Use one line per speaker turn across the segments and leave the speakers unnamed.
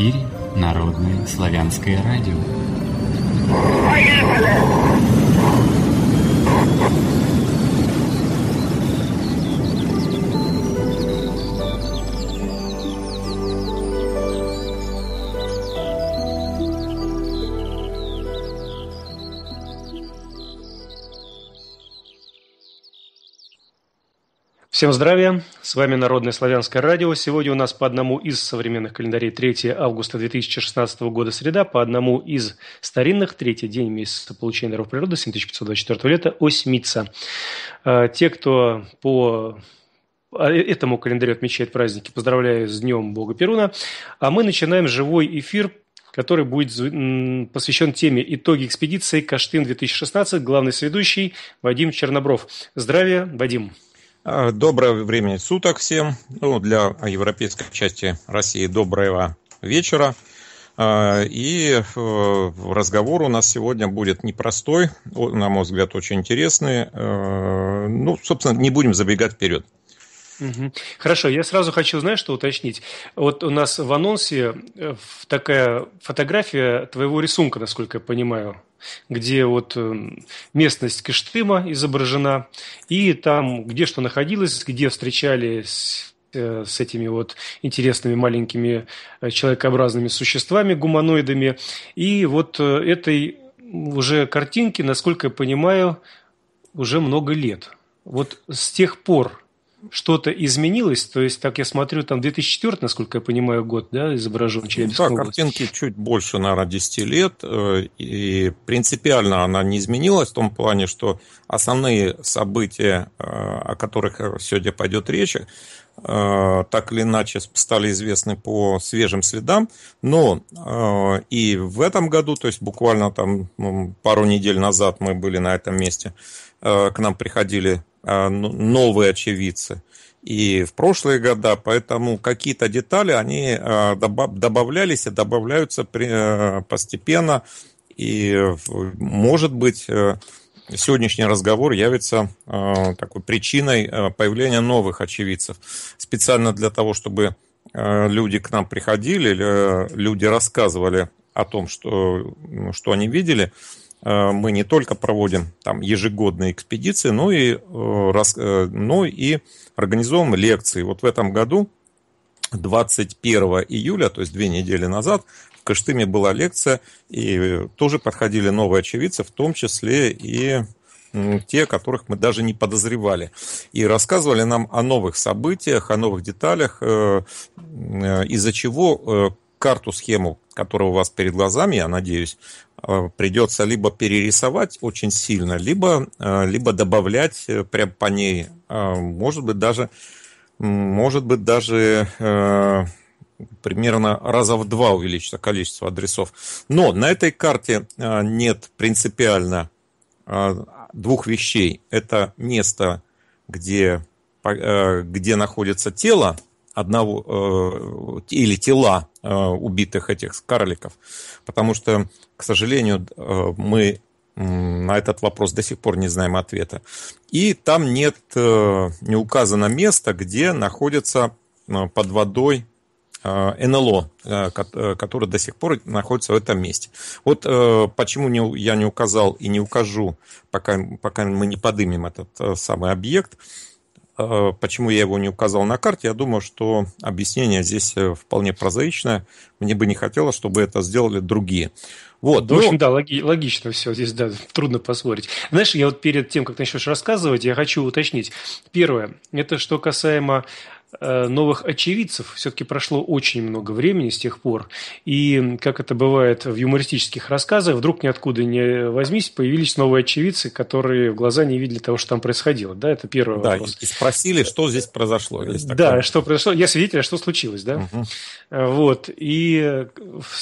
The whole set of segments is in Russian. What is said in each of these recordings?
эфире Народное славянское радио.
Всем здравия! С вами Народное славянское радио. Сегодня у нас по одному из современных календарей 3 августа 2016 года среда, по одному из старинных, третий день месяца получения даров природы, 7524 лета, осьмица. А, те, кто по а, э, этому календарю отмечает праздники, поздравляю с Днем Бога Перуна. А мы начинаем живой эфир который будет посвящен теме «Итоги экспедиции Каштын-2016», главный
сведущий Вадим Чернобров. Здравия, Вадим! А, Доброе время суток всем. Ну, для европейской части России доброго вечера. А, и э, разговор у нас сегодня будет непростой, на мой взгляд, очень интересный. Э, ну, собственно, не будем забегать вперед.
Угу. Хорошо, я сразу хочу, знаешь, что уточнить. Вот у нас в анонсе э, такая фотография твоего рисунка, насколько я понимаю, где вот эм, местность Кыштыма изображена, и там, где что находилось, где встречались э, с этими вот интересными маленькими э, человекообразными существами, гуманоидами. И вот этой уже картинки, насколько я понимаю, уже много лет. Вот с тех пор что-то изменилось? То есть, так я смотрю, там 2004, насколько я понимаю, год, да, изображен Челябинская да,
картинки чуть больше, наверное, 10 лет. Э, и принципиально она не изменилась в том плане, что основные события, э, о которых сегодня пойдет речь, э, так или иначе стали известны по свежим следам, но и в этом году, то есть буквально там пару недель назад мы были на этом месте, к нам приходили а, новые очевидцы и в прошлые года, поэтому какие-то детали, они а, добавлялись и добавляются э, постепенно, и может быть э, сегодняшний разговор явится э, такой причиной появления новых очевидцев. Специально для того, чтобы люди к нам приходили, люди рассказывали о том, что, ну, что они видели – Э, мы не только проводим там ежегодные экспедиции, но и, э, э, но и организовываем лекции. Вот в этом году, 21 июля, то есть две недели назад, в Кыштыме была лекция, и тоже подходили новые очевидцы, в том числе и те, которых мы даже не подозревали. И рассказывали нам о новых событиях, о новых деталях, из-за чего карту-схему, которая у вас перед глазами, я надеюсь, Э, придется либо перерисовать очень сильно, либо, э, либо добавлять э, прям по ней. А, может быть, даже, может быть, даже примерно раза в два увеличится количество адресов. Но на этой карте нет принципиально двух вещей. Это место, где, где находится тело, одного э, или тела э, убитых этих карликов. Потому что, к сожалению, э, мы на этот вопрос до сих пор не знаем ответа. И там нет, не указано место, где находится под водой НЛО, которое до сих пор находится в этом месте. Вот почему не я не указал и не укажу, пока, пока мы не подымем этот самый объект – Э, почему я его не указал на карте, я думаю, что объяснение здесь э, вполне прозаичное. Мне бы не хотелось, чтобы это сделали другие. Вот, да, ну... В общем, ну, да, логи- логично
все здесь, да, трудно
поспорить. Знаешь, я вот
перед тем, как начнешь рассказывать, я хочу уточнить. Первое, это что касаемо Э, новых очевидцев. Все-таки прошло очень много времени с тех пор. И, как это бывает в юмористических рассказах, вдруг ниоткуда не возьмись, появились новые очевидцы, которые в глаза не видели того, что там происходило. Да, это первый да, вопрос.
И спросили, что здесь произошло. здесь э, да, такое.
что произошло. Я свидетель, а что случилось, да? Угу. Вот. И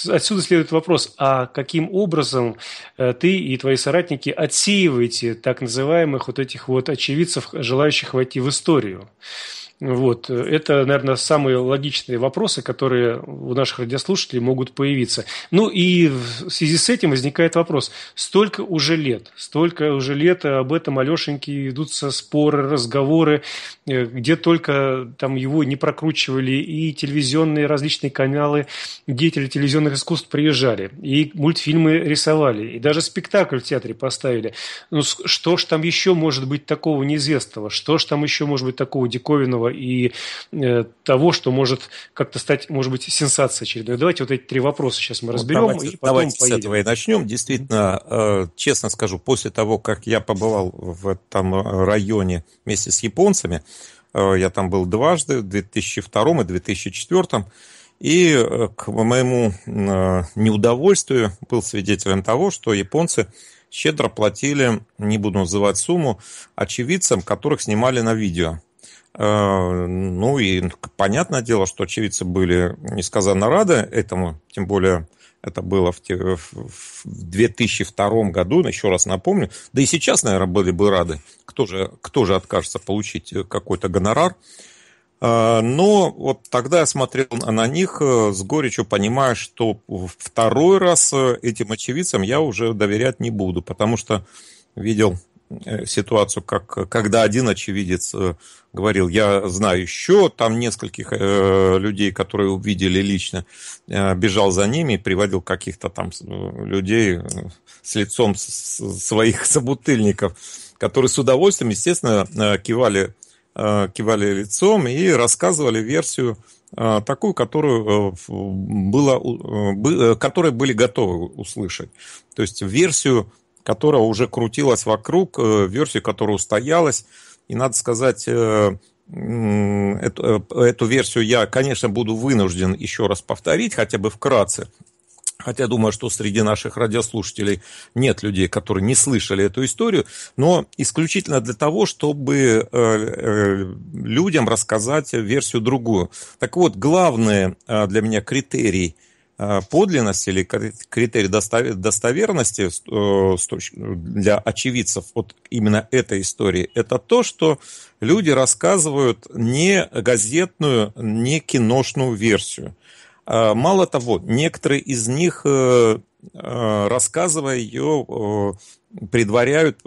отсюда следует вопрос, а каким образом ты и твои соратники отсеиваете так называемых вот этих вот очевидцев, желающих войти в историю? Вот. Это, наверное, самые логичные вопросы, которые у наших радиослушателей могут появиться. Ну и в связи с этим возникает вопрос. Столько уже лет, столько уже лет об этом, Алешеньке, идутся споры, разговоры, э, где только там его не прокручивали, и телевизионные различные каналы, деятели телевизионных искусств приезжали, и мультфильмы рисовали, и даже спектакль в театре поставили. Ну что ж там еще может быть такого неизвестного? Что ж там еще может быть такого диковинного, нового и э, того, что может как-то стать, может быть, сенсацией очередной. Давайте вот эти три вопроса сейчас мы ну, разберем вот давайте, и потом давайте поедем. с этого
и начнем. Действительно, э, честно скажу, после того, как я побывал в этом районе вместе с японцами, э, я там был дважды, в 2002 и 2004. И к моему неудовольствию был свидетелем того, что японцы щедро платили, не буду называть сумму, очевидцам, которых снимали на видео. Э, ну и понятное дело, что очевидцы были несказанно рады этому, тем более это было в 2002 году, еще раз напомню. Да и сейчас, наверное, были бы рады. Кто же, кто же откажется получить э, какой-то гонорар? Э, но вот тогда я смотрел на них с горечью, понимая, что второй раз этим очевидцам я уже доверять не буду, потому что видел Э, ситуацию, как когда один очевидец э, говорил, я знаю еще, там нескольких э, людей, которые увидели лично, бежал за ними и приводил каких-то там людей с лицом своих собутыльников, которые с удовольствием, естественно, кивали, кивали лицом и рассказывали версию такую, которую было, которые были готовы услышать. То есть версию которая уже крутилась вокруг, э, версию, которая устоялась. И надо сказать, э, эту, э, эту версию я, конечно, буду вынужден еще раз повторить, хотя бы вкратце. Хотя думаю, что среди наших радиослушателей нет людей, которые не слышали эту историю, но исключительно для того, чтобы людям рассказать версию другую. Так вот, главный для меня критерий – Э, подлинность или критерий достоверности э, для очевидцев от именно этой истории, это то, что люди рассказывают не газетную, не киношную версию. А, мало того, некоторые из них, э, рассказывая ее, предваряют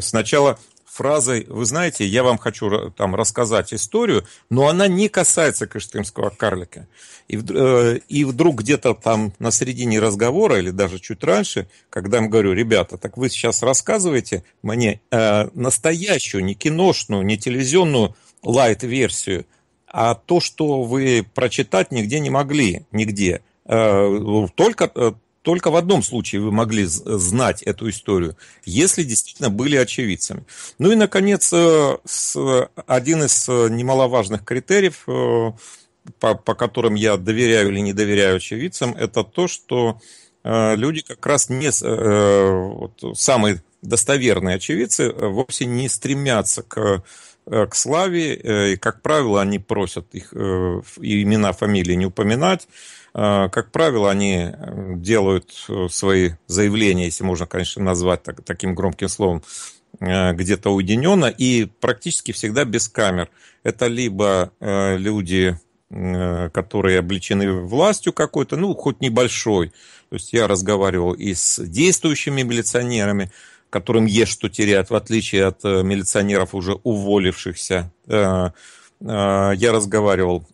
сначала фразой, вы знаете, я вам хочу там рассказать историю, но она не касается кыштымского карлика. И, э, и вдруг где-то там на середине разговора или даже чуть раньше, когда им говорю, ребята, так вы сейчас рассказываете мне э, настоящую, не киношную, не телевизионную лайт-версию, а то, что вы прочитать нигде не могли, нигде. Э, только э, только в одном случае вы могли знать эту историю, если действительно были очевидцами. Ну и, наконец, э, один из э, немаловажных критериев, э, по, по которым я доверяю или не доверяю очевидцам, это то, что люди как раз не вот, самые достоверные очевидцы вовсе не стремятся к к славе, и, как правило, они просят их имена, фамилии не упоминать, а, как правило, они э, делают э, свои заявления, если можно, конечно, назвать так, таким громким словом, э, где-то уединенно и практически всегда без камер. Это либо люди, которые обличены властью какой-то, ну, хоть небольшой. То есть я разговаривал и с действующими милиционерами, которым есть что терять, в отличие от милиционеров, уже уволившихся. Я разговаривал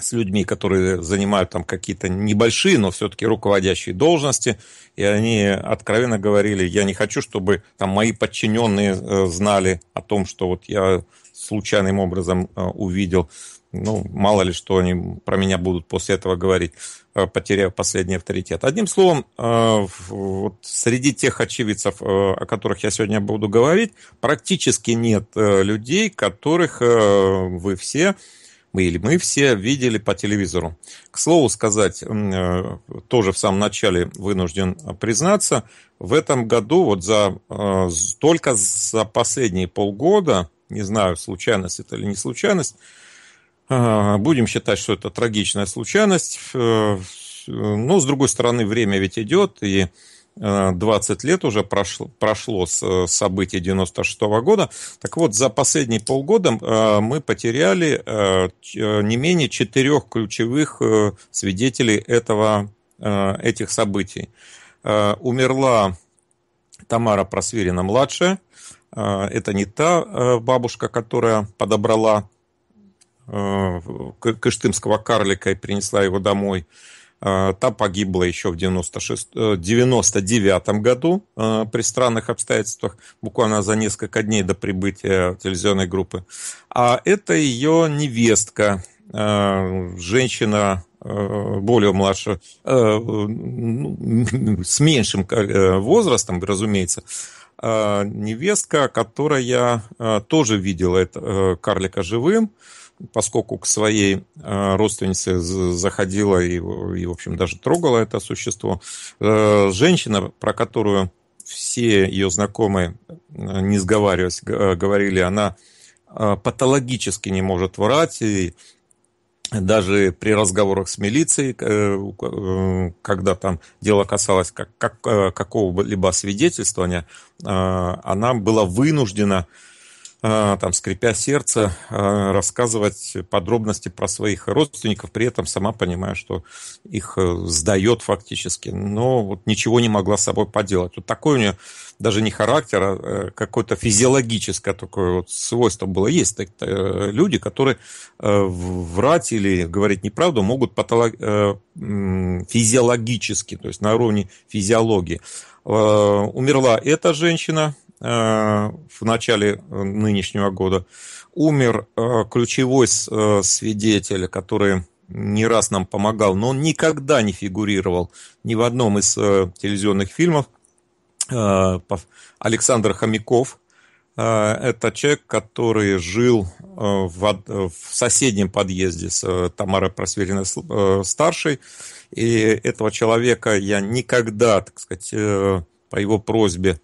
с людьми, которые занимают там какие-то небольшие, но все-таки руководящие должности, и они откровенно говорили, я не хочу, чтобы там мои подчиненные э, знали о том, что вот я случайным образом э, увидел, ну, мало ли что они про меня будут после этого говорить, э, потеряв последний авторитет. Одним словом, вот среди тех очевидцев, о которых я сегодня буду говорить, практически нет людей, которых вы все мы, или мы все видели по телевизору. К слову сказать, э, тоже в самом начале вынужден признаться, в этом году, вот за, э, только за последние полгода, не знаю, случайность это или не случайность, э, будем считать, что это трагичная случайность, но, ну, с другой стороны, время ведь идет, и 20 э, лет уже прошло, прошло с э, событий 96 -го года. Так вот, за последние полгода э, мы потеряли не менее четырех ключевых свидетелей этого, этих событий. Умерла Тамара Просверина-младшая. Это не та бабушка, которая подобрала кыштымского карлика и принесла его домой. А, та погибла еще в 96, 99 э, году а, при странных обстоятельствах, буквально за несколько дней до прибытия телевизионной группы. А это ее невестка, а, женщина э, более младше, э, ну, с меньшим возрастом, разумеется, невестка, которая тоже видела это карлика живым, поскольку к своей э, родственнице заходила и, и, в общем, даже трогала это существо, э, женщина, про которую все ее знакомые, э, не сговариваясь, говорили, она патологически не может врать, и даже при разговорах с милицией, когда там дело касалось как, как, какого-либо свидетельствования, она была вынуждена а, там, скрипя сердце, а, рассказывать подробности про своих родственников, при этом сама понимая, что их э, сдает фактически, но вот ничего не могла с собой поделать. Вот такой у нее даже не характер, а э, какое-то физиологическое такое вот свойство было. Есть так, э, люди, которые врать или говорить неправду могут патолог... физиологически, то есть на уровне физиологии. Умерла эта женщина, Э, в начале э, нынешнего года. Умер э, ключевой свидетель, который не раз нам помогал, но он никогда не фигурировал ни в одном из телевизионных фильмов. Александр Хомяков. Это человек, который жил в соседнем подъезде с Тамарой Просвериной-старшей. И этого человека я никогда, так сказать, по его просьбе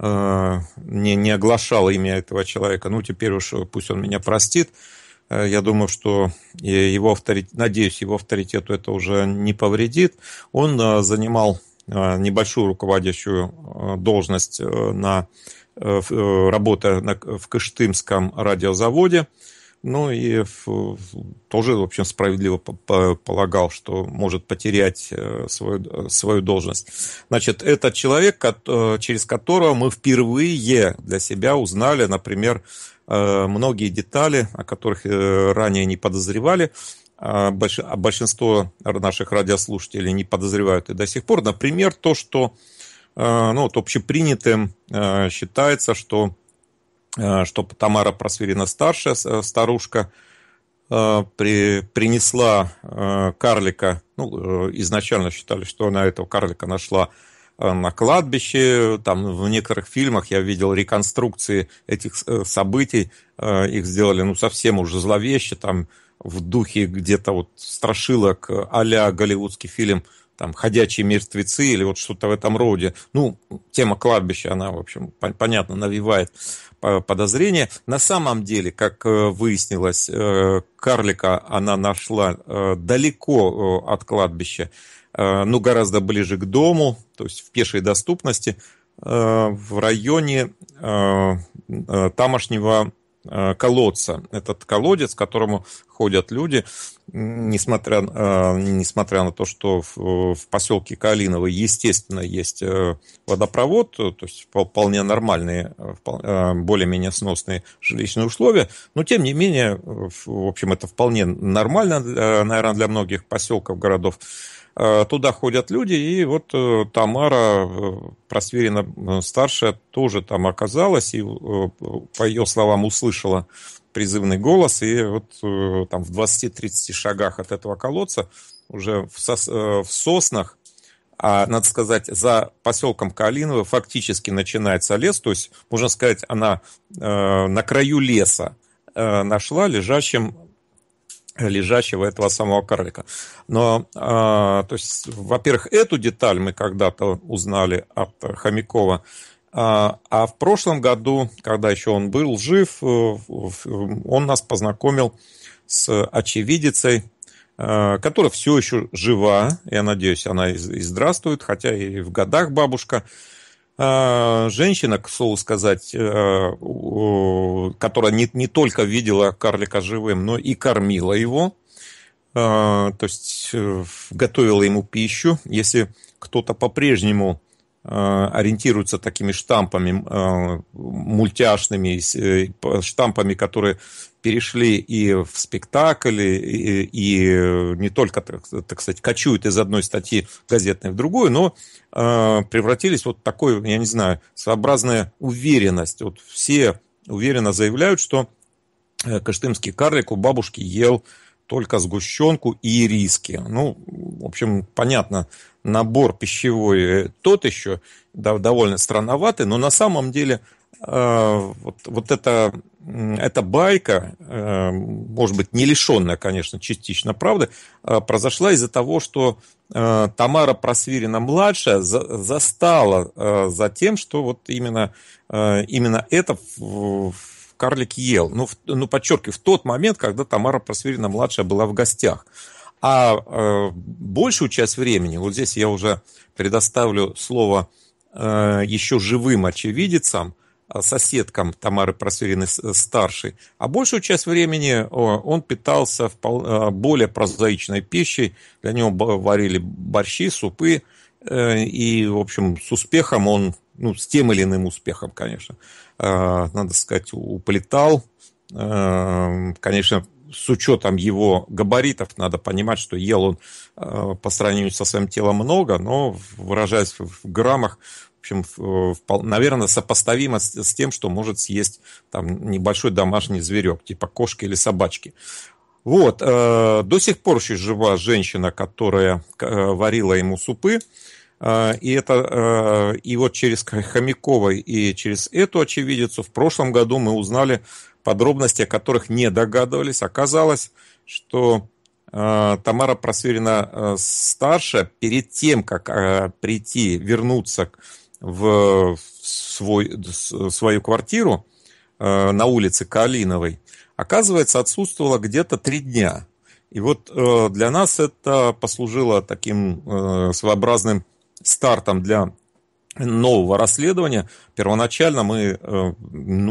Э, не, не оглашал имя этого человека. Ну, теперь уж пусть он меня простит. Э, я думаю, что его авторит надеюсь, его авторитету это уже не повредит. Он э, занимал небольшую руководящую должность на работа в Кыштымском радиозаводе. Ну и тоже, в общем, справедливо полагал, что может потерять э, свою, э, свою должность. Значит, это человек, э, через которого мы впервые для себя узнали, например, многие детали, о которых ранее не подозревали. А а большинство наших радиослушателей не подозревают и до сих пор. Например, то, что ну, вот общепринятым считается, что Э, чтобы Тамара Просверина старшая э, старушка э, при, принесла карлика, ну, изначально считали, что она этого карлика нашла на кладбище, там в некоторых фильмах я видел реконструкции этих событий, их сделали, ну, совсем уже зловеще, там в духе где-то вот страшилок а-ля голливудский фильм – там «Ходячие мертвецы» или вот что-то в этом роде. Ну, тема кладбища, она, в общем, понятно, навевает э, подозрения. На самом деле, как э, выяснилось, э, карлика она нашла далеко от кладбища, но ну, гораздо ближе к дому, то есть в пешей доступности, в районе тамошнего Э, колодца. Этот колодец, к которому ходят люди, несмотря, э, несмотря на то, что в, в поселке Калиново, естественно, есть э, водопровод, то есть вполне нормальные, более-менее сносные жилищные условия, но тем не менее, в общем, это вполне нормально, наверное, для многих поселков, городов. Э, туда ходят люди, и вот э, Тамара э, Просверина старшая тоже там оказалась, и по ее словам услышала призывный голос, и вот там в 20-30 шагах от этого колодца, уже в, сос, в соснах, а надо сказать, за поселком Калиново фактически начинается лес, то есть, можно сказать, она э, на краю леса э, нашла лежащим лежащего этого самого карлика. Но, э, то есть, во-первых, эту деталь мы когда-то узнали от Хомякова, а, а в прошлом году, когда еще он был жив, э, он нас познакомил с очевидицей, э, которая все еще жива, я надеюсь, она и здравствует, хотя и в годах бабушка, а, женщина, к слову сказать, э, которая не, не только видела карлика живым, но и кормила его, а, то есть э, готовила ему пищу. Если кто-то по-прежнему а, ориентируется такими штампами мультяшными, э, штампами, которые перешли и в спектакль, и, и не только, так, так сказать, кочуют из одной статьи газетной в другую, но э, превратились вот в такой, я не знаю, своеобразная уверенность. Вот все уверенно заявляют, что э, каштымский карлик у бабушки ел только сгущенку и риски. Ну, в общем, понятно, набор пищевой э, тот еще да, довольно странноватый, но на самом деле а, вот, вот эта, эта байка, э, может быть, не лишенная, конечно, частично правды, а, произошла из-за того, что э, Тамара Просвирина-младшая застала э, за тем, что вот именно, именно это карлик ел. Ну, ну, подчеркиваю, в тот момент, когда Тамара Просвирина-младшая была в гостях. А большую часть времени, вот здесь я уже предоставлю слово еще живым очевидцам, Э, соседкам Тамары Просвериной старшей, а большую часть времени э, он питался э, более прозаичной пищей. Для него варили борщи, супы, и, в общем, с успехом он, ну, с тем или иным успехом, конечно, надо сказать, уплетал. Конечно, с учетом его габаритов, надо понимать, что ел он по сравнению со своим телом много, но, выражаясь в граммах, в общем, наверное, сопоставимо с, с тем, что может съесть там небольшой домашний зверек, типа кошки или собачки. Вот, э, до сих пор еще жива женщина, которая э, варила ему супы. Э, и, это, э, и вот через Хомякова и через эту очевидицу в прошлом году мы узнали подробности, о которых не догадывались. Оказалось, что э, Тамара Просверина э, старше перед тем, как э, прийти, вернуться к в свой, свою квартиру э, на улице Калиновой, оказывается, отсутствовала где-то три дня. И вот э, для нас это послужило таким э, своеобразным стартом для нового расследования. Первоначально мы, ну,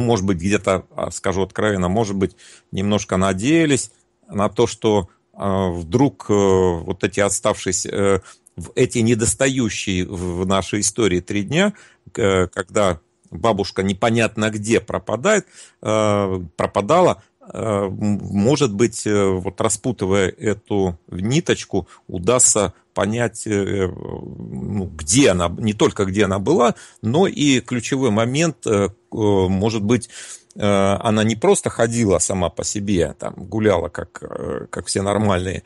может быть, где-то, а, скажу откровенно, может быть, немножко надеялись на то, что а, вдруг вот эти оставшиеся в эти недостающие в нашей истории три дня, э, когда бабушка непонятно где пропадает, э, пропадала, э, может быть, вот распутывая эту ниточку, удастся понять, ну, где она, не только где она была, но и ключевой момент, может быть, она не просто ходила сама по себе, там, гуляла, как, как все нормальные,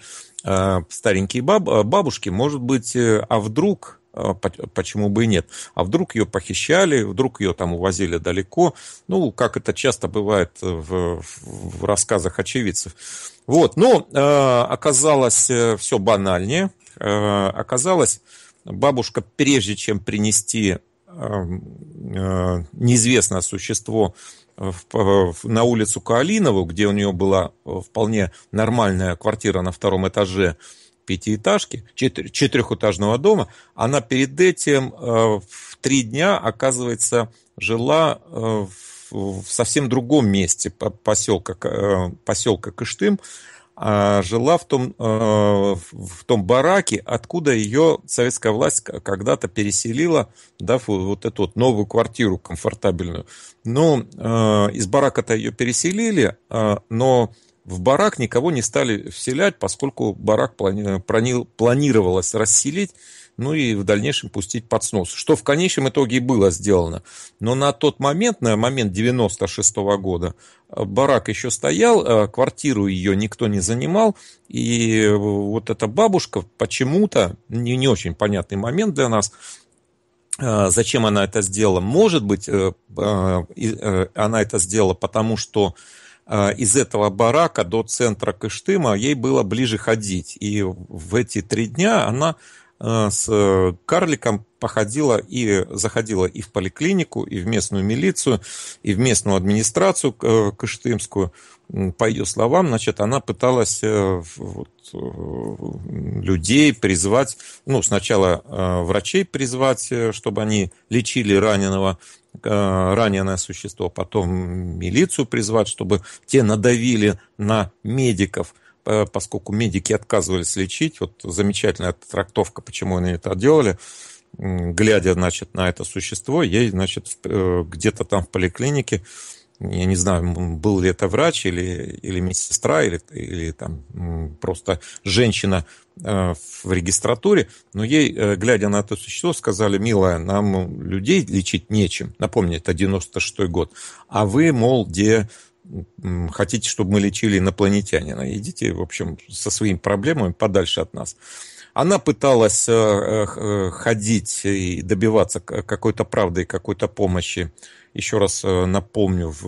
Э, старенькие баб, э, бабушки, может быть, э, а вдруг почему бы и нет. А вдруг ее похищали, вдруг ее там увозили далеко. Ну, как это часто бывает в, в рассказах очевидцев. Вот, но ну, э, оказалось все банальнее. Э, оказалось, бабушка, прежде чем принести э, неизвестное существо на улицу Калинову, где у нее была э, вполне нормальная квартира на втором этаже пятиэтажки, четырехэтажного дома, она перед этим э, в три дня, оказывается, жила э, в совсем другом месте поселка, поселка Кыштым, а, жила в том, а, в том бараке, откуда ее советская власть когда-то переселила, дав вот эту вот новую квартиру комфортабельную. Но ну, а, из барака-то ее переселили, но в барак никого не стали вселять, поскольку барак плани планировалось расселить ну и в дальнейшем пустить под снос, что в конечном итоге и было сделано. Но на тот момент, на момент 96 -го года, э, барак еще стоял, э, квартиру ее никто не занимал, и э, вот эта бабушка почему-то, не, не очень понятный момент для нас, зачем она это сделала. Может быть, она это сделала потому, что из этого барака до центра Кыштыма ей было ближе ходить. И в эти три дня она Э, с э, карликом походила и заходила и в поликлинику, и в местную милицию, и в местную администрацию э, кыштымскую. По ее словам, значит, она пыталась вот, людей призвать, ну, сначала врачей призвать, чтобы они лечили раненого, раненое существо, потом милицию призвать, чтобы те надавили на медиков – Э, поскольку медики отказывались лечить. Вот замечательная трактовка, почему они это делали. Глядя, значит, на это существо, ей, значит, э, где-то там в поликлинике, я не знаю, был ли это врач или, или медсестра, или, или там просто женщина э, в регистратуре, но ей, глядя на это существо, сказали, милая, нам людей лечить нечем. Напомню, это 96 год. А вы, мол, где хотите, чтобы мы лечили инопланетянина, идите, в общем, со своими проблемами подальше от нас. Она пыталась э, э, ходить и добиваться какой-то правды и какой-то помощи, еще раз э, напомню, в,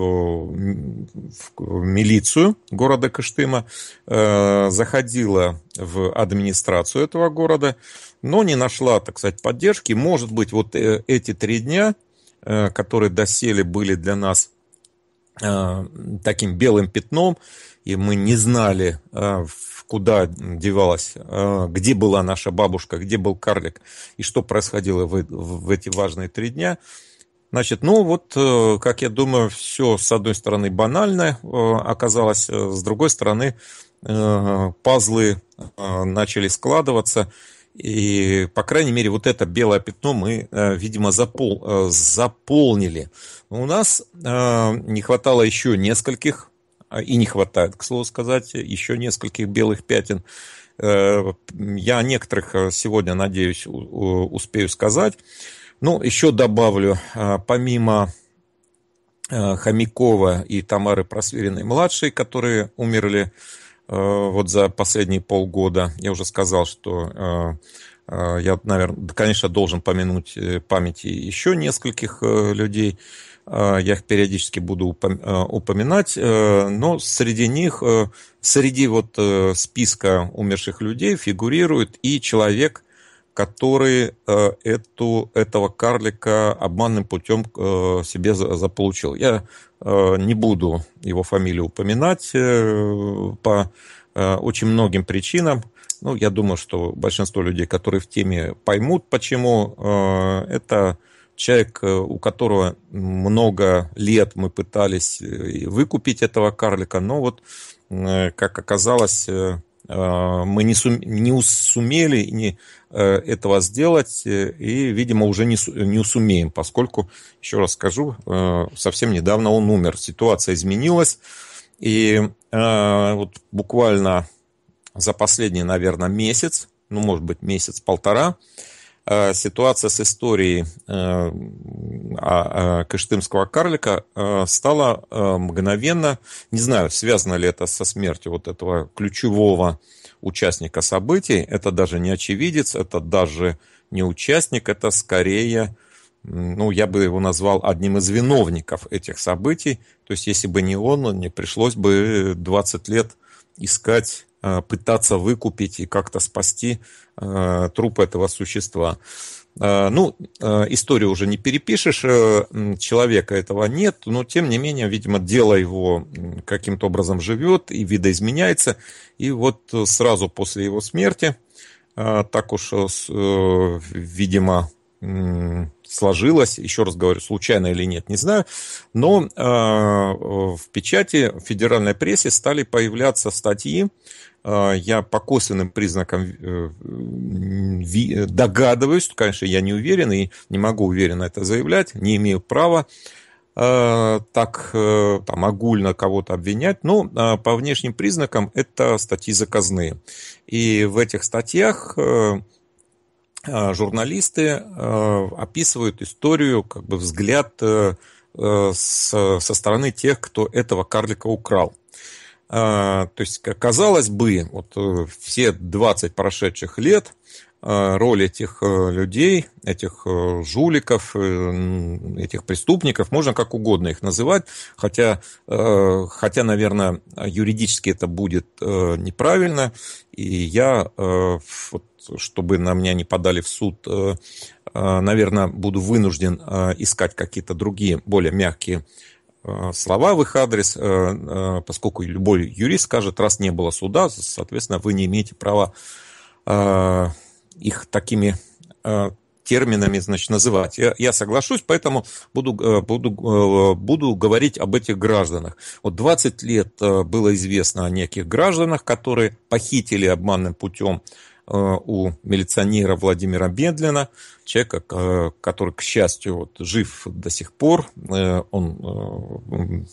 в милицию города Кыштыма, заходила в администрацию этого города, но не нашла, так сказать, поддержки. Может быть, вот эти три дня, которые доселе были для нас а, таким белым пятном, и мы не знали, а, куда девалась, а, где была наша бабушка, где был карлик, и что происходило в, эти важные три дня. Значит, ну вот, э, как я думаю, все, с одной стороны, банально э, оказалось, э, с другой стороны, пазлы начали складываться – и, по крайней мере, вот это белое пятно мы, э, видимо, запол, э, заполнили. У нас э, не хватало еще нескольких, а, и не хватает, к слову сказать, еще нескольких белых пятен. Я о некоторых сегодня, надеюсь, успею сказать. Ну, еще добавлю, помимо Хомякова и Тамары Просвериной-младшей, которые умерли Э, вот за последние полгода. Я уже сказал, что э, э, я, наверное, конечно, должен помянуть памяти еще нескольких людей. Я их периодически буду упоминать, но среди них, среди вот списка умерших людей фигурирует и человек, который э, эту, этого карлика обманным путем э, себе заполучил. Я э, не буду его фамилию упоминать по очень многим причинам. Ну, я думаю, что большинство людей, которые в теме, поймут, почему. Это человек, у которого много лет мы пытались выкупить этого карлика, но вот, как оказалось, Э, мы не, сум, не сумели не, э, этого сделать э, и, видимо, уже не, не сумеем, поскольку, еще раз скажу, совсем недавно он умер. Ситуация изменилась, и вот буквально за последний, наверное, месяц, ну, может быть, месяц-полтора, Э, ситуация с историей э, а, э, кыштымского карлика стала мгновенно, не знаю, связано ли это со смертью вот этого ключевого участника событий, это даже не очевидец, это даже не участник, это скорее, ну, я бы его назвал одним из виновников этих событий. То есть, если бы не он, не пришлось бы 20 лет искать, а, пытаться выкупить и как-то спасти а, труп этого существа. А, ну, историю уже не перепишешь, э, человека этого нет, но тем не менее, видимо, дело его каким-то образом живет и видоизменяется. И вот э, сразу после его смерти, так уж, э, видимо, сложилось, еще раз говорю, случайно или нет, не знаю, но а, в печати, в федеральной прессе стали появляться статьи, а, я по косвенным признакам э, догадываюсь, конечно, я не уверен и не могу уверенно это заявлять, не имею права а, так э, там, огульно кого-то обвинять, но ну, по внешним признакам это статьи заказные. И в этих статьях э, Э, журналисты э, описывают историю, как бы взгляд э, со стороны тех, кто этого карлика украл. То есть, казалось бы, вот все 20 прошедших лет роль этих людей, этих жуликов, этих преступников, можно как угодно их называть, хотя, хотя наверное, юридически это будет неправильно. И я вот чтобы на меня не подали в суд, э, э, наверное, буду вынужден э, искать какие-то другие, более мягкие слова в их адрес, поскольку любой юрист скажет, раз не было суда, соответственно, вы не имеете права их такими терминами, значит, называть. Я, я соглашусь, поэтому буду, буду, буду говорить об этих гражданах. Вот 20 лет было известно о неких гражданах, которые похитили обманным путем Э, у милиционера Владимира Бедлина, человека, э, который, к счастью, вот, жив до сих пор. Э, он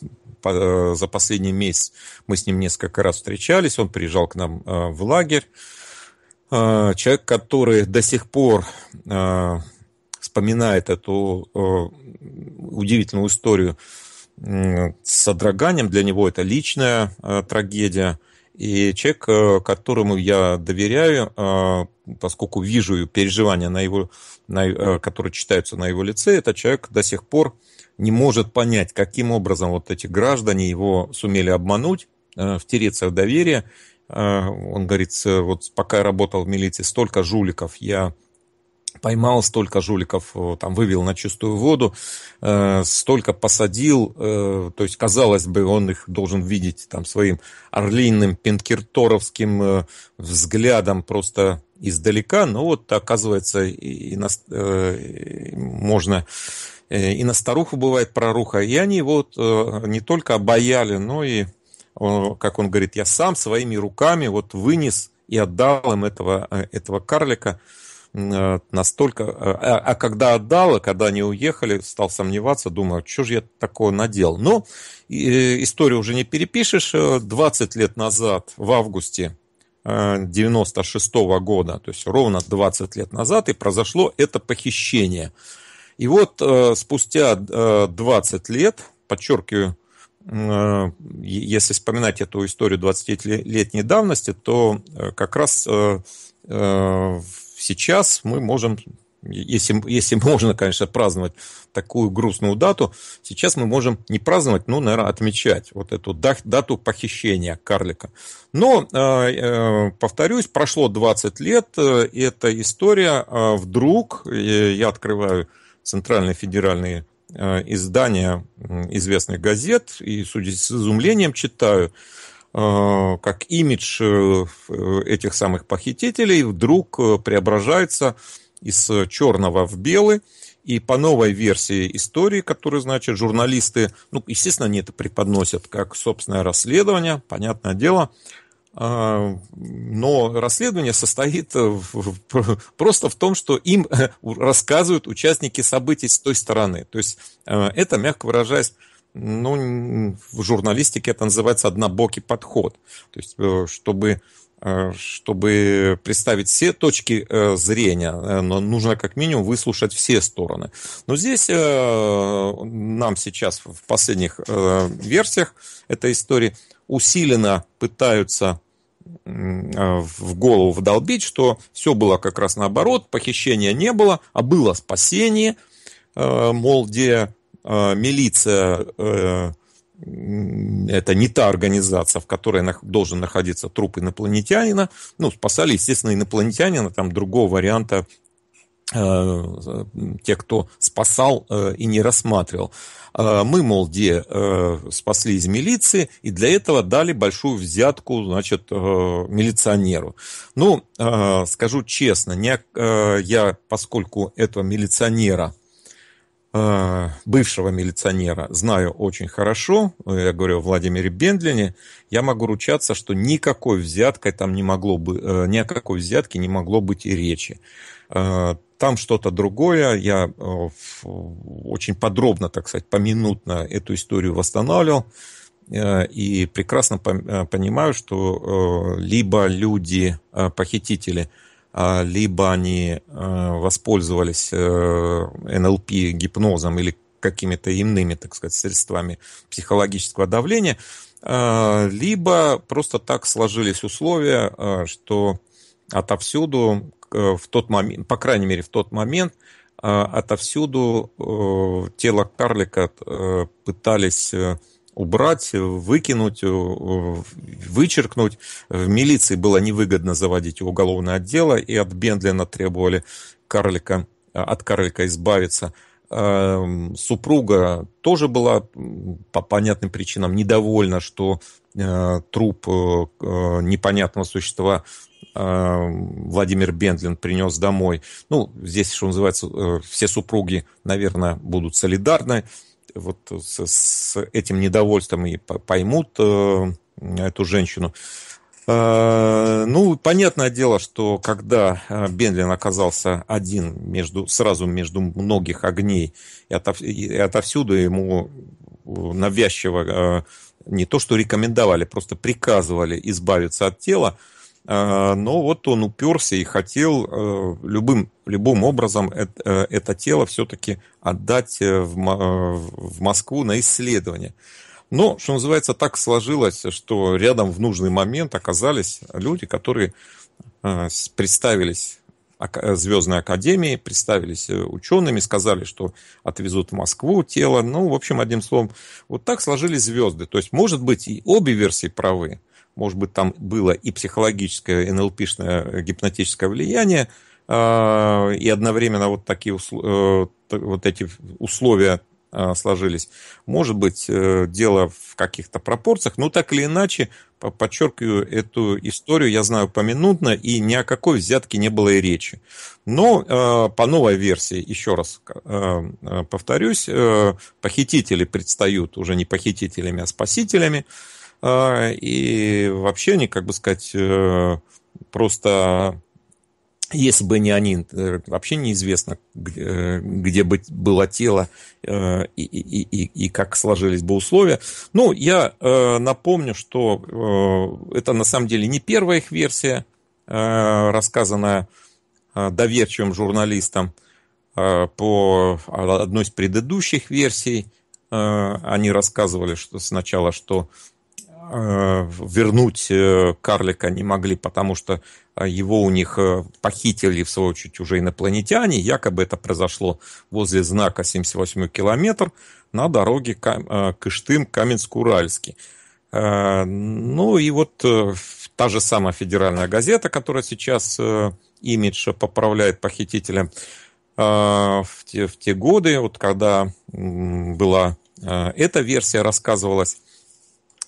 за последний месяц мы с ним несколько раз встречались, он приезжал к нам в лагерь. Человек, который до сих пор вспоминает эту удивительную историю с содроганием, для него это личная трагедия – и человек, э, которому я доверяю, э, поскольку вижу переживания, на его, на, э, которые читаются на его лице, этот человек до сих пор не может понять, каким образом вот эти граждане его сумели обмануть, втереться в доверие. Он говорит, вот пока я работал в милиции, столько жуликов я поймал столько жуликов, э, там, вывел на чистую воду, э, столько посадил, э, то есть, казалось бы, он их должен видеть там своим орлиным, пинкерторовским э, взглядом просто издалека, но вот, оказывается, и, и на, э, можно э, и на старуху бывает проруха, и они вот э, не только обаяли, но и, он, э, как он говорит, я сам своими руками вот вынес и отдал им этого, э, этого карлика, э, Э, настолько... Э, а, а когда отдал, а когда они уехали, стал сомневаться, думаю, «А что же я такое надел. Но ну, э, историю уже не перепишешь. 20 лет назад, в августе 96 -го года, то есть ровно 20 лет назад, и произошло это похищение. И вот спустя 20 лет, подчеркиваю, если вспоминать эту историю 20-летней давности, то как раз в сейчас мы можем, если, если можно, конечно, праздновать такую грустную дату, сейчас мы можем не праздновать, но, наверное, отмечать вот эту дату похищения карлика. Но, э, э, повторюсь, прошло 20 лет, э, и эта история вдруг, я открываю центральные федеральные издания известных газет и с изумлением читаю – Э, как имидж э, э, этих самых похитителей вдруг преображается из черного в белый. И по новой версии истории, которую, значит, журналисты, ну, естественно, они это преподносят как собственное расследование, понятное дело, но расследование состоит в, просто в том, что им рассказывают участники событий с той стороны. То есть это, мягко выражаясь, ну, в журналистике это называется однобокий подход. То есть, э, чтобы э, чтобы представить все точки э, зрения, нужно как минимум выслушать все стороны. Но здесь нам сейчас в последних версиях этой истории усиленно пытаются в голову вдолбить, что все было как раз наоборот, похищения не было, а было спасение, мол, где а, милиция э, это не та организация, в которой должен находиться труп инопланетянина. Ну, спасали, естественно, инопланетянина, там другого варианта э, те, кто спасал э, и не рассматривал. А, мы, мол, где спасли из милиции, и для этого дали большую взятку, значит, милиционеру. Ну, скажу честно, не, я, поскольку этого милиционера – Э, бывшего милиционера знаю очень хорошо, я говорю о Владимире Бендлине, я могу ручаться, что никакой взяткой там не могло бы, э, ни о какой взятке не могло быть и речи. Э, там что-то другое, я очень подробно, так сказать, поминутно эту историю восстанавливал, и прекрасно понимаю, что либо люди, похитители – а, либо они а, воспользовались э, НЛП гипнозом или какими-то иными, так сказать, средствами психологического давления, а, либо просто так сложились условия, что отовсюду э, в тот момент, по крайней мере, в тот момент отовсюду э, тело карлика пытались убрать, выкинуть, э, вычеркнуть. В милиции было невыгодно заводить уголовное отдело, и от Бендлина требовали карлика, э, от карлика избавиться. Эм, супруга тоже была по понятным причинам недовольна, что э, труп непонятного существа Владимир Бендлин принес домой. Ну, здесь, что называется, все супруги, наверное, будут солидарны вот с, с этим недовольством и поймут э, эту женщину. Э, ну, понятное дело, что когда э, Бенлин оказался один между, сразу между многих огней и, отов, и отовсюду ему э, навязчиво э, не то что рекомендовали, просто приказывали избавиться от тела, Э, но вот он уперся и хотел э, любым, любым образом это, э, это тело все-таки отдать в, в Москву на исследование. Но, что называется, так сложилось, что рядом в нужный момент оказались люди, которые представились Звездной Академии, представились учеными, сказали, что отвезут в Москву тело. Ну, в общем, одним словом, вот так сложились звезды. То есть, может быть, и обе версии правы может быть, там было и психологическое, НЛПшное э, гипнотическое влияние, а, и одновременно вот такие э, вот эти условия а, сложились. Может быть, э, дело в каких-то пропорциях, но так или иначе, подчеркиваю эту историю, я знаю поминутно, и ни о какой взятке не было и речи. Но а, по новой версии, еще раз повторюсь, похитители предстают уже не похитителями, а спасителями. А, и вообще они, как бы сказать, э, просто если бы не они, э, вообще неизвестно, где, где бы было тело э, и, и, и, и как сложились бы условия. Ну, я напомню, что это на самом деле не первая их версия, рассказанная доверчивым журналистам по одной из предыдущих версий. Они рассказывали что сначала, что Э, вернуть э, карлика не могли, потому что э, его у них похитили, в свою очередь, уже инопланетяне. Якобы это произошло возле знака 78 километр на дороге Кыштым-Каменск-Уральский. Ну и вот та же самая федеральная газета, которая сейчас имидж поправляет похитителя в те, в те годы, вот когда была эта версия рассказывалась,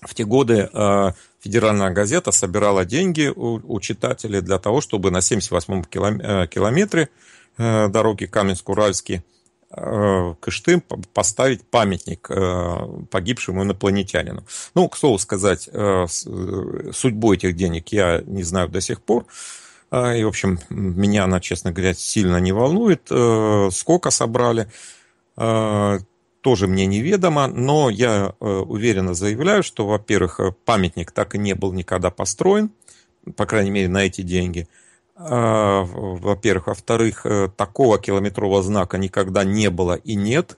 в те годы э, федеральная газета собирала деньги у, у читателей для того, чтобы на 78-м э, километре э, дороги Каменск-Уральский Кыштым поставить памятник погибшему инопланетянину. Ну, к слову сказать, судьбу этих денег я не знаю до сих пор. И, в общем, меня она, честно говоря, сильно не волнует. Сколько собрали? тоже мне неведомо, но я э, уверенно заявляю, что, во-первых, э, памятник так и не был никогда построен, по крайней мере, на эти деньги. А, во-первых. Во-вторых, э, такого километрового знака никогда не было и нет.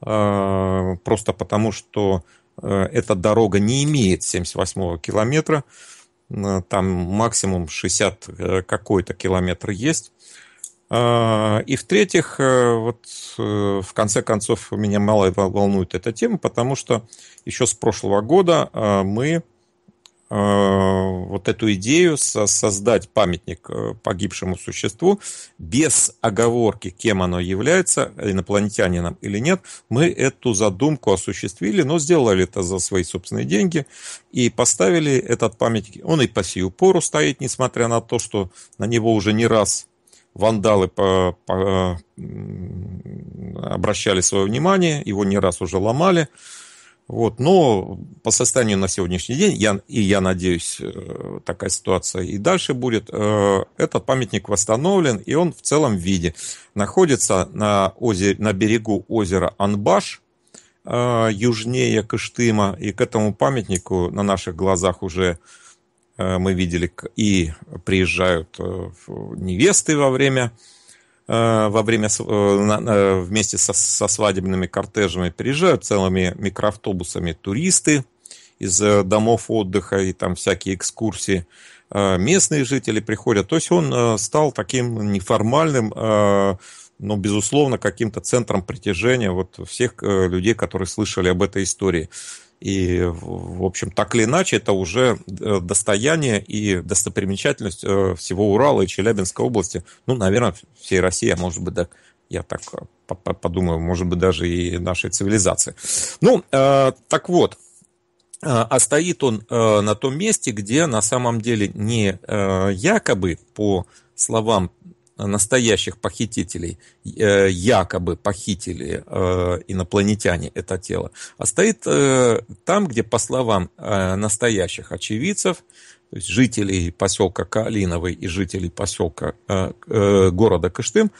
А, просто потому, что эта дорога не имеет 78-го километра. Там максимум 60 какой-то километр есть. А, и в-третьих, э, вот э, в конце концов, меня мало волнует эта тема, потому что еще с прошлого года а, мы а, вот эту идею создать памятник э, погибшему существу без оговорки, кем оно является, инопланетянином или нет, мы эту задумку осуществили, но сделали это за свои собственные деньги и поставили этот памятник. Он и по сию пору стоит, несмотря на то, что на него уже не раз вандалы по, по, обращали свое внимание, его не раз уже ломали. Вот, но по состоянию на сегодняшний день, я, и я надеюсь, э, такая ситуация и дальше будет, э, этот памятник восстановлен, и он в целом виде. Находится на, озере, на берегу озера Анбаш, э, южнее Кыштыма, и к этому памятнику на наших глазах уже Э, мы видели, и приезжают э, невесты во время э, во время вместе со, со свадебными кортежами приезжают целыми микроавтобусами туристы из домов отдыха и там всякие экскурсии местные жители приходят. То есть он стал таким неформальным, но, ну, безусловно, каким-то центром притяжения вот всех людей, которые слышали об этой истории. И, в общем, так или иначе, это уже э, достояние и достопримечательность э, всего Урала и Челябинской области. Ну, наверное, всей России, а может быть, да, я так э, подумаю, может быть, даже и нашей цивилизации. Ну, так вот, а стоит он на том месте, где на самом деле не якобы, по словам настоящих похитителей э, якобы похитили э, инопланетяне это тело, а стоит э, там, где, по словам настоящих очевидцев, то есть жителей поселка Калиновый и жителей поселка города Кыштым,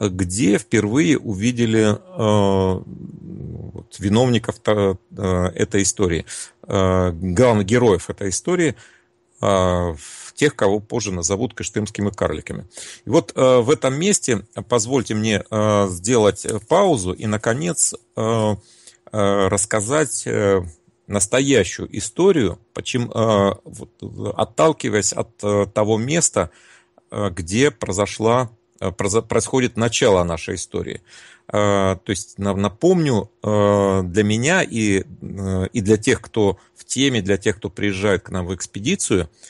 где впервые увидели виновников этой истории, главных героев этой истории в тех, кого позже назовут кыштымскими карликами. И вот э, в этом месте позвольте мне э, сделать э, паузу и, наконец, э, э рассказать э, настоящую историю, почему, вот, отталкиваясь от того места, где произошла, происходит начало нашей истории. То есть напомню, для меня и, и для тех, кто в теме, для тех, кто приезжает к нам в экспедицию –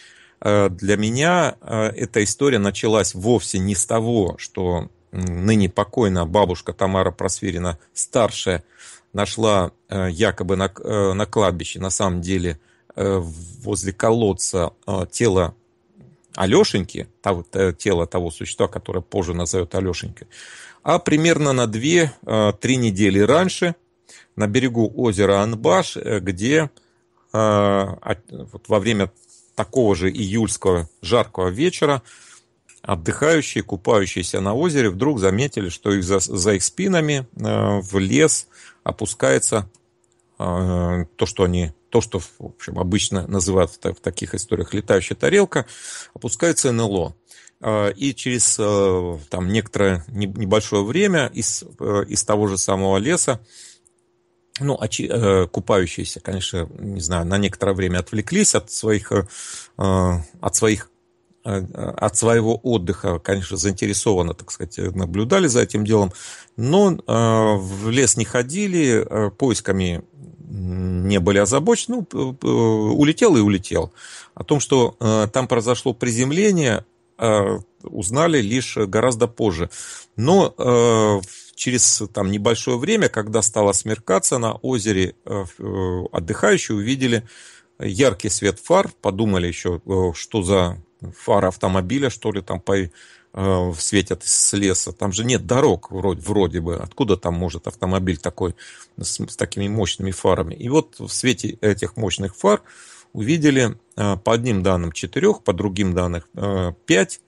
Э, для меня э, эта история началась вовсе не с того, что ныне покойная бабушка Тамара Просверина старшая нашла э, якобы на, на кладбище, на самом деле возле колодца тело Алешеньки, тело того существа, которое позже назовет Алешенькой, а примерно на 2-3 недели раньше на берегу озера Анбаш, где во время такого же июльского жаркого вечера отдыхающие, купающиеся на озере вдруг заметили, что их за, за их спинами э, в лес опускается э, то, что они то, что в общем, обычно называют в, в таких историях летающая тарелка, опускается НЛО. Э, и через э, там, некоторое небольшое время из, э, из того же самого леса ну, очи, э, купающиеся, конечно, не знаю, на некоторое время отвлеклись от своих, э, э от своих э, э, от своего отдыха, конечно, заинтересованно, так сказать, наблюдали за этим делом, но в лес не ходили, поисками не были озабочены, ну, улетел и улетел. О том, что там произошло приземление, узнали лишь гораздо позже. Но через там, небольшое время, когда стало смеркаться на озере, э, э, отдыхающие увидели яркий свет фар, подумали еще, э, что за фара автомобиля, что ли, там по, светят с леса. Там же нет дорог вроде, вроде бы. Откуда там может автомобиль такой с, с такими мощными фарами? И вот в свете этих мощных фар увидели по одним данным четырех, по другим данным пять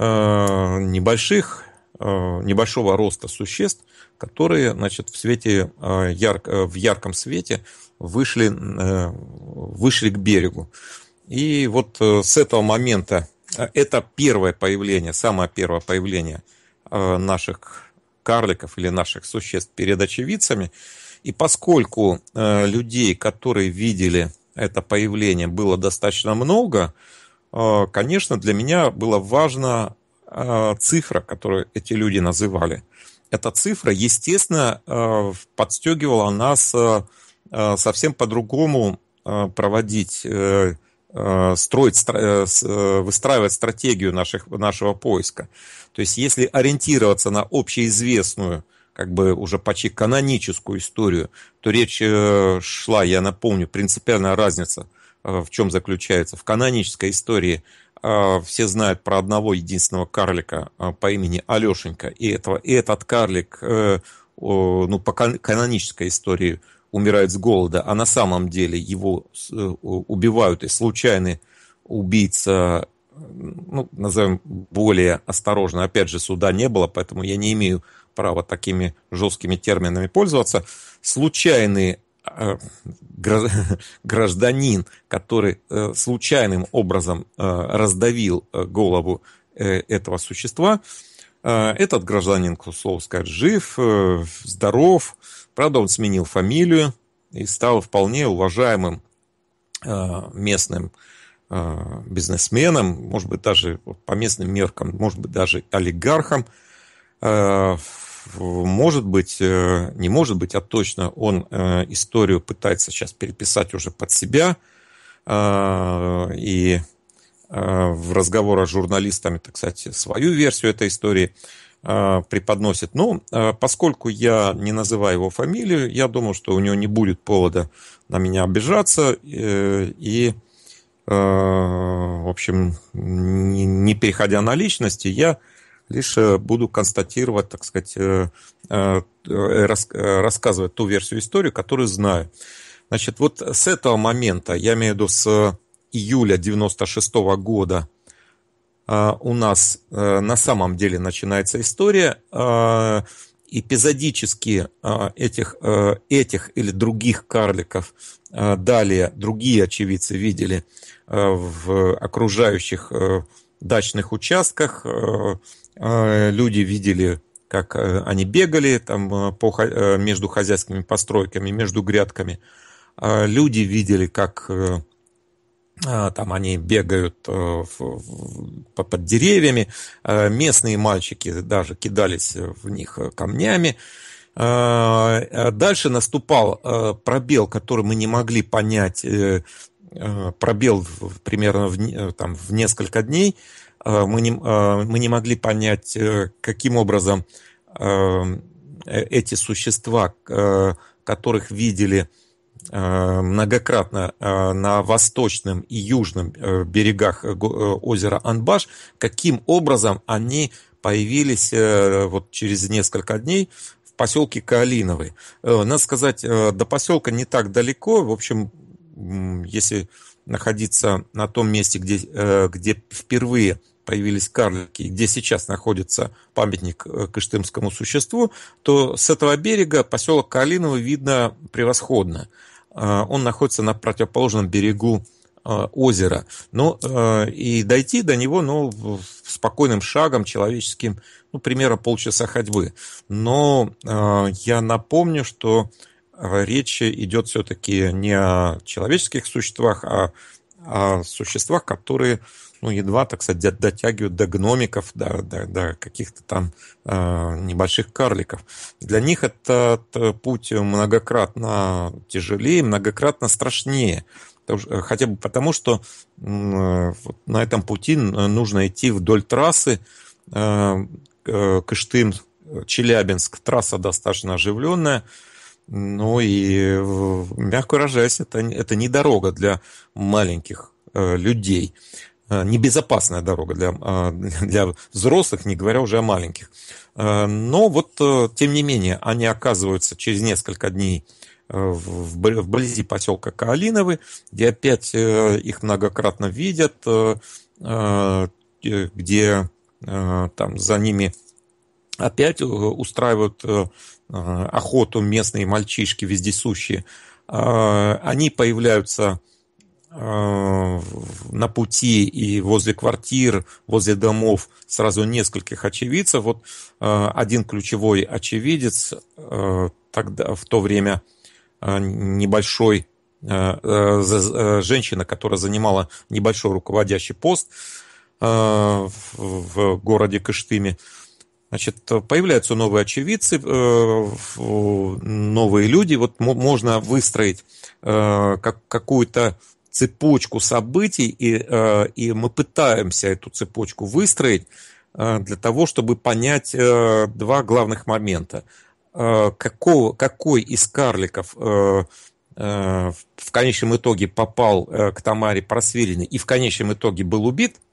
небольших Э, небольшого роста существ, которые значит, в, свете, э, ярко, э, в ярком свете вышли, вышли к берегу. И вот с этого момента это первое появление, самое первое появление наших карликов или наших существ перед очевидцами. И поскольку людей, которые видели это появление, было достаточно много, конечно, для меня было важно Э, цифра, которую эти люди называли, эта цифра, естественно, э, подстегивала нас э, совсем по-другому проводить, строить, выстраивать стратегию наших, нашего поиска. То есть, если ориентироваться на общеизвестную, как бы уже почти каноническую историю, то речь шла, я напомню, принципиальная разница в чем заключается. В канонической истории – а, все знают про одного единственного карлика а, по имени Алешенька. И, этого, и этот карлик, э, ну, по канонической истории, умирает с голода, а на самом деле его э, убивают, и случайный убийца, ну, назовем более осторожно, опять же, суда не было, поэтому я не имею права такими жесткими терминами пользоваться, случайный Э, гражданин, который э, случайным образом э, раздавил голову этого существа, этот гражданин, к слову сказать, жив, здоров. Правда, он сменил фамилию и стал вполне уважаемым местным бизнесменом, может быть, даже по местным меркам, может быть, даже олигархом может быть, э, не может быть, а точно он э, историю пытается сейчас переписать уже под себя. Э, и в разговорах с журналистами, так сказать, свою версию этой истории преподносит. Но ну, поскольку я не называю его фамилию, я думаю, что у него не будет повода на меня обижаться. И, в общем, не переходя на личности, я лишь э, буду констатировать, так сказать, э, э, рассказывать ту версию истории, которую знаю. Значит, вот с этого момента, я имею в виду с июля 96 года, у нас на самом деле начинается история. Эпизодически этих, этих или других карликов далее другие очевидцы видели в окружающих дачных участках, а, люди видели, как э, они бегали там э, по, э, между хозяйскими постройками, между грядками. А, люди видели, как а, там они бегают под деревьями. Местные мальчики даже кидались в них камнями. Дальше наступал пробел, который мы не могли понять, пробел примерно в, там, в несколько дней, Э, мы не, э, мы не могли понять, э, каким образом эти существа, которых видели многократно на восточном и южном берегах озера Анбаш, каким образом они появились вот через несколько дней в поселке Калиновы. Надо сказать, до поселка не так далеко, в общем, если находиться на том месте, где, э, где впервые появились карлики, где сейчас находится памятник э, кыштымскому существу, то с этого берега поселок Калиново видно превосходно. Э, он находится на противоположном берегу озера. Ну, и дойти до него, ну, спокойным шагом человеческим, ну, примерно полчаса ходьбы. Но я напомню, что Э, речь идет все-таки не о человеческих существах, а о существах, которые ну, едва, так сказать, дотягивают до гномиков, до, до, до каких-то там э, небольших карликов. Для них этот путь многократно тяжелее, многократно страшнее. Хотя бы потому, что э, на этом пути нужно идти вдоль трассы э, э Кыштым-Челябинск. Трасса достаточно оживленная, ну и, мягко выражаясь, это, это не дорога для маленьких э, людей, э, небезопасная дорога для, э, для взрослых, не говоря уже о маленьких. Э, но вот, э, тем не менее, они оказываются через несколько дней э, вблизи поселка Каолиновы, где опять э, их многократно видят, э, где там за ними опять устраивают Э, охоту местные мальчишки вездесущие, э, они появляются э, на пути и возле квартир, возле домов сразу нескольких очевидцев. Вот один ключевой очевидец тогда, в то время небольшой женщина, которая занимала небольшой руководящий пост в городе Кыштыме, Значит, появляются новые очевидцы, э, новые люди. Вот можно выстроить э, какую-то цепочку событий, и, э, и мы пытаемся эту цепочку выстроить для того, чтобы понять два главных момента. Какого, какой из карликов в конечном итоге попал к Тамаре Просвириной и в конечном итоге был убит –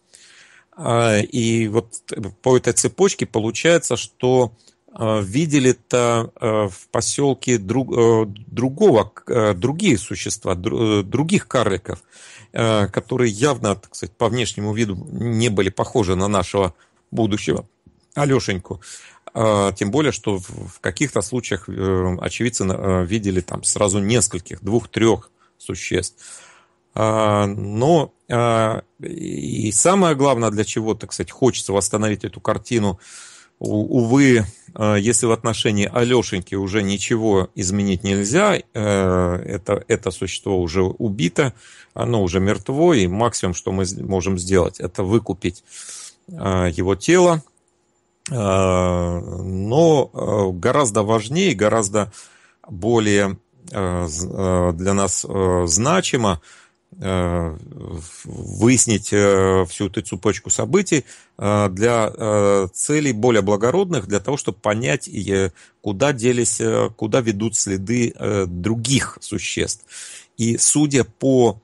а, и вот э, по этой цепочке получается, что а, видели-то а, в поселке друг, э, другого, э, другие существа, других карликов, которые явно, так сказать, по внешнему виду не были похожи на нашего будущего Алешеньку. Тем более, что в каких-то случаях очевидцы видели там сразу нескольких, двух-трех существ. Но а, и самое главное, для чего, так сказать, хочется восстановить эту картину, увы, а, если в отношении Алешеньки уже ничего изменить нельзя, э, это, это существо уже убито, оно уже мертво, и максимум, что мы можем сделать, это выкупить а, его тело. Но гораздо важнее, гораздо более для нас значимо – Э, выяснить э, всю эту цепочку событий э, для целей более благородных, для того, чтобы понять, куда делись, куда ведут следы других существ. И судя по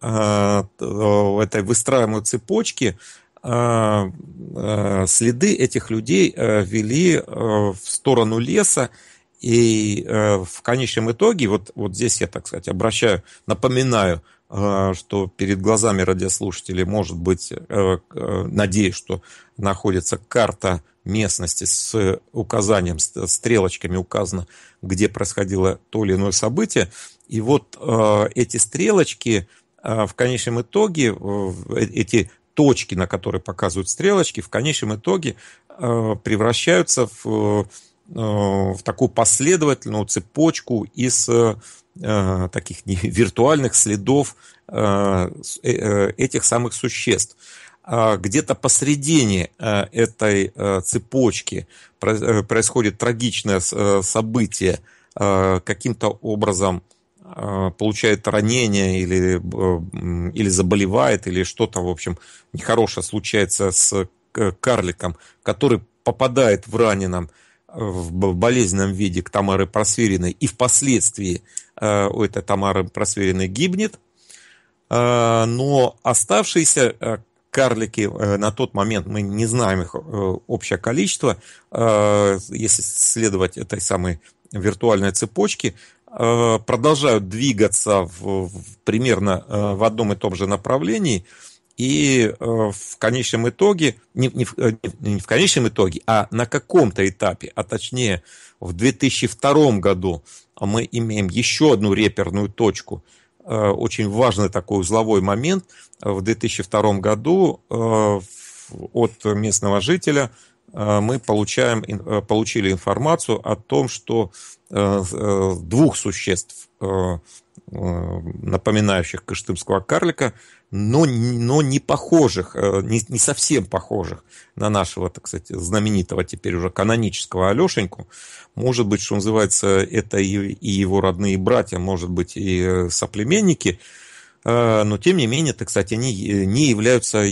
этой выстраиваемой цепочке, следы этих людей вели в сторону леса, и в конечном итоге, вот, вот здесь я, так сказать, обращаю, напоминаю а, что перед глазами радиослушателей может быть, э, э, надеюсь, что находится карта местности с указанием, э, стрелочками указано, где происходило то или иное событие. И вот эти стрелочки в конечном итоге, эти точки, на которые показывают стрелочки, в конечном итоге превращаются в, в такую последовательную цепочку из Э, таких виртуальных следов э, э, этих самых существ. А где-то посредине этой цепочки происходит трагичное событие, каким-то образом получает ранение или, или заболевает, или что-то, в общем, нехорошее случается с карликом, который попадает в раненом в болезненном виде к Тамаре Просвериной и впоследствии Э, у этой Тамары Просвериной гибнет, э, но оставшиеся э, карлики на тот момент, мы не знаем их общее количество, если следовать этой самой виртуальной цепочке, продолжают двигаться в, в, примерно в одном и том же направлении, и в конечном итоге, не, не, в, не в конечном итоге, а на каком-то этапе, а точнее в 2002 году а мы имеем еще одну реперную точку. Э, очень важный такой узловой момент. Э, в 2002 году э, от местного жителя мы получаем, получили информацию о том, что двух существ Э, напоминающих кыштымского карлика, но, но не похожих, э, не, не совсем похожих на нашего, так сказать, знаменитого теперь уже канонического Алешеньку. Может быть, что называется, это и, и его родные братья, может быть, и э, соплеменники, но тем не менее, так кстати они не являются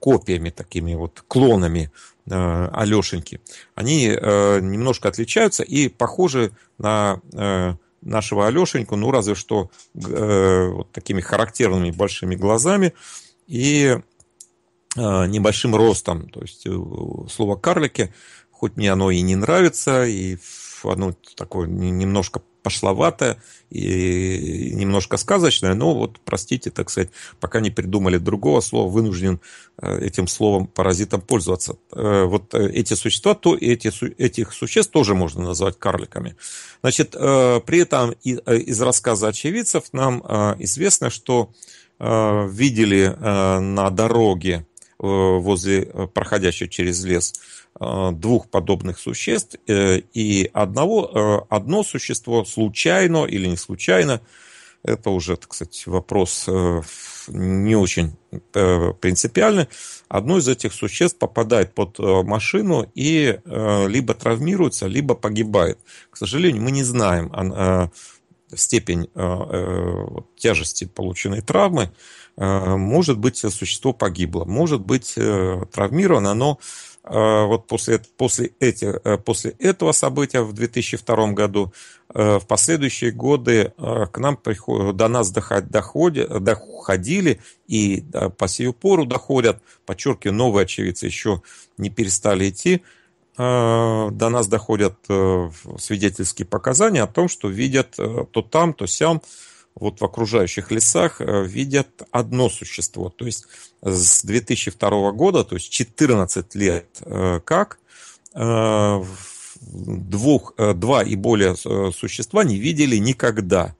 копиями, такими вот клонами Алешеньки. Они немножко отличаются и похожи на нашего Алешеньку, ну, разве что э, вот такими характерными большими глазами и э, небольшим ростом. То есть, э, слово «карлики», хоть мне оно и не нравится, и оно такое немножко пошловато и немножко сказочное, но вот, простите, так сказать, пока не придумали другого слова, вынужден э, этим словом паразитом пользоваться. Э, вот э, эти существа, то эти, этих существ тоже можно назвать карликами. Значит, при этом из рассказа очевидцев нам известно, что видели на дороге возле проходящей через лес Э, двух подобных существ, э, и одного, э, одно существо случайно или не случайно, это уже, так сказать, вопрос не очень принципиальный, одно из этих существ попадает под машину и либо травмируется, либо погибает. К сожалению, мы не знаем а, степень тяжести полученной травмы, может быть, существо погибло, может быть, травмировано, но а, вот после, после, этих, э, после этого события в 2002 году, э, в последующие годы э, к нам приход, до нас доходи, доходили и по сию пору доходят, подчеркиваю, новые очевидцы еще не перестали идти, а, до нас доходят свидетельские показания о том, что видят то там, то сям вот в окружающих лесах э, видят одно существо. То есть с 2002 года, то есть 14 лет э, как, э, двух, два и более существа не видели никогда.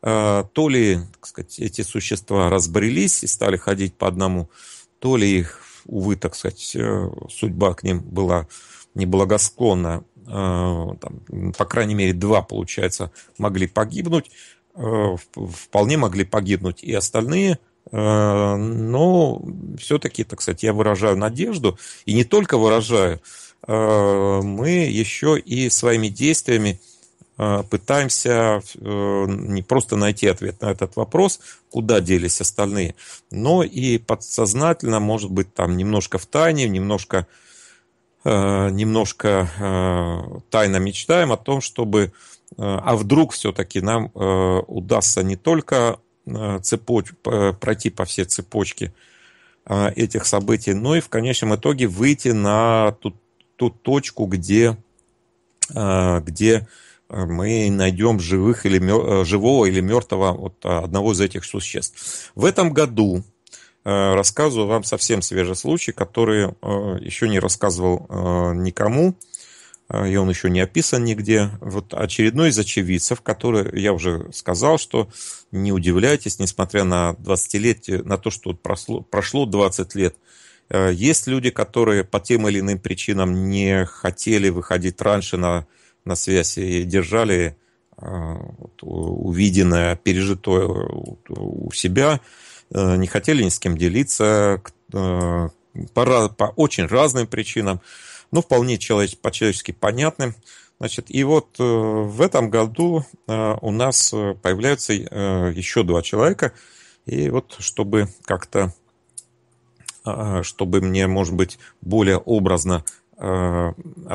То ли так сказать, эти существа разбрелись и стали ходить по одному, то ли их, увы, так сказать, судьба к ним была неблагосклонна. Там, по крайней мере, два, получается, могли погибнуть. Э, вполне могли погибнуть и остальные, э, но все-таки, так сказать, я выражаю надежду, и не только выражаю, э, мы еще и своими действиями пытаемся не просто найти ответ на этот вопрос, куда делись остальные, но и подсознательно, может быть, там немножко в тайне, немножко, немножко тайно мечтаем о том, чтобы Э, а вдруг все-таки нам э, удастся не только э, цепоч... пройти по всей цепочке этих событий, но и в конечном итоге выйти на ту, ту точку, где, где мы найдем живых или мер... живого или мертвого вот одного из этих существ. В этом году рассказываю вам совсем свежий случай, который еще не рассказывал никому. А, и он еще не описан нигде. Вот очередной из очевидцев, который я уже сказал, что не удивляйтесь, несмотря на 20-летие, на то, что прошло, прошло 20 лет, э, есть люди, которые по тем или иным причинам не хотели выходить раньше на, на связь и держали э, вот, увиденное, пережитое у себя, э, не хотели ни с кем делиться, по, по очень разным причинам ну, вполне человек, по-человечески понятным. Значит, и вот э, в этом году э, у нас э, появляются еще два человека. И вот чтобы как-то, а, чтобы мне, может быть, более образно попыт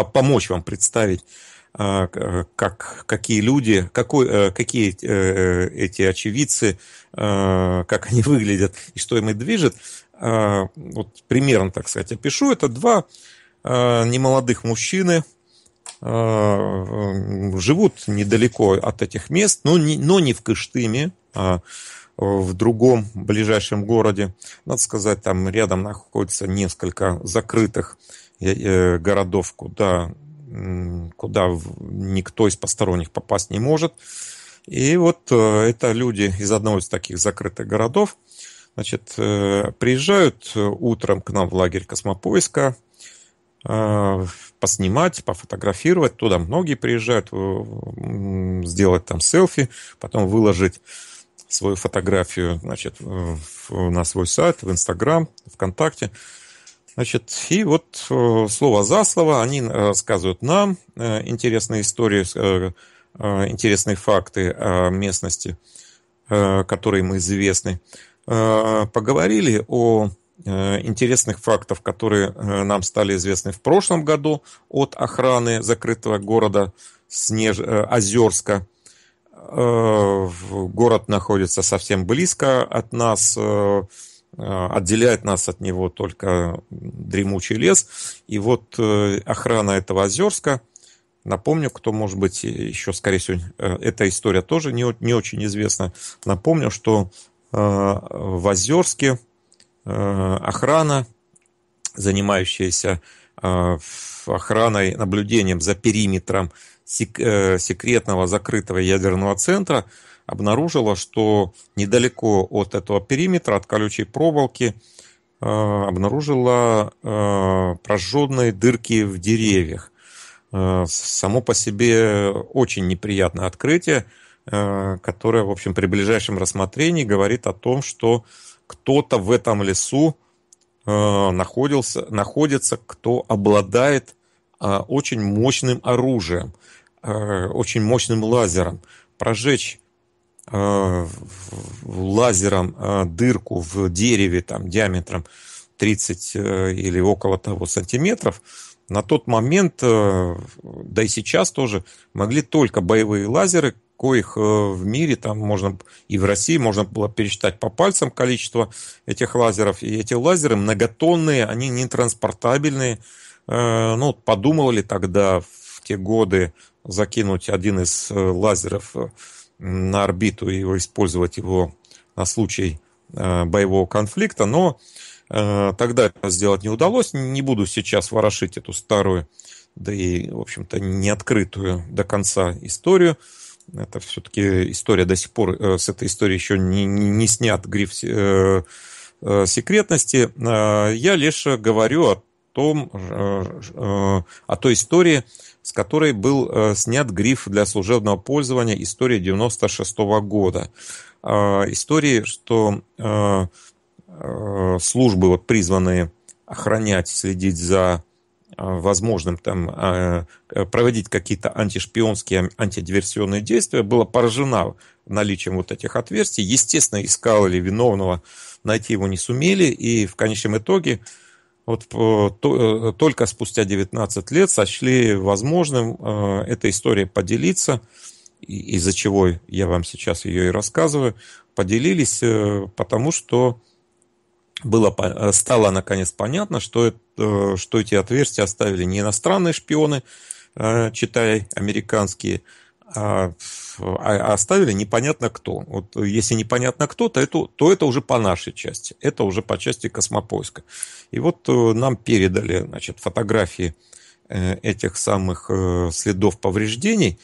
помочь вам представить, как, какие люди, какой, какие эти очевидцы, как они выглядят и что им и движет, Э, вот примерно, так сказать, опишу, это два э, немолодых мужчины, э, живут недалеко от этих мест, но не, но не в Кыштыме, а в другом ближайшем городе. Надо сказать, там рядом находится несколько закрытых городов, куда, куда никто из посторонних попасть не может. И вот это люди из одного из таких закрытых городов Значит, э, приезжают э, утром к нам в лагерь космопоиска э, поснимать, пофотографировать. Туда многие приезжают, сделать там селфи, потом выложить свою фотографию значит, на свой сайт, в Инстаграм, ВКонтакте. Значит, и вот слово за слово они рассказывают нам интересные истории, интересные факты о местности, которые мы известны. Э, поговорили о э, интересных фактов, которые э, нам стали известны в прошлом году от охраны закрытого города Снеж... Озерска. Город находится совсем близко от нас, отделяет нас от него только дремучий лес. И вот охрана этого Озерска, напомню, кто, может быть, еще, скорее всего, эта история тоже не, не очень известна, напомню, что Э, в Озерске э, охрана, занимающаяся э, охраной, наблюдением за периметром секретного закрытого ядерного центра, обнаружила, что недалеко от этого периметра, от колючей проволоки, обнаружила прожженные дырки в деревьях. Само по себе очень неприятное открытие – Э, которая, в общем, при ближайшем рассмотрении говорит о том, что кто-то в этом лесу э, находился, находится, кто обладает э, очень мощным оружием, очень мощным лазером. Прожечь лазером дырку в дереве там, диаметром 30 или около того сантиметров, на тот момент, да и сейчас тоже, могли только боевые лазеры, коих э, в мире, там можно и в России можно было пересчитать по пальцам количество этих лазеров. И эти лазеры многотонные, они не транспортабельные э, Ну, подумывали тогда в те годы закинуть один из э, лазеров на орбиту и использовать его на случай боевого конфликта, но тогда это сделать не удалось. Не буду сейчас ворошить эту старую, да и, в общем-то, не открытую до конца историю. Это все-таки история до сих пор, э, с этой историей еще не, не, не снят гриф э, э, секретности. Я лишь говорю о том, о той истории, с которой был снят гриф для служебного пользования истории 96 -го года. Истории, что службы, вот, призванные охранять, следить за Э, возможным там, э, проводить какие-то антишпионские, антидиверсионные действия, была поражена наличием вот этих отверстий. Естественно, искали виновного, найти его не сумели, и в конечном итоге вот э, только спустя 19 лет сочли возможным э, этой историей поделиться, из-за чего я вам сейчас ее и рассказываю, поделились, потому что было, э, стало наконец понятно, что, это, э, что эти отверстия оставили не иностранные шпионы, э, читай, американские, а, а, а оставили непонятно кто. Вот если непонятно кто, то это, то это уже по нашей части. Это уже по части космопоиска. И вот нам передали значит, фотографии этих самых следов повреждений,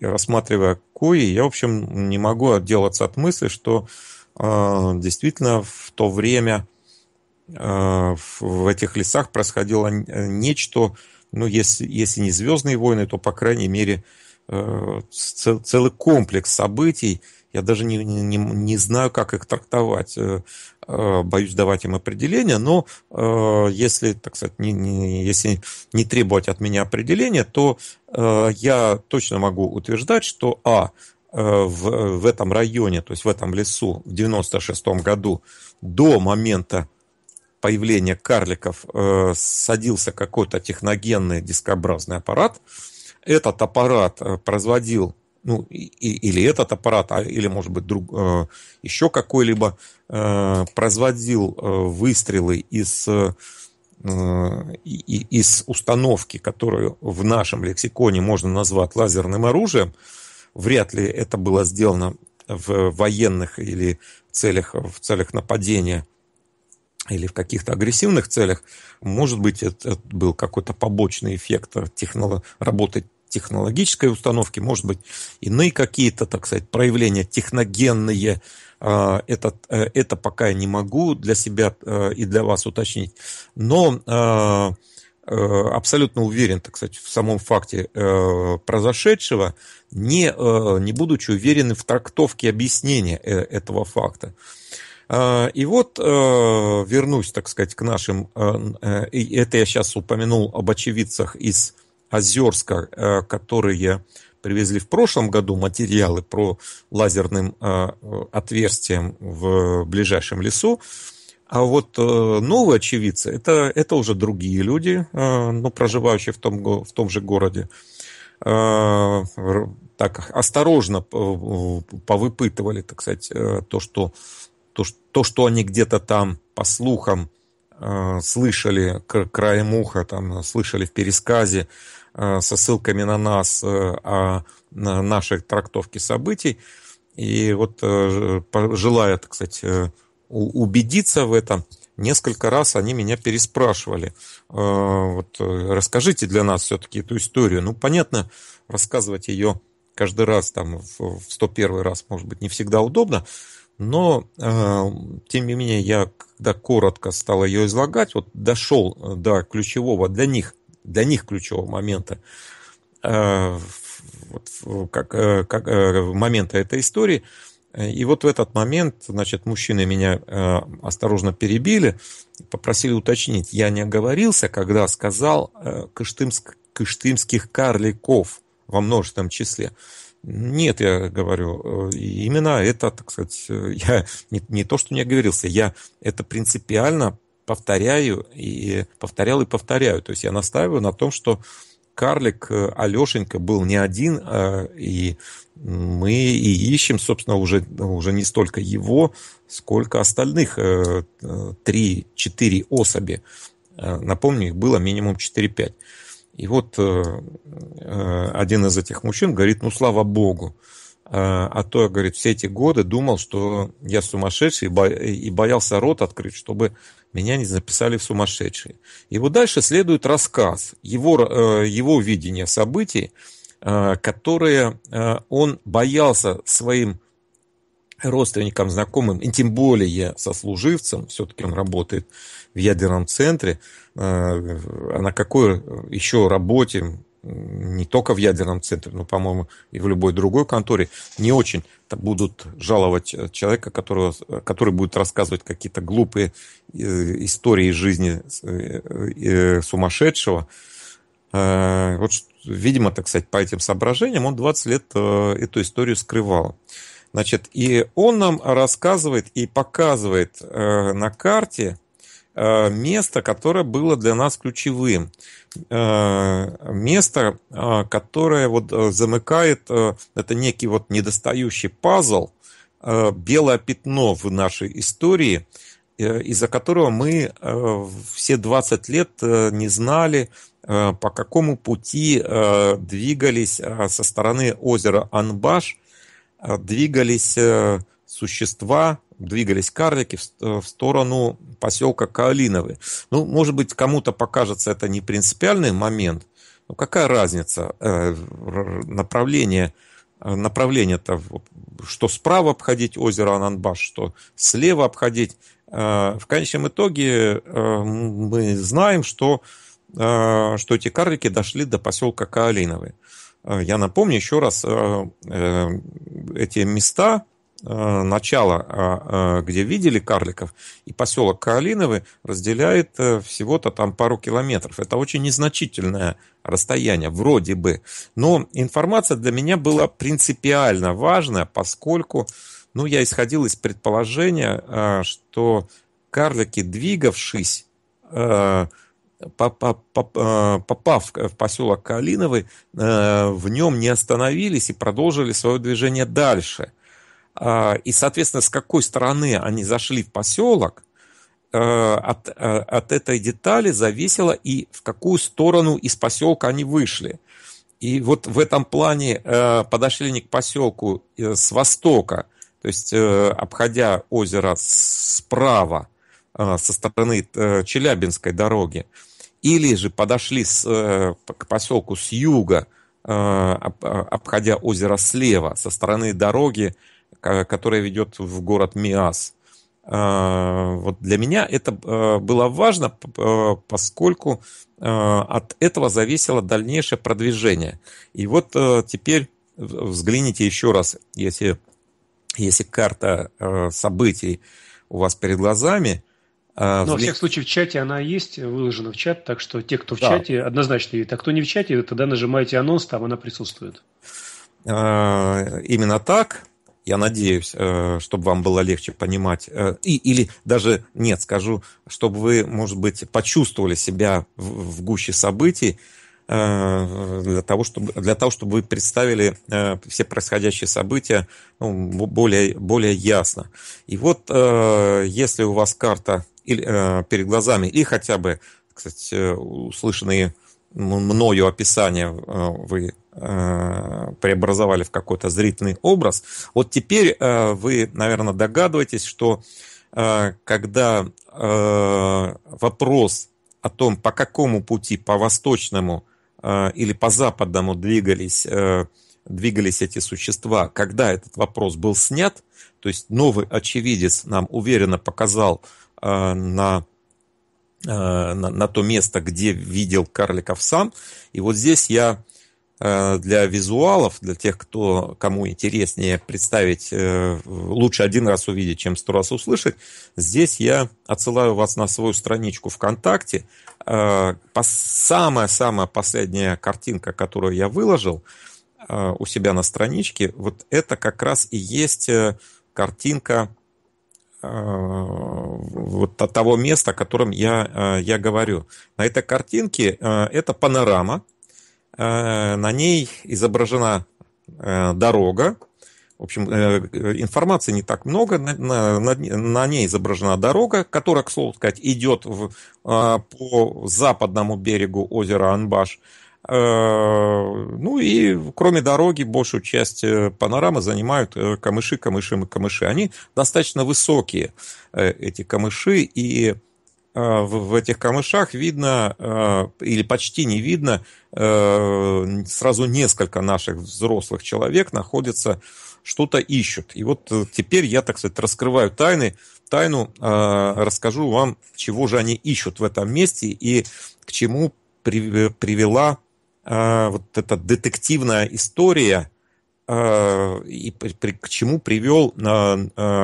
рассматривая кои, я, в общем, не могу отделаться от мысли, что а, действительно в то время а, в этих лесах происходило э, нечто, ну, если, если не «Звездные войны», то, по крайней мере, э, целый комплекс событий. Я даже не, не, не знаю, как их трактовать. Э, боюсь давать им определение, но если, так сказать, не, не, если не требовать от меня определения, то я точно могу утверждать, что А – Э, в, э, в этом районе, то есть в этом лесу в 96 году до момента появления карликов э, садился какой-то техногенный дискообразный аппарат. Этот аппарат э, производил, ну, и, или этот аппарат, а, или, может быть, друг, э, еще какой-либо, э, производил э, выстрелы из, э, из установки, которую в нашем лексиконе можно назвать лазерным оружием, э, вряд ли это было сделано в военных или целях, в целях нападения или в каких-то агрессивных целях. Может быть, это, это был какой-то побочный эффект техноло- работы технологической установки, может быть, иные какие-то, так сказать, проявления техногенные. А, это, э, это пока я не могу для себя э, и для вас уточнить. Но а, Э, абсолютно уверен, так сказать, в самом факте э, произошедшего, не, э, не будучи уверены в трактовке объяснения этого факта. И вот вернусь, так сказать, к нашим... Это я сейчас упомянул об очевидцах из Озерска, которые привезли в прошлом году материалы про лазерным отверстием в ближайшем лесу. А вот э, новые очевидцы это, это уже другие люди, э, ну, проживающие в том, в том же городе. Э, так, осторожно повыпытывали, так сказать, то, что, то, то, что они где-то там, по слухам, слышали краем уха, там, слышали в пересказе со ссылками на нас о нашей трактовке событий. И вот желая, так сказать, убедиться в этом. Несколько раз они меня переспрашивали. Э, вот э, расскажите для нас все-таки эту историю. Ну, понятно, рассказывать ее каждый раз, там, в 101 раз, может быть, не всегда удобно. Но, э, тем не менее, я, когда коротко стал ее излагать, вот дошел до ключевого для них, для них ключевого момента, вот, как, как, момента этой истории – Э, и вот в этот момент, значит, мужчины меня э, осторожно перебили, попросили уточнить. Я не оговорился, когда сказал э, кыштымск, кыштымских карликов во множественном числе. Нет, я говорю, э, именно это, так сказать, э, я не, не то, что не оговорился, я это принципиально повторяю и повторял и повторяю. То есть я настаиваю на том, что карлик э, Алешенька был не один, а, и мы и ищем, собственно, уже, уже не столько его, сколько остальных 3-4 э, особи. Э, напомню, их было минимум 4-5. И вот один из этих мужчин говорит, ну, слава богу, а Атор говорит, все эти годы думал, что я сумасшедший и боялся рот открыть, чтобы меня не записали в сумасшедшие. И вот дальше следует рассказ, его, э, его видения событий, э, которые э, он боялся своим родственникам, знакомым, и тем более сослуживцам, все-таки он работает в ядерном центре, а на какой еще работе не только в ядерном центре, но, по-моему, и в любой другой конторе, не очень будут жаловать э, человека, которого, э, который будет рассказывать какие-то глупые э, истории жизни сумасшедшего. Вот, видимо, так сказать, по этим соображениям он 20 лет эту историю скрывал. Значит, и он нам рассказывает и показывает на карте Э, место, которое было для нас ключевым. Э, место, э, которое вот замыкает, это некий вот недостающий пазл, белое пятно в нашей истории, из-за которого мы все 20 лет не знали, по какому пути двигались со стороны озера Анбаш, двигались существа, двигались карлики э, в сторону поселка Калиновы. Ну, может быть, кому-то покажется это не принципиальный момент, но какая разница э, направление э, направление-то, что справа обходить озеро Ананбаш, что слева обходить. В конечном итоге мы знаем, что, что эти карлики дошли до поселка Каолиновы. Я напомню еще раз, эти места Э, начало, а, а, где видели карликов, и поселок Калиновы разделяет э, всего-то там пару километров. Это очень незначительное расстояние, вроде бы. Но информация для меня была принципиально важная, поскольку ну, я исходил из предположения, э, что карлики, двигавшись, попав в поселок Калиновый, в нем не остановились и продолжили свое движение дальше – а, и, соответственно, с какой стороны они зашли в поселок, э, от, э, от этой детали зависело и в какую сторону из поселка они вышли. И вот в этом плане э, подошли они к поселку с востока, то есть обходя озеро справа, со стороны Челябинской дороги, или же подошли с, к поселку с юга, обходя озеро слева, со стороны дороги, которая ведет в город Миас. А, вот для меня это э, было важно, э, поскольку э, от этого зависело дальнейшее продвижение. И вот теперь взгляните еще раз, если, если карта событий у вас перед глазами, но, ну, в... во всяком
случае, в чате она есть, выложена в чат, так что те, кто в да. чате, однозначно видят. А кто не в чате, тогда нажимаете анонс, там она присутствует.
А, именно так. Я надеюсь, э, чтобы вам было легче понимать. Э, и, или даже, нет, скажу, чтобы вы, может быть, почувствовали себя в, гуще событий, э, для того, чтобы, для того, чтобы вы представили все происходящие события ну, более, более ясно. И вот если у вас карта перед глазами или хотя бы, кстати, услышанные мною описания вы Э, преобразовали в какой-то зрительный образ. Вот теперь э, вы, наверное, догадываетесь, что э, когда вопрос о том, по какому пути, по восточному или по западному двигались, двигались эти существа, когда этот вопрос был снят, то есть новый очевидец нам уверенно показал на на, на то место, где видел карликов сам. И вот здесь я Э, для визуалов, для тех, кто, кому интереснее представить, э, лучше один раз увидеть, чем сто раз услышать, здесь я отсылаю вас на свою страничку ВКонтакте. Э, самая-самая последняя картинка, которую я выложил у себя на страничке, вот это как раз и есть картинка вот от того места, о котором я, я говорю. На этой картинке это панорама, Э, на ней изображена э, дорога. В общем, э, информации не так много. На, ней изображена дорога, которая, к слову сказать, идет по западному берегу озера Анбаш. Ну и кроме дороги большую часть панорамы занимают камыши, камыши и камыши. Они достаточно высокие, эти камыши, и Э, в этих камышах видно, э, или почти не видно, э, сразу несколько наших взрослых человек находятся, что-то ищут. И вот теперь я, так сказать, раскрываю тайны, тайну, расскажу вам, чего же они ищут в этом месте и к чему привела вот эта детективная история – а, и к чему привел, а,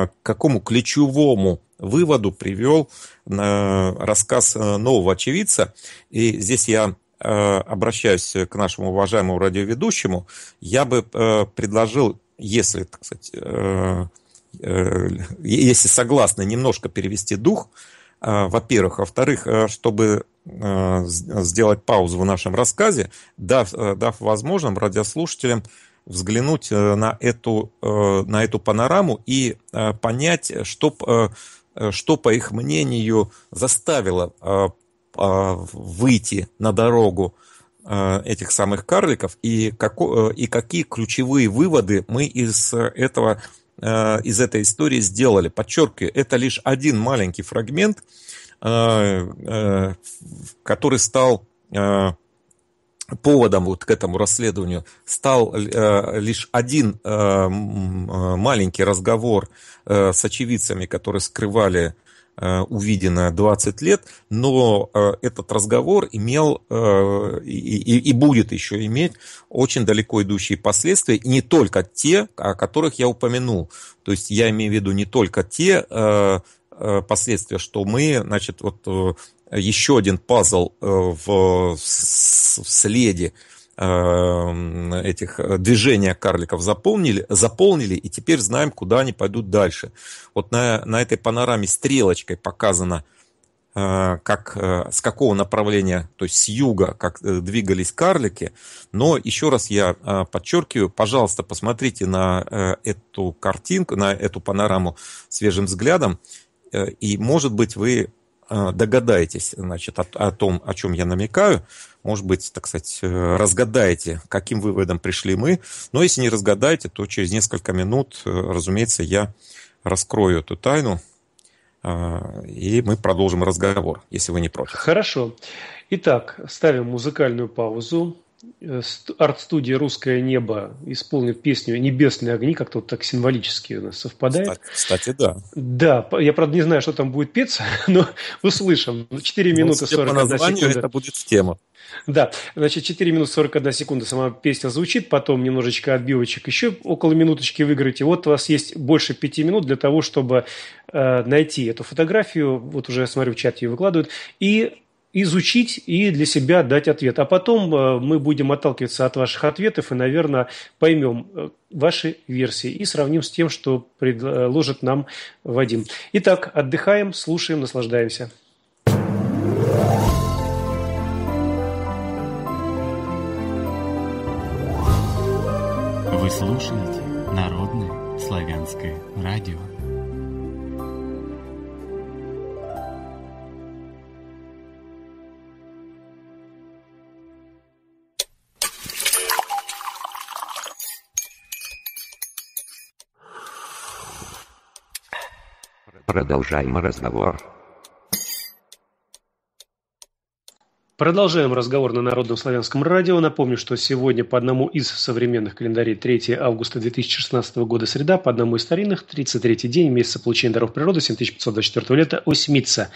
к какому ключевому выводу привел на рассказ э, нового очевидца. И здесь я э, обращаюсь к нашему уважаемому радиоведущему. Я бы э, предложил, если, так сказать, если согласны, немножко перевести дух, во-первых. Во-вторых, чтобы сделать паузу в нашем рассказе, дав, дав возможным радиослушателям взглянуть э, на эту, э, на эту панораму и э, понять, что, что, по их мнению, заставило выйти на дорогу этих самых карликов и, как и какие ключевые выводы мы из этого из этой истории сделали. Подчеркиваю, это лишь один маленький фрагмент, который стал поводом вот к этому расследованию стал э, лишь один э, э маленький разговор э, с очевидцами, которые скрывали э, увиденное 20 лет, но э, этот разговор имел и, и, и будет еще иметь очень далеко идущие последствия, и не только те, о которых я упомянул. То есть я имею в виду не только те последствия, что мы, значит, вот еще один пазл э, в, в следе э, этих э, движения карликов заполнили, заполнили, и теперь знаем, куда они пойдут дальше. Вот на, на этой панораме стрелочкой показано, как, с какого направления, то есть с юга, как двигались карлики. Но еще раз я подчеркиваю, пожалуйста, посмотрите на эту картинку, на эту панораму свежим взглядом, и, может быть, вы а, догадаетесь значит, о, о том, о чем я намекаю. Может быть, так сказать, э, разгадаете, каким выводом пришли мы. Но если не разгадаете, то через несколько минут, э, разумеется, я раскрою эту тайну, а, и мы продолжим разговор, если вы не против.
Хорошо. Итак, ставим музыкальную паузу. Э, арт-студия «Русское небо» исполнит песню «Небесные огни», как-то вот так символически у нас совпадает.
Кстати, да.
Да, я, правда, не знаю, что там будет петься, но услышим. 4 ну, минуты 41 по секунда. это
будет тема.
Да, значит, 4 минуты 41 секунда сама песня звучит, потом немножечко отбивочек, еще около минуточки выиграете. Вот у вас есть больше 5 минут для того, чтобы э, найти эту фотографию, вот уже, я смотрю, в чате ее выкладывают, и изучить и для себя дать ответ. А потом э, мы будем отталкиваться от ваших ответов и, наверное, поймем э, ваши версии и сравним с тем, что предложит нам Вадим. Итак, отдыхаем, слушаем, наслаждаемся. Вы слушаете
Народное славянское радио. Продолжаем разговор.
Продолжаем разговор на Народном славянском радио. Напомню, что сегодня по одному из современных календарей 3 августа 2016 года среда, по одному из старинных, 33-й день месяца получения даров природы, 7524 лета, Осьмица.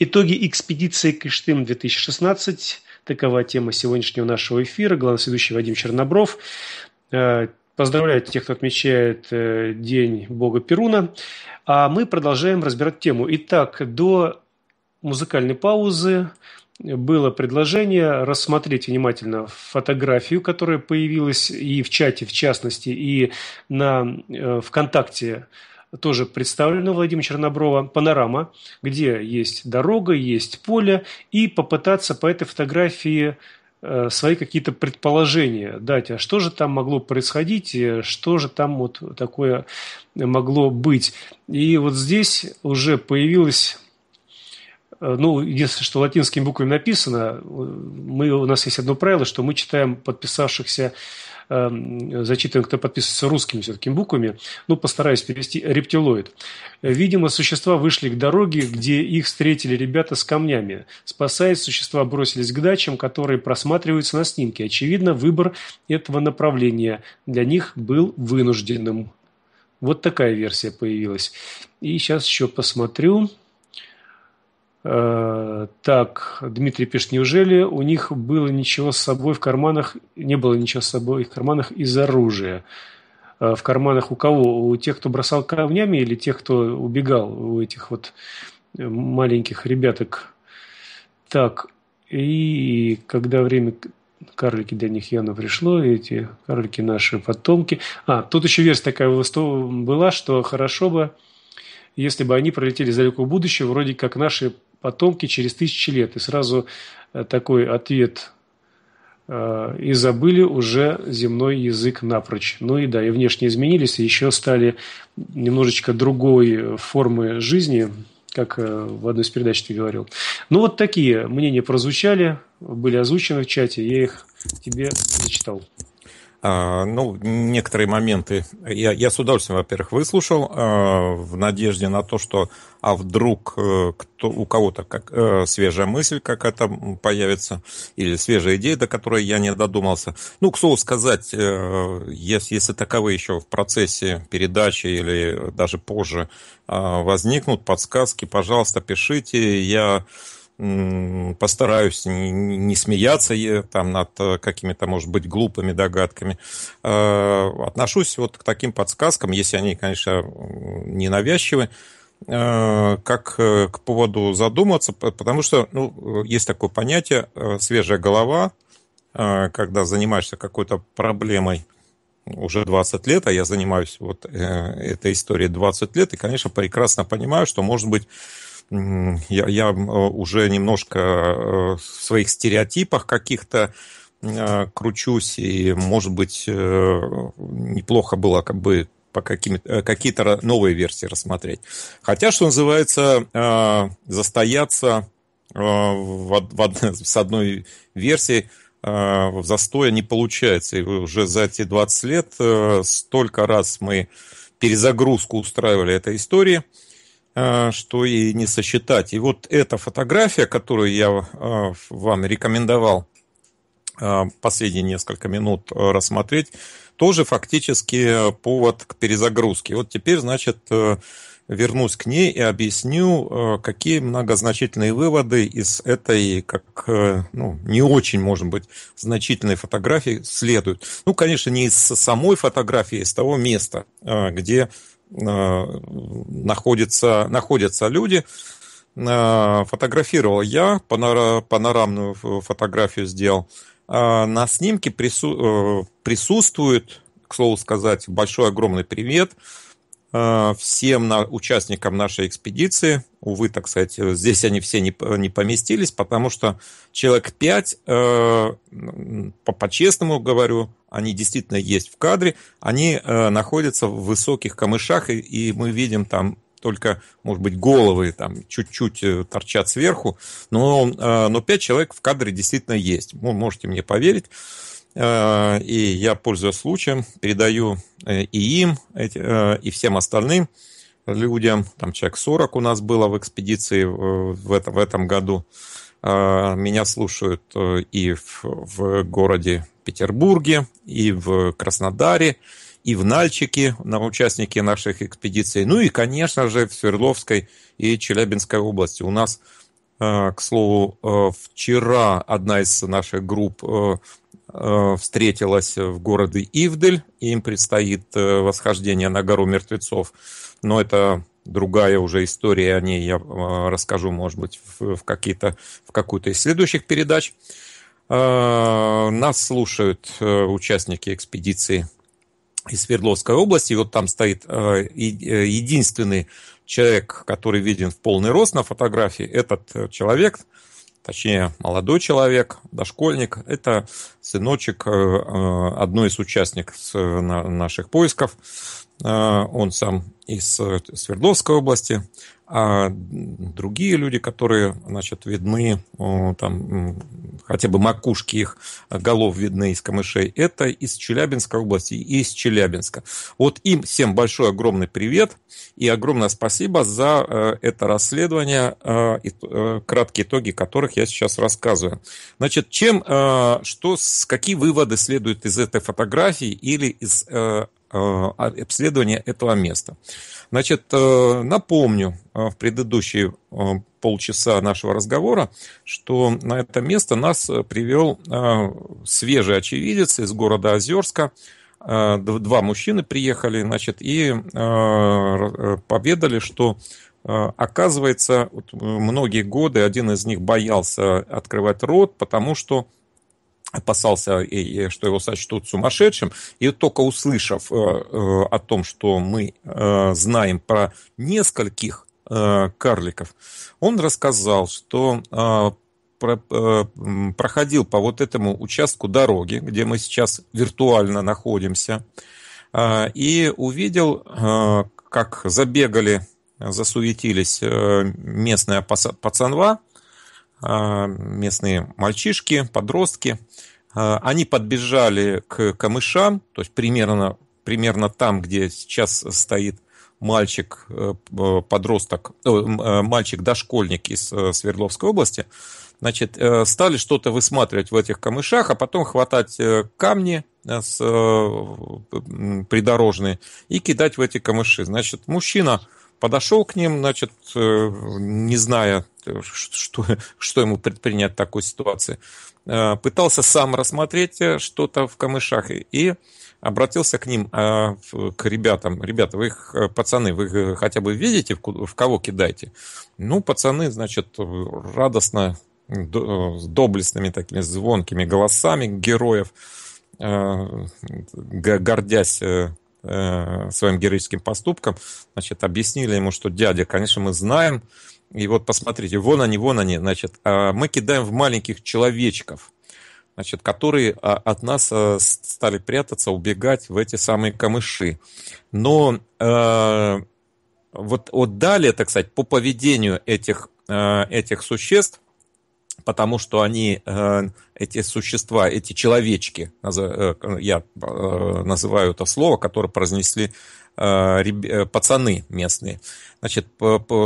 Итоги экспедиции Кыштым-2016. Такова тема сегодняшнего нашего эфира. Главный ведущий Вадим Чернобров. Э, Поздравляю тех, кто отмечает э, День Бога Перуна. А мы продолжаем разбирать тему. Итак, до музыкальной паузы было предложение рассмотреть внимательно фотографию, которая появилась и в чате, в частности, и на э, ВКонтакте тоже представлена Владимира Черноброва, панорама, где есть дорога, есть поле, и попытаться по этой фотографии Э, свои какие-то предположения дать, а что же там могло происходить, э, что же там вот такое могло быть. И вот здесь уже появилось, э, ну, единственное, что латинскими буквами написано, мы, у нас есть одно правило, что мы читаем подписавшихся э, зачитываем, кто подписывается русскими все-таки буквами, ну, постараюсь перевести рептилоид. Видимо, существа вышли к дороге, где их встретили ребята с камнями. Спасаясь, существа бросились к дачам, которые просматриваются на снимке. Очевидно, выбор этого направления для них был вынужденным. Вот такая версия появилась. И сейчас еще посмотрю. Э, так, Дмитрий пишет, неужели у них было ничего с собой в карманах, не было ничего с собой в карманах из оружия? Э, в карманах у кого? У тех, кто бросал камнями или тех, кто убегал у этих вот э, маленьких ребяток? Так, и когда время карлики для них явно пришло, и эти карлики наши потомки. А, тут еще версия такая была, что хорошо бы, если бы они пролетели из далекого будущего, вроде как наши потомки через тысячи лет. И сразу э, такой ответ э, и забыли уже земной язык напрочь. Ну и да, и внешне изменились, и еще стали немножечко другой э, формы жизни, как в одной из передач ты говорил. Ну вот такие мнения прозвучали, были озвучены в чате, я их тебе зачитал.
А, ну, некоторые моменты я, я с удовольствием, во-первых, выслушал а, в надежде на то, что а вдруг э, кто, у кого-то как, э, свежая мысль какая-то появится или свежая идея, до которой я не додумался. Ну, к слову сказать, э, если, если таковые еще в процессе передачи или даже позже а, возникнут подсказки, пожалуйста, пишите. Я постараюсь не, не смеяться там, над э, какими-то, может быть, глупыми догадками. Э, отношусь вот к таким подсказкам, если они, конечно, ненавязчивы э, как к поводу задуматься, потому что ну, есть такое понятие «свежая голова», когда занимаешься какой-то проблемой уже 20 лет, а я занимаюсь вот этой историей 20 лет, и, конечно, прекрасно понимаю, что, может быть, я, я э, уже немножко э, в своих стереотипах каких-то э, кручусь, и, может быть, неплохо было как бы по какие-то новые версии рассмотреть. Хотя, что называется, застояться в, в, с одной версией в застоя не получается. И уже за эти 20 лет столько раз мы перезагрузку устраивали этой истории – Э, что и не сосчитать. И вот эта фотография, которую я э, вам рекомендовал э, последние несколько минут рассмотреть, тоже фактически повод к перезагрузке. Вот теперь, значит, вернусь к ней и объясню, какие многозначительные выводы из этой, как ну, не очень, может быть, значительной фотографии следуют. Ну, конечно, не из самой фотографии, а из того места, где Э, находятся, находятся люди. Э, фотографировал я, панорамную фотографию сделал. Э, на снимке присутствует, к слову сказать, большой огромный привет – Э, всем на, участникам нашей экспедиции. Увы, так сказать, здесь они все не, не поместились, потому что человек 5, э, по-честному говорю, они действительно есть в кадре, они э, находятся в высоких камышах, и, и мы видим там только, может быть, головы там чуть-чуть э, торчат сверху, но, э, но 5 человек в кадре действительно есть. Вы можете мне поверить. Э, и я, пользуясь случаем, передаю э, и им, э, и всем остальным людям, там человек 40 у нас было в экспедиции в этом, в этом году, меня слушают и в, в городе Петербурге, и в Краснодаре, и в Нальчике, на участники наших экспедиций, ну и, конечно же, в Свердловской и Челябинской области. У нас, к слову, вчера одна из наших групп Э, встретилась в городе Ивдель. и Им предстоит э, восхождение на гору мертвецов. Но это другая уже история, о ней я э, расскажу, может быть, в, в, какие-то, в какую-то из следующих передач. Нас слушают участники экспедиции из Свердловской области. И вот там стоит единственный человек, который виден в полный рост на фотографии. Этот человек точнее молодой человек, дошкольник, это сыночек э, э, одной из участников э, наших поисков. Он сам из Свердловской области, а другие люди, которые, значит, видны, там, хотя бы макушки их а, голов видны из камышей, это из Челябинской области и из Челябинска. Вот им всем большой огромный привет и огромное спасибо за э, это расследование, э, э, краткие итоги которых я сейчас рассказываю. Значит, чем, что, какие выводы следуют из этой фотографии или из обследования этого места? Значит, э, напомню э, в предыдущие э, полчаса нашего разговора, что на это место нас привел свежий очевидец из города Озерска. Два мужчины приехали, значит, и поведали, что оказывается, многие годы один из них боялся открывать рот, потому что опасался, что его сочтут сумасшедшим, и только услышав э, э, о том, что мы э, знаем про нескольких карликов, он рассказал, что проходил по вот этому участку дороги, где мы сейчас виртуально находимся, и увидел, как забегали, засуетились местные пацанва – а, местные мальчишки, подростки, а, они подбежали к камышам, то есть примерно, примерно там, где сейчас стоит мальчик, э, э, подросток, э, мальчик-дошкольник из Свердловской области, значит, стали что-то высматривать в этих камышах, а потом хватать камни с придорожные и кидать в эти камыши. Значит, мужчина Подошел к ним, значит, э, не зная, э, что, что ему предпринять в такой ситуации. Э, пытался сам рассмотреть что-то в камышах и обратился к ним, к ребятам. Ребята, вы их, пацаны, вы их хотя бы видите, в кого кидаете? Ну, пацаны, значит, радостно, с доблестными такими звонкими голосами героев, гордясь э, своим героическим поступком, значит, объяснили ему, что дядя, конечно, мы знаем, и вот посмотрите, вон они, вон они, значит, э, мы кидаем в маленьких человечков, значит, которые а, от нас э, стали прятаться, убегать в эти самые камыши. Но э, вот далее, так сказать, по поведению этих, э, этих существ, потому что они, э, эти существа, эти человечки, э, я э, называю это слово, которое произнесли пацаны местные. Значит,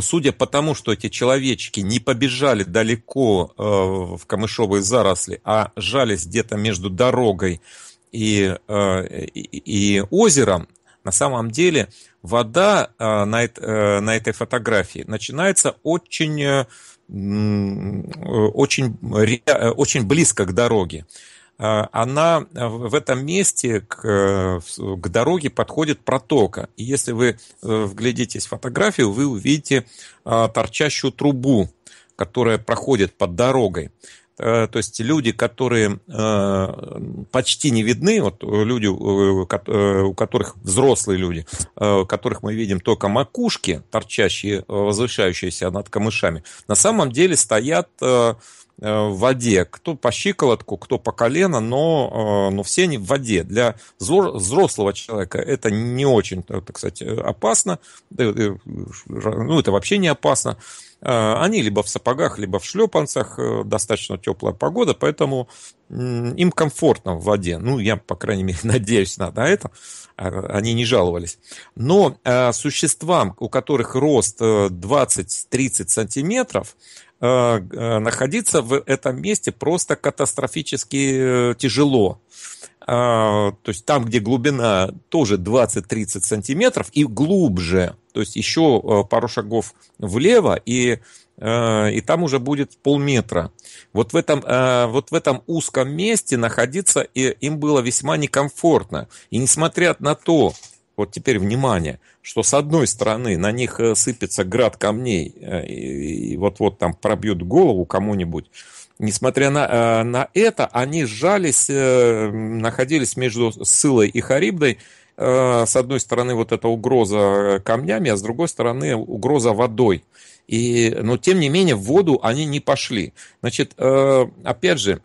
судя по тому, что эти человечки не побежали далеко в камышовые заросли, а жались где-то между дорогой и, и, и озером, на самом деле вода на, на этой фотографии начинается очень очень, очень близко к дороге. А, она в этом месте к, к дороге подходит протока. И если вы э, вглядитесь в фотографию, вы увидите а, торчащую трубу, которая проходит под дорогой. Э, то есть люди, которые э, почти не видны, вот люди, э, у которых взрослые люди, у которых мы видим только макушки, торчащие, возвышающиеся над камышами, на самом деле стоят в воде. Кто по щиколотку, кто по колено, но, но все они в воде. Для взрослого человека это не очень, так сказать, опасно. Ну, это вообще не опасно. Э, они либо в сапогах, либо в шлепанцах, э, достаточно теплая погода, поэтому им комфортно в воде. Ну, я, по крайней мере, надеюсь на это. А, они не жаловались. Но э, существам, у которых рост 20-30 сантиметров, находиться в этом месте просто катастрофически тяжело. А, то есть там, где глубина тоже 20-30 сантиметров и глубже, то есть еще э, пару шагов влево, и, э, и там уже будет полметра. Вот в, этом, э, вот в этом узком месте находиться и им было весьма некомфортно. И несмотря на то, вот теперь внимание, что с одной стороны на них сыпется град камней, и вот-вот там пробьют голову кому-нибудь, Несмотря на, на это, они сжались, находились между Сылой и Харибдой, Э, с одной стороны, вот эта угроза э, камнями, а с другой стороны, угроза водой. И, но, тем не менее, в воду они не пошли. Значит, э, опять же,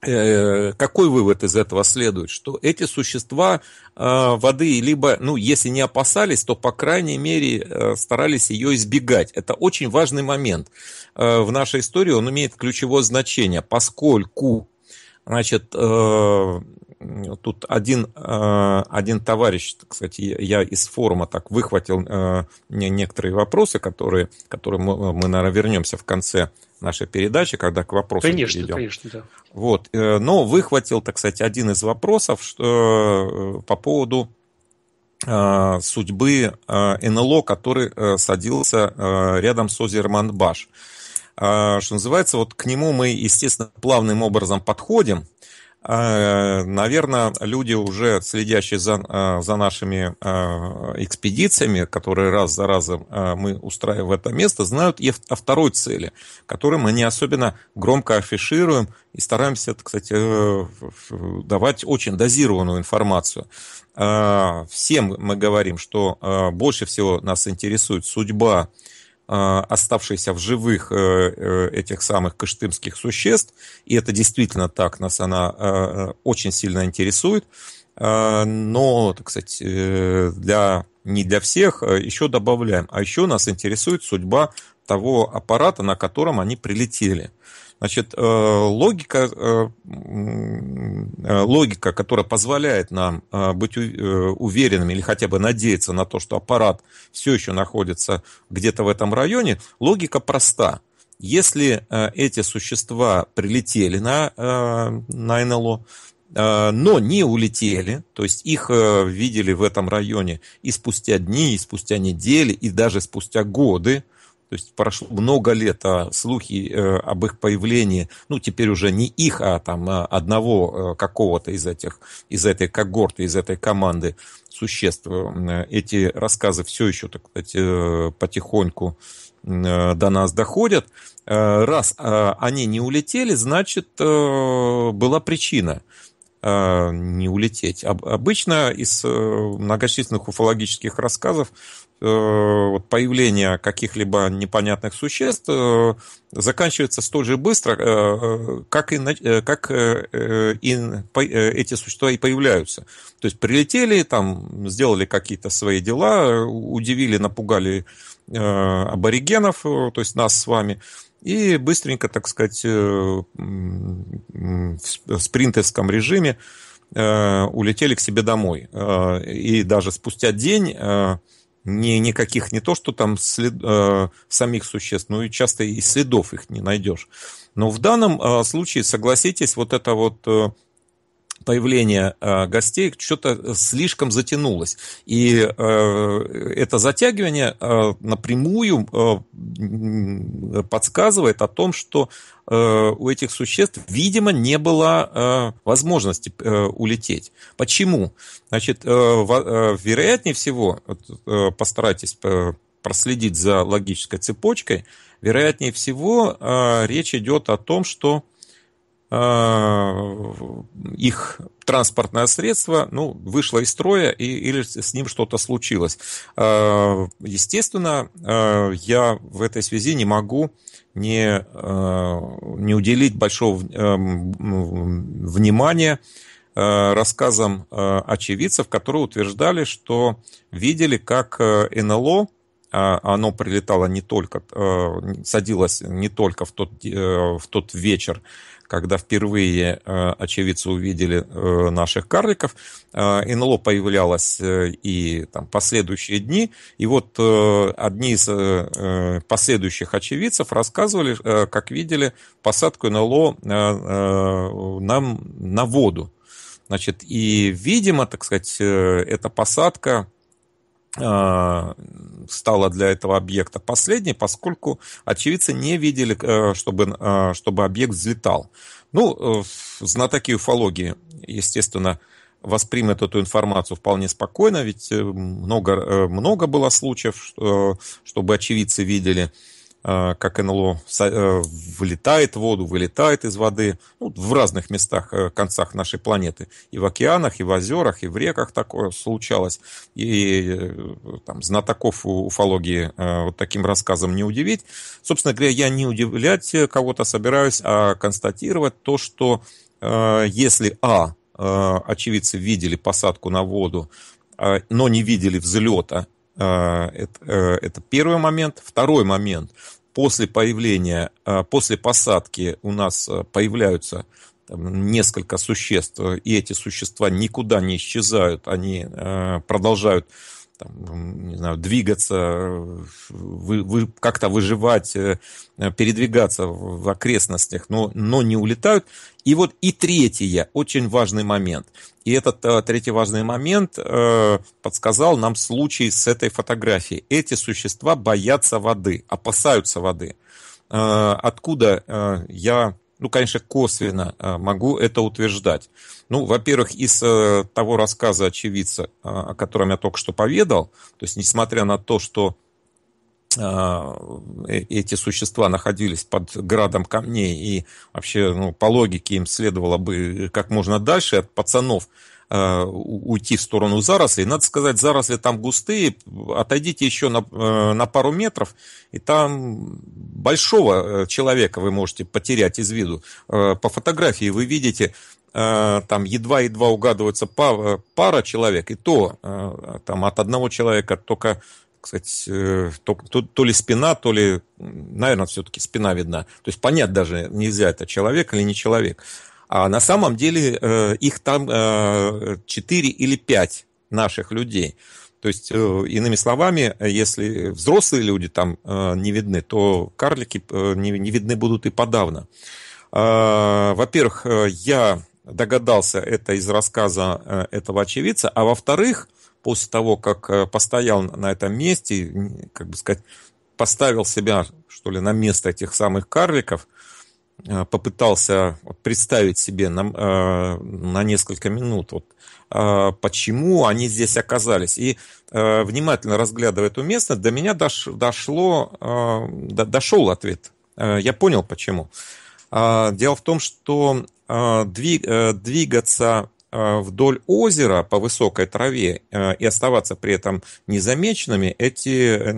какой вывод из этого следует? Что эти существа воды либо, ну, если не опасались, то, по крайней мере, старались ее избегать. Это очень важный момент. В нашей истории он имеет ключевое значение, поскольку значит, тут один, э, один товарищ, кстати, я из форума так выхватил э, некоторые вопросы, которые, которые мы, мы, наверное, вернемся в конце нашей передачи, когда к вопросам конечно, перейдем. Конечно, конечно, да. Вот, э, но выхватил, так сказать, один из вопросов что, по поводу судьбы НЛО, который садился рядом с озером Баш. Что называется, вот к нему мы, естественно, плавным образом подходим, а, наверное, люди уже следящие за, а, за нашими а, экспедициями, которые раз за разом мы устраиваем в это место, знают и о второй цели, которую мы не особенно громко афишируем и стараемся, кстати, э, давать очень дозированную информацию. Всем мы говорим, что больше всего нас интересует судьба Э, оставшихся в живых э, э, этих самых кыштымских существ, и это действительно так, нас она очень сильно интересует, но, так сказать, для, не для всех еще добавляем. А еще нас интересует судьба того аппарата, на котором они прилетели. Значит, э, логика, э, э, логика, которая позволяет нам быть уверенными или хотя бы надеяться на то, что аппарат все еще находится где-то в этом районе, логика проста. Если эти существа прилетели на, на НЛО, но не улетели, то есть их видели в этом районе и спустя дни, и спустя недели, и даже спустя годы, то есть прошло много лет, а слухи э, об их появлении, ну теперь уже не их, а там а одного э, какого-то из этих, из этой когорты, из этой команды существ. Э, эти рассказы все еще, так сказать, э, потихоньку э, до нас доходят. Э, раз они не улетели, значит, была причина. Э, не улететь. Обычно из э, многочисленных уфологических рассказов э, появление каких-либо непонятных существ заканчивается столь же быстро, как, и, как и эти существа и появляются. То есть прилетели, там сделали какие-то свои дела, удивили, напугали аборигенов, то есть нас с вами – и быстренько, так сказать, э, в спринтерском режиме э, улетели к себе домой. Э, и даже спустя день ни, никаких не то, что там след, самих существ, но и часто и следов их не найдешь. Но в данном случае, согласитесь, вот это вот появление а, гостей что-то слишком затянулось. И а, это затягивание а, напрямую подсказывает о том, что у этих существ, видимо, не было возможности улететь. Почему? Значит, вероятнее всего, постарайтесь проследить за логической цепочкой, вероятнее всего речь идет о том, что Э, их транспортное средство ну, вышло из строя и, или с ним что-то случилось. Э, естественно, э, я в этой связи не могу не, не уделить большого внимания рассказам очевидцев, которые утверждали, что видели, как НЛО а, оно прилетало не только, садилось не только в тот, в тот вечер, когда впервые э, очевидцы увидели э, наших карликов. Э, НЛО появлялось и там, последующие дни. И вот одни из последующих очевидцев рассказывали, как видели посадку НЛО нам на воду. Значит, и, видимо, так сказать, эта посадка Э, стала для этого объекта последней, поскольку очевидцы не видели, э, чтобы, э, чтобы объект взлетал. Ну, знатоки уфологии, естественно, воспримет эту информацию вполне спокойно, ведь много, много было случаев, чтобы очевидцы видели Э, как НЛО э, вылетает в воду, вылетает из воды ну, в разных местах, э, концах нашей планеты. И в океанах, и в озерах, и в реках такое случалось. И там, знатоков уфологии вот таким рассказом не удивить. Собственно говоря, я не удивлять кого-то собираюсь, а констатировать то, что если А, очевидцы видели посадку на воду, но не видели взлета, а, э, это, первый момент. Второй момент. После появления, а, после посадки у нас а, появляются несколько существ, и эти существа никуда не исчезают, они продолжают там, не знаю, двигаться, вы, вы, как-то выживать, э, передвигаться в окрестностях, но, но не улетают. И вот и третье, очень важный момент. И этот э, третий важный момент э, подсказал нам случай с этой фотографией. Эти существа боятся воды, опасаются воды. Э, откуда э, я ну, конечно, косвенно э, могу это утверждать. Ну, во-первых, из э, того рассказа очевидца, э, о котором я только что поведал, то есть, несмотря на то, что эти существа находились под градом камней, и вообще, ну, по логике им следовало бы как можно дальше от пацанов Э, уйти в сторону зарослей. Надо сказать, заросли там густые, отойдите еще на, э, на пару метров, и там большого э, человека вы можете потерять из виду. по фотографии вы видите там едва-едва угадывается пара человек, и то там от одного человека только кстати, то, то, то ли спина, то ли, наверное, все-таки спина видна. То есть понять даже нельзя, это человек или не человек. А на самом деле э, их там э, 4 или 5 наших людей. То есть, э, иными словами, если взрослые люди там э, не видны, то карлики э, не, не видны будут и подавно. Э, во-первых, э, я догадался это из рассказа э, этого очевидца, а во-вторых, после того, как э, постоял на этом месте, как бы сказать, поставил себя, что ли, на место этих самых карликов, Э, попытался представить себе на, э, на несколько минут, вот, э, почему они здесь оказались. И внимательно разглядывая эту местность, до меня дош, дошло, дошел ответ. Я понял, почему. А, дело в том, что двигаться вдоль озера по высокой траве и оставаться при этом незамеченными, эти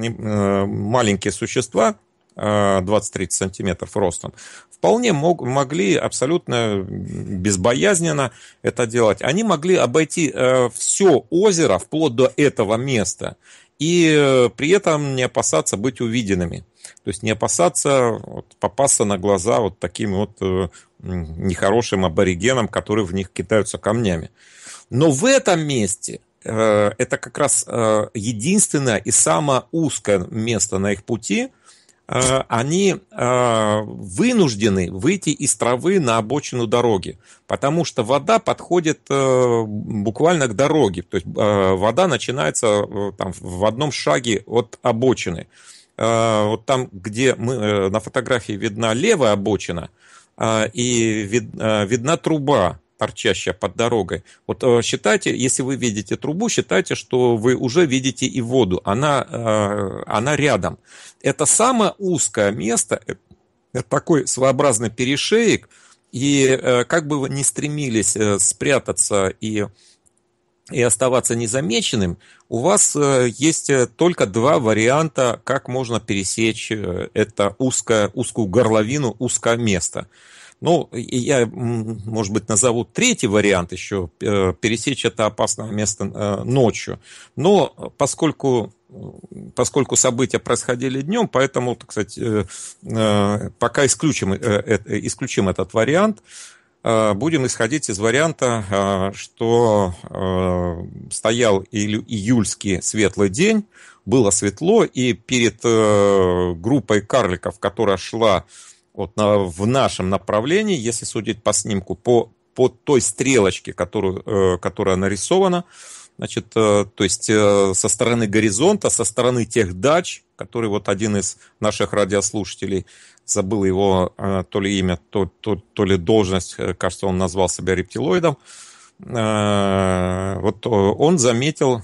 маленькие существа 20-30 сантиметров ростом, вполне мог, могли абсолютно безбоязненно это делать. Они могли обойти э, все озеро вплоть до этого места и э, при этом не опасаться быть увиденными. То есть не опасаться вот, попасться на глаза вот таким вот э, нехорошим аборигенам, которые в них кидаются камнями. Но в этом месте э, это как раз э, единственное и самое узкое место на их пути – Э, они э, вынуждены выйти из травы на обочину дороги, потому что вода подходит э, буквально к дороге, то есть вода начинается там, в одном шаге от обочины. Вот там, где мы, на фотографии видна левая обочина, и видна труба, торчащая под дорогой. Вот э, считайте, если вы видите трубу, считайте, что вы уже видите и воду. Она, э, она рядом. Это самое узкое место, э, это такой своеобразный перешеек, и как бы вы ни стремились спрятаться и и оставаться незамеченным, у вас есть только два варианта, как можно пересечь это узкое, узкую горловину, узкое место. Ну, я, может быть, назову третий вариант еще, э, пересечь это опасное место э, ночью. Но поскольку поскольку события происходили днем, поэтому, так сказать, э, пока исключим, исключим этот вариант. Будем исходить из варианта, что стоял июльский светлый день, было светло, и перед группой карликов, которая шла вот на, в нашем направлении, если судить по снимку, по, по той стрелочке, которую, э, которая нарисована, значит, э, то есть э, со стороны горизонта, со стороны тех дач, который вот один из наших радиослушателей, забыл его э, то ли имя, то, то, то ли должность, э, кажется, он назвал себя рептилоидом, э, вот э, он заметил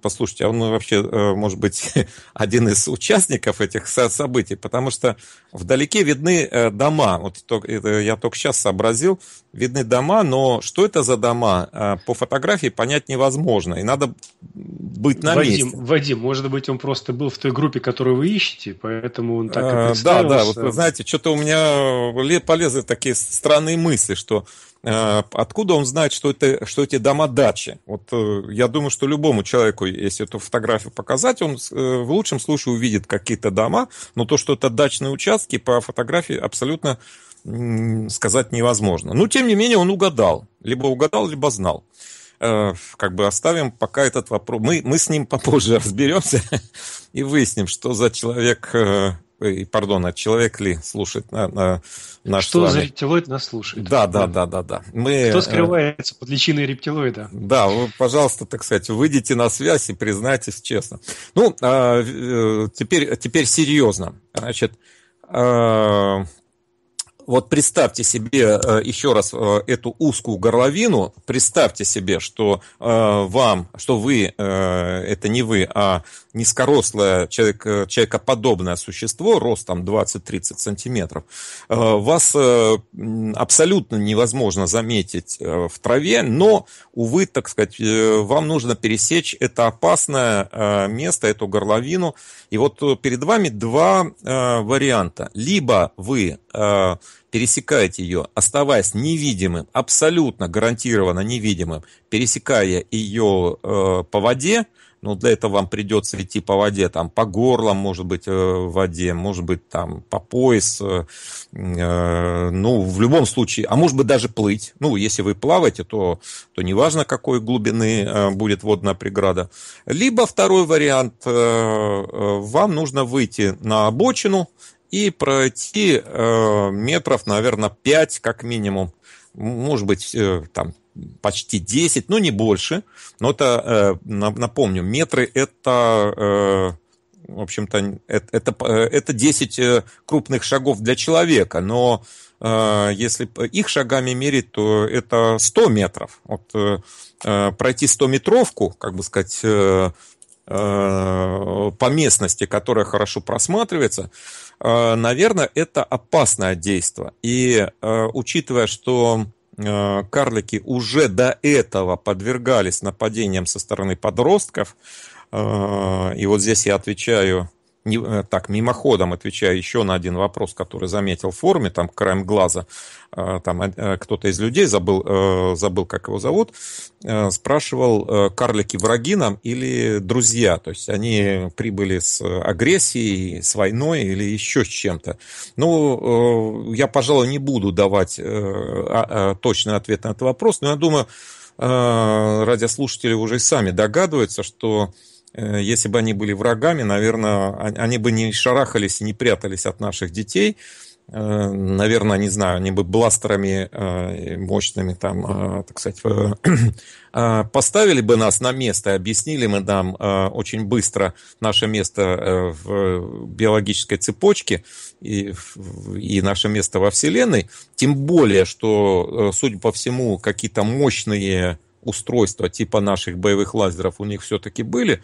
Послушайте, а он ну, вообще, э, может быть, один из участников этих событий, потому что вдалеке видны э, дома. Вот я только сейчас сообразил, видны дома, но что это за дома, э, по фотографии понять невозможно. И надо быть на Вадим, месте.
Вадим, может быть, он просто был в той группе, которую вы ищете, поэтому он так и Да, да, вот вы знаете,
что-то у меня полезли такие странные мысли, что Э, откуда он знает, что, это, что эти дома дачи? Вот э, я думаю, что любому человеку, если эту фотографию показать, он э, в лучшем случае увидит какие-то дома, но то, что это дачные участки, по фотографии абсолютно сказать невозможно. Но, тем не менее, он угадал. Либо угадал, либо знал как бы оставим пока этот вопрос. Мы, мы с ним попозже разберемся и выясним, что за человек Э, и, пардон, а человек ли слушает на, на, наш Что за
рептилоид нас слушает? Да, да, да, да, да. Мы, Кто э, скрывается под личиной
рептилоида? Да, вы, пожалуйста, так сказать, выйдите на связь и признайтесь честно. Ну, а, э, теперь, теперь серьезно. Значит, а, вот представьте себе э, еще раз э, эту узкую горловину, представьте себе, что э, вам, что вы, это не вы, а низкорослое человек, человекоподобное существо, ростом 20-30 сантиметров, вас абсолютно невозможно заметить в траве, но, увы, так сказать, вам нужно пересечь это опасное место, эту горловину. И вот перед вами два варианта. Либо вы пересекаете ее, оставаясь невидимым, абсолютно гарантированно невидимым, пересекая ее э, по воде, ну, для этого вам придется идти по воде, там, по горлам, может быть, э, в воде, может быть, там, по пояс, э, э, ну, в любом случае, а может быть, даже плыть. Ну, если вы плаваете, то, то неважно, какой глубины будет водная преграда. Либо второй вариант, вам нужно выйти на обочину, и пройти э, метров, наверное, 5 как минимум, может быть, э, там почти 10, ну не больше, но это, э, напомню, метры это... в общем-то, это, это, это 10 крупных шагов для человека, но если их шагами мерить, то это 100 метров. Вот пройти 100-метровку, как бы сказать, Э, по местности, которая хорошо просматривается, э, наверное, это опасное действие. И э, учитывая, что карлики уже до этого подвергались нападениям со стороны подростков, и вот здесь я отвечаю не, э, так, мимоходом отвечаю еще на один вопрос, который заметил в форуме, там, краем глаза, э, там э, кто-то из людей, забыл, забыл, как его зовут, спрашивал, карлики враги нам или друзья, то есть они прибыли с агрессией, с войной или еще с чем-то. Ну, я, пожалуй, не буду давать а, а, точный ответ на этот вопрос, но я думаю, радиослушатели уже и сами догадываются, что Э, если бы они были врагами, наверное, а, они бы не шарахались и не прятались от наших детей. Э, наверное, не знаю, они бы бластерами э, мощными там, так сказать, поставили бы нас на место, и объяснили бы нам очень быстро наше место в биологической цепочке и, и наше место во Вселенной. Тем более, что, судя по всему, какие-то мощные устройства типа наших боевых лазеров у них все-таки были.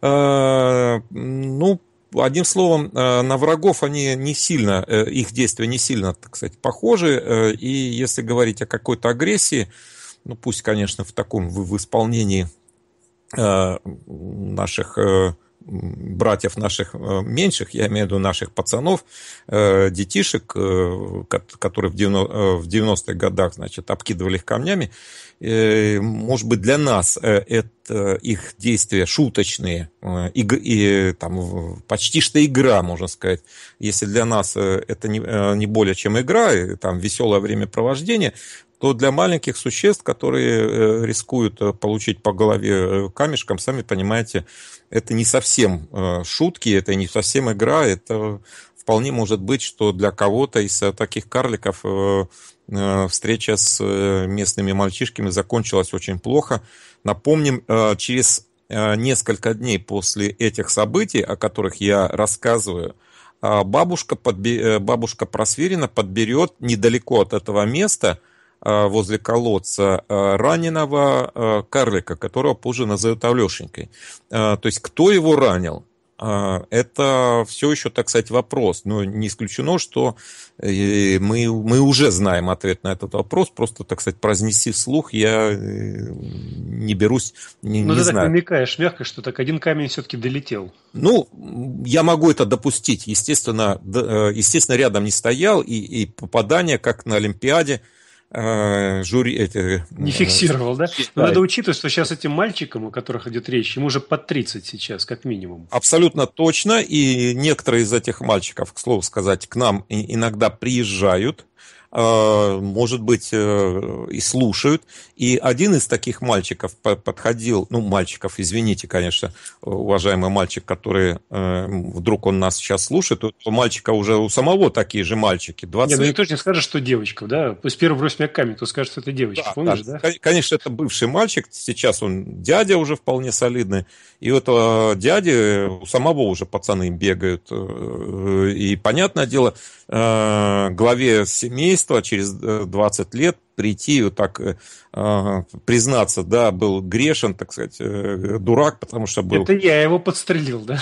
А, ну, одним словом, а, на врагов они не сильно, э, их действия не сильно, так сказать, похожи. Э, и если говорить о какой-то агрессии, ну пусть, конечно, в таком в, в исполнении а, наших э, братьев наших э, меньших, я имею в виду наших пацанов, э, детишек, э, которые в 90-х годах, значит, обкидывали их камнями. Может быть, для нас это их действия шуточные, и, и там почти что игра, можно сказать. Если для нас это не, не более чем игра, и, там веселое времяпровождение, то для маленьких существ, которые э, рискуют э, получить по голове э, камешком, сами понимаете, это не совсем шутки, это не совсем игра, это вполне может быть, что для кого-то из таких карликов встреча с местными мальчишками закончилась очень плохо. Напомним, через несколько дней после этих событий, о которых я рассказываю, а, бабушка, подбе... бабушка Просверина подберет недалеко от этого места – Э, возле колодца э, раненого э, карлика, которого позже назовут Алешенькой. То есть, кто его ранил? Это все еще, так сказать, вопрос. Но не исключено, что мы, мы уже знаем ответ на этот вопрос. Просто, так сказать, произнести вслух я не берусь, не, Но ну, не ты так
намекаешь мягко, что так один камень все-таки долетел.
Ну, я могу это допустить. Естественно, естественно рядом не стоял, и, и попадание, как на Олимпиаде – Э, жюри... Это, э, не фиксировал, да? Но надо
учитывать, что сейчас этим мальчикам, о которых идет речь, ему уже под 30 сейчас, как минимум.
Абсолютно точно. И некоторые из этих мальчиков, к слову сказать, к нам иногда приезжают Э, может быть, э, и слушают. И один из таких мальчиков подходил, ну, мальчиков, извините, конечно, уважаемый мальчик, который э, вдруг он нас сейчас слушает, у мальчика уже у самого такие же мальчики. 20... Нет, ну никто
же не скажет, что девочка, да? Пусть первый бросит меня камень, то скажет, что это девочка, да, помнишь, да?
да? Конечно, это бывший мальчик, сейчас он дядя уже вполне солидный. И вот дяди у самого уже пацаны бегают. И понятное дело, э, главе семейства через 20 э, лет прийти и вот так э, э, признаться, да, был грешен, так сказать, э, дурак, потому что был... Это я его подстрелил, да?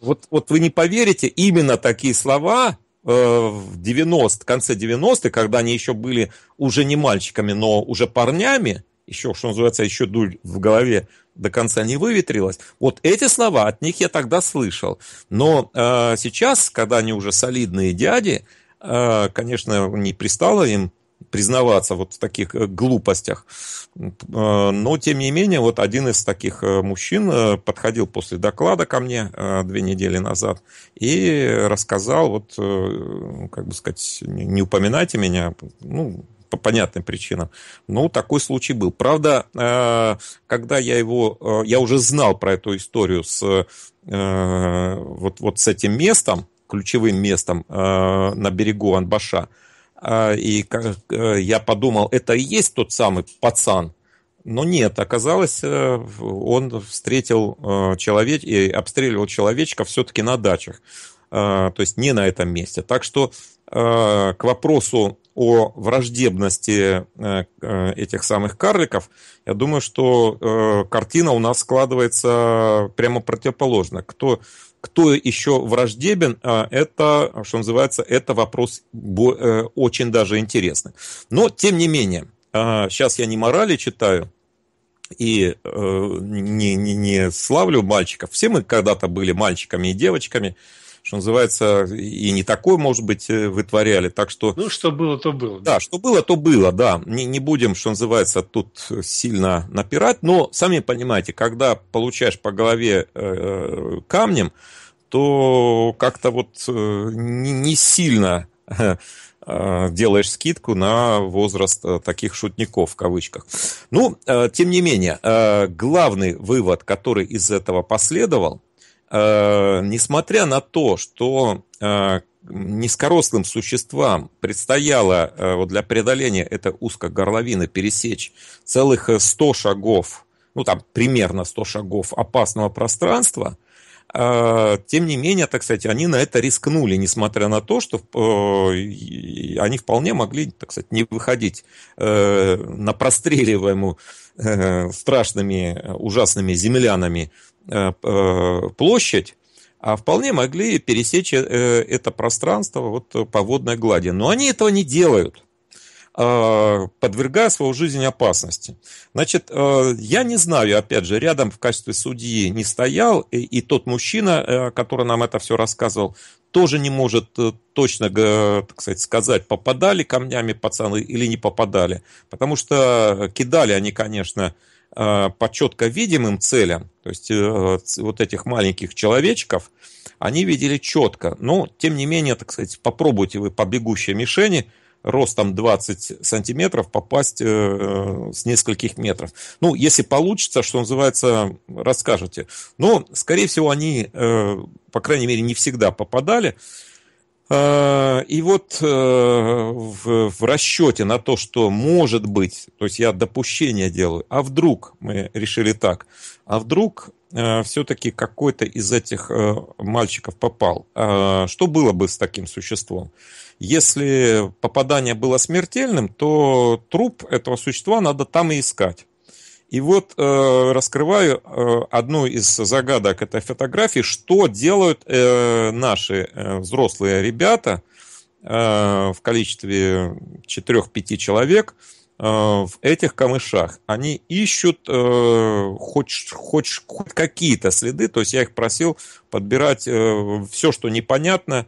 Вот, вот вы не поверите, именно такие слова э, в 90, конце 90-х, когда они еще были уже не мальчиками, но уже парнями, еще, что называется, еще дуль в голове до конца не выветрилось. Вот эти слова от них я тогда слышал. Но э, сейчас, когда они уже солидные дяди, э, конечно, не пристало им признаваться вот в таких э, глупостях. Э, но, тем не менее, вот один из таких э, мужчин подходил после доклада ко мне две недели назад и рассказал, вот, как бы сказать, не упоминайте меня, ну, по понятным причинам. Ну, такой случай был. Правда, э, когда я его, э, я уже знал про эту историю с э, вот, вот с этим местом, ключевым местом на берегу Анбаша, и я подумал, это и есть тот самый пацан, но нет, оказалось, он встретил человек и обстреливал человечка все-таки на дачах. То есть не на этом месте. Так что Э, к вопросу о враждебности э, э, этих самых карликов, я думаю, что картина у нас складывается прямо противоположно. Кто, кто еще враждебен, это, что называется, это вопрос очень даже интересный. Но, тем не менее, сейчас я не морали читаю, и э, не, не, не славлю мальчиков. Все мы когда-то были мальчиками и девочками, э, что называется, и не такое, может быть, э, вытворяли. Так что... Ну, что было, то было. Да, что было, то было, да. Не, не будем, что называется, тут сильно напирать. Но, сами понимаете, когда получаешь по голове э, камнем, то как-то вот э, не, не сильно э, делаешь скидку на возраст э, таких шутников в кавычках. Ну, тем не менее, главный вывод, который из этого последовал, Э, несмотря на то, что э, низкорослым существам предстояло э, вот для преодоления этой узкой горловины пересечь целых 100 шагов, ну там примерно 100 шагов опасного пространства, тем не менее, так сказать, они на это рискнули, несмотря на то, что они вполне могли, так сказать, не выходить на простреливаемую страшными, ужасными землянами Э, э, площадь, а вполне могли пересечь э, это пространство вот по водной глади. Но они этого не делают подвергая свою жизнь опасности. Значит, я не знаю, опять же, рядом в качестве судьи не стоял, и, тот мужчина, который нам это все рассказывал, тоже не может точно, так сказать, сказать, попадали камнями пацаны или не попадали. Потому что кидали они, конечно, по четко видимым целям, то есть э, вот этих маленьких человечков они видели четко. Но, тем не менее, так сказать, попробуйте вы по бегущей мишени ростом 20 сантиметров попасть э, с нескольких метров. Ну, если получится, что называется, расскажете. Но, скорее всего, они, э, по крайней мере, не всегда попадали. Э, и вот э, в расчете на то, что может быть, то есть я допущение делаю, а вдруг мы решили так, а вдруг э, все-таки какой-то из этих мальчиков попал, что было бы с таким существом? Если попадание было смертельным, то труп этого существа надо там и искать. И вот э, раскрываю э, одну из загадок этой фотографии, что делают э, наши э, взрослые ребята э, в количестве 4-5 человек э, в этих камышах. Они ищут э, хоть, хоть, хоть какие-то следы, то есть я их просил подбирать э, все, что непонятно.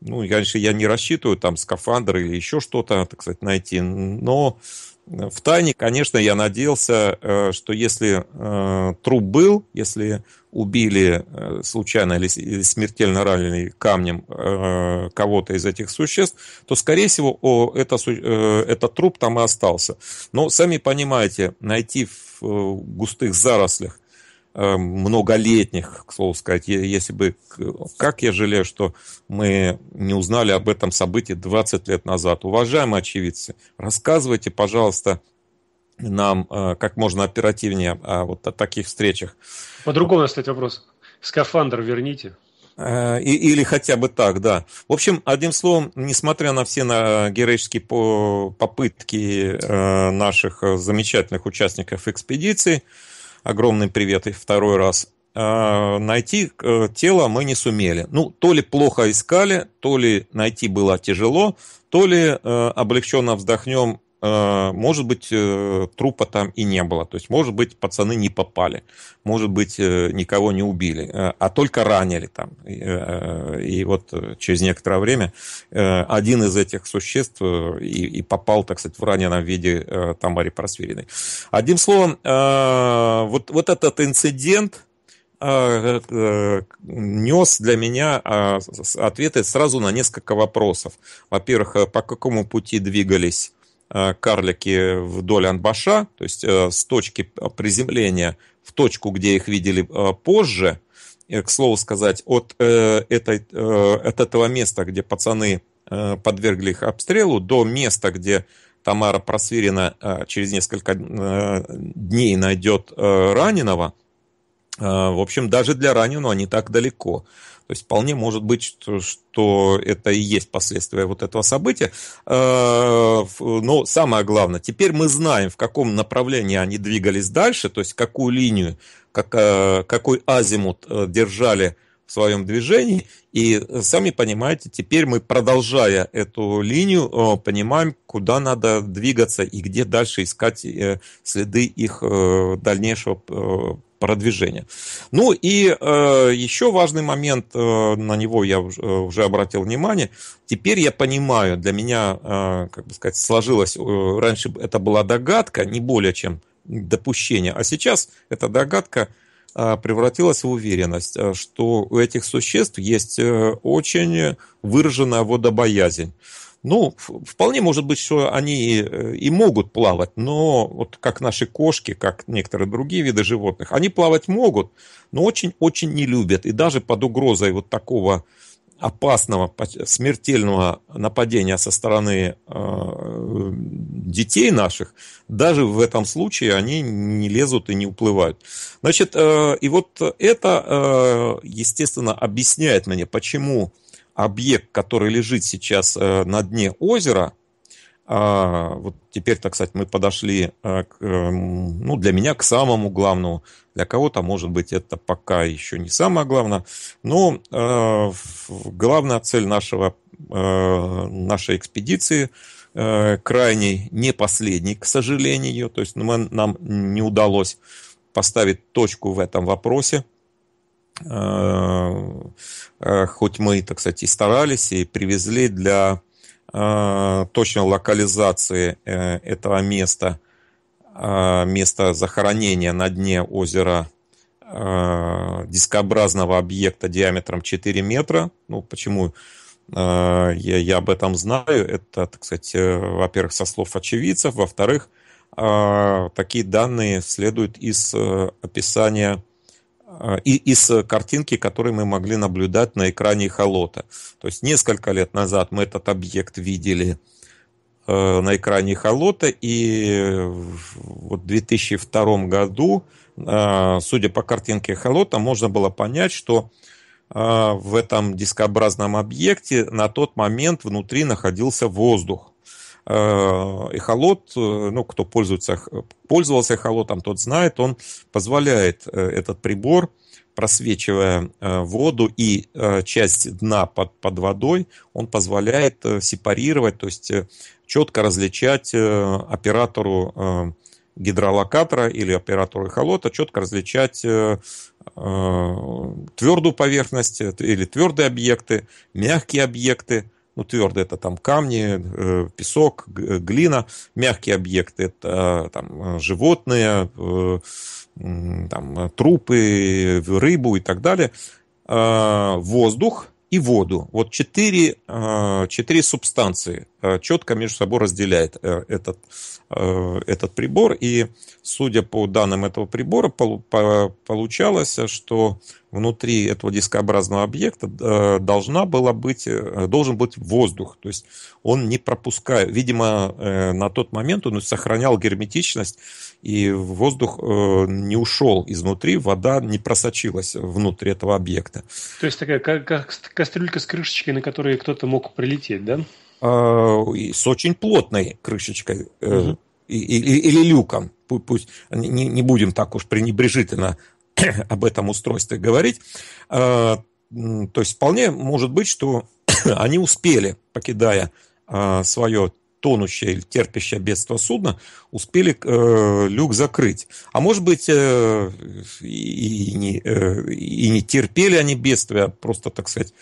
Ну, конечно, я не рассчитываю там скафандр или еще что-то, так сказать, найти, но... Э, Э, в тайне, конечно, я надеялся, э, что если э, труп был, если убили случайно или смертельно раненый камнем кого-то из этих существ, то, скорее всего, это, этот труп там и остался. Но, сами понимаете, найти в густых зарослях Э, многолетних, к слову сказать, если бы, как я жалею, что мы не узнали об этом событии 20 лет назад. Уважаемые очевидцы, рассказывайте, пожалуйста, нам э, как можно оперативнее о, вот, о таких встречах.
По-другому, кстати, вопрос. Скафандр верните.
Э, или хотя бы так, да. В общем, одним словом, несмотря на все на героические попытки наших замечательных участников экспедиции, огромный привет и второй раз, а, найти э, тело мы не сумели. Ну, то ли плохо искали, то ли найти было тяжело, то ли э, облегченно вздохнем, Э, может быть, э, трупа там и не было. То есть, может быть, пацаны не попали, может быть, э, никого не убили, а только ранили там. И вот через некоторое время один из этих существ и попал, так сказать, в раненом виде Тамаре Просвириной. Одним словом, вот, вот этот инцидент, нес для меня ответы сразу на несколько вопросов. Во-первых, по какому пути двигались Э, карлики вдоль анбаша, то есть э, с точки приземления в точку, где их видели э, позже. К слову сказать, от, этой, от этого места, где пацаны подвергли их обстрелу, до места, где Тамара Просвирина через несколько дней найдет раненого, в общем, даже для раненого не так далеко. То есть вполне может быть, что, что это и есть последствия вот этого события. Э, но самое главное, теперь мы знаем, в каком направлении они двигались дальше, то есть какую линию, как, э, какой азимут э, держали в своем движении. И сами понимаете, теперь мы, продолжая эту линию, понимаем, куда надо двигаться и где дальше искать следы их дальнейшего продвижения. Ну и э, еще важный момент, э, на него я э, уже, обратил внимание. Теперь я понимаю, для меня, э, как бы сказать, сложилось, э, раньше это была догадка, не более чем допущение, а сейчас эта догадка э, превратилась в уверенность, э, что у этих существ есть очень выраженная водобоязнь. Ну, вполне может быть, что они э, и могут плавать, но вот как наши кошки, как некоторые другие виды животных, они плавать могут, но очень-очень не любят. И даже под угрозой вот такого опасного, смертельного нападения со стороны э, детей наших, даже в этом случае они не лезут и не уплывают. Значит, э, и вот это, э, естественно, объясняет мне, почему объект, который лежит сейчас э, на дне озера, а, вот теперь, так сказать, мы подошли, э, к, эм, ну, для меня к самому главному. Для кого-то, может быть, это пока еще не самое главное. Но э, главная цель нашего, нашей экспедиции крайней, не последней, к сожалению. То есть мы, нам не удалось поставить точку в этом вопросе. Э, э, хоть мы, так сказать, и старались, и привезли для э, точной локализации этого места, места захоронения на дне озера дискообразного объекта диаметром 4 метра. Ну, почему я, я об этом знаю? Это, так сказать, во-первых, со слов очевидцев, во-вторых, такие данные следуют из описания а, и из картинки, которую мы могли наблюдать на экране холота. То есть несколько лет назад мы этот объект видели э, на экране холота, и вот в 2002 году, а, судя по картинке холота, можно было понять, что а, в этом дискообразном объекте на тот момент внутри находился воздух эхолот, э, ну, кто пользуется, пользовался эхолотом, тот знает, он позволяет э, этот прибор, просвечивая э, воду и часть дна под, под водой, он позволяет сепарировать, то есть четко различать оператору гидролокатора или оператору эхолота четко различать твердую поверхность или твердые объекты, мягкие объекты, ну, твердые это там камни, э, песок, э, глина. Мягкие объекты это э, там животные, там, трупы, рыбу и так далее. Воздух и воду. Вот четыре, четыре субстанции Э, четко между собой разделяет э, этот, э, этот прибор. И судя по данным этого прибора, получалось, что внутри этого дискообразного объекта должна была быть, должен быть воздух. То есть он не пропускает. Видимо, на тот момент он сохранял герметичность, и воздух не ушел изнутри, вода не просочилась внутрь этого объекта.
То есть такая как кастрюлька с крышечкой, на которой кто-то мог прилететь, да?
А, с очень плотной крышечкой угу. Э, или, или люком. Пусть не, не будем так уж пренебрежительно об этом устройстве говорить. А, то есть вполне может быть, что они успели, покидая а, свое тонущее или терпящее бедство судно, успели э, люк закрыть. А может быть, э, и, и, не, э, и не терпели они бедствия, а просто, так сказать,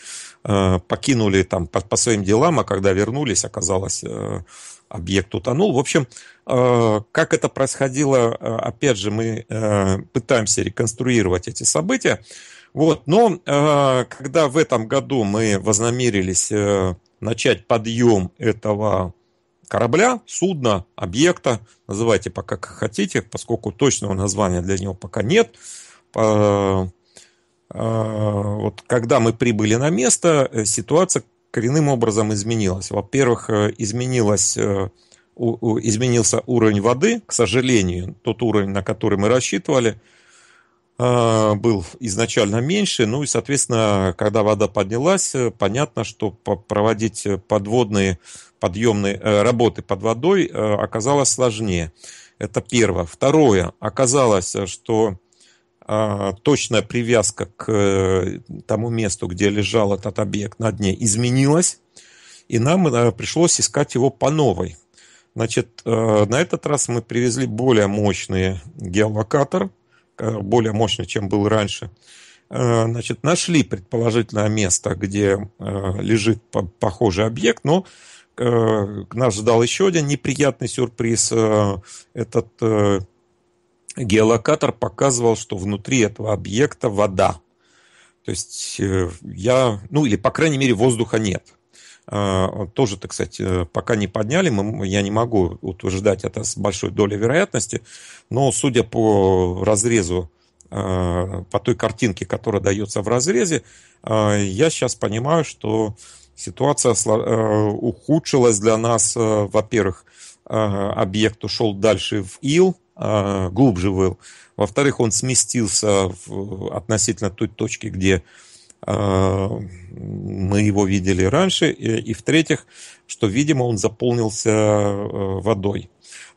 э, покинули там по, по своим делам, а когда вернулись, оказалось, э, объект утонул. В общем, э, как это происходило, э, опять же, мы э, пытаемся реконструировать эти события. Вот, но э, когда в этом году мы вознамерились э, начать подъем этого корабля, судна, объекта, называйте пока как хотите, поскольку точного названия для него пока нет. Э, вот когда мы прибыли на место, э, ситуация коренным образом изменилась. Во-первых, э, изменилась изменился уровень воды, к сожалению, тот уровень, на который мы рассчитывали, был изначально меньше. Ну и, соответственно, когда вода поднялась, понятно, что проводить подводные подъемной э, работы под водой э, оказалось сложнее. Это первое. Второе. Оказалось, что а, точная привязка к э, тому месту, где лежал этот объект на дне, изменилась, и нам пришлось искать его по новой. Значит, на этот раз мы привезли более мощный геолокатор, более мощный, чем был раньше. Значит, нашли предположительное место, где лежит похожий объект, но Э, нас ждал еще один неприятный сюрприз. Э, этот э, геолокатор показывал, что внутри этого объекта вода. То есть я, ну или по крайней мере воздуха нет. Тоже, так сказать, пока не подняли, я не могу утверждать это с большой долей вероятности, но судя по разрезу, по той картинке, которая дается в разрезе, я сейчас понимаю, что ситуация э, ухудшилась для нас. Э, во-первых, э, объект ушел дальше в ил, глубже в ил. Во-вторых, он сместился в, относительно той точки, где мы его видели раньше. И, и в-третьих, что, видимо, он заполнился водой.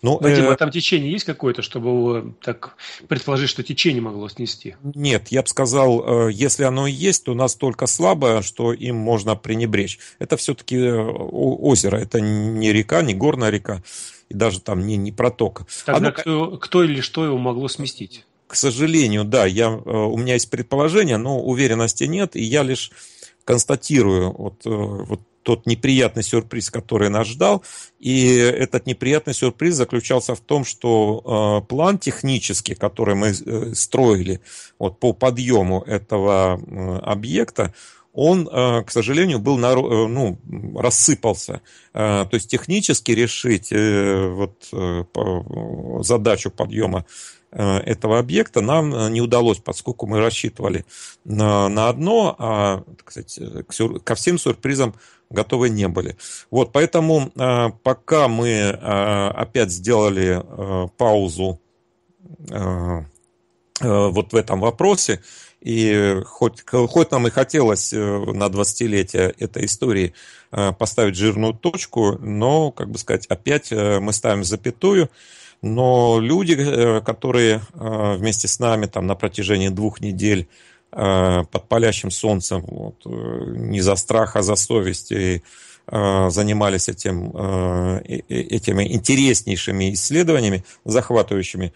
Ну, Вадим, ну, э... а
там течение есть какое-то, чтобы так предположить, что течение могло снести?
Нет, я бы сказал, э, если оно и есть, то настолько слабое, что им можно пренебречь. Это все-таки э, озеро, это не река, не горная река, и даже там не, не проток. Тогда оно...
кто, кто или что его могло
сместить? К сожалению, да, я, э, у меня есть предположение, но уверенности нет, и я лишь констатирую вот, вот тот неприятный сюрприз, который нас ждал. И этот неприятный сюрприз заключался в том, что э, план технический, который мы э, строили вот, по подъему этого э, объекта, он, к сожалению, был ну, рассыпался. То есть технически решить вот, задачу подъема Э, этого объекта нам э, не удалось, поскольку мы рассчитывали на, на одно, а кстати, э, ко всем сюрпризам готовы не были. Вот, поэтому пока мы опять сделали паузу вот в этом вопросе, и хоть, хоть нам и хотелось на 20-летие этой истории поставить жирную точку, но, как бы сказать, опять мы ставим запятую, но люди, э, которые э, вместе с нами там на протяжении двух недель э, под палящим солнцем, вот, не за страх, а за совесть, и занимались этим, этими интереснейшими исследованиями, захватывающими.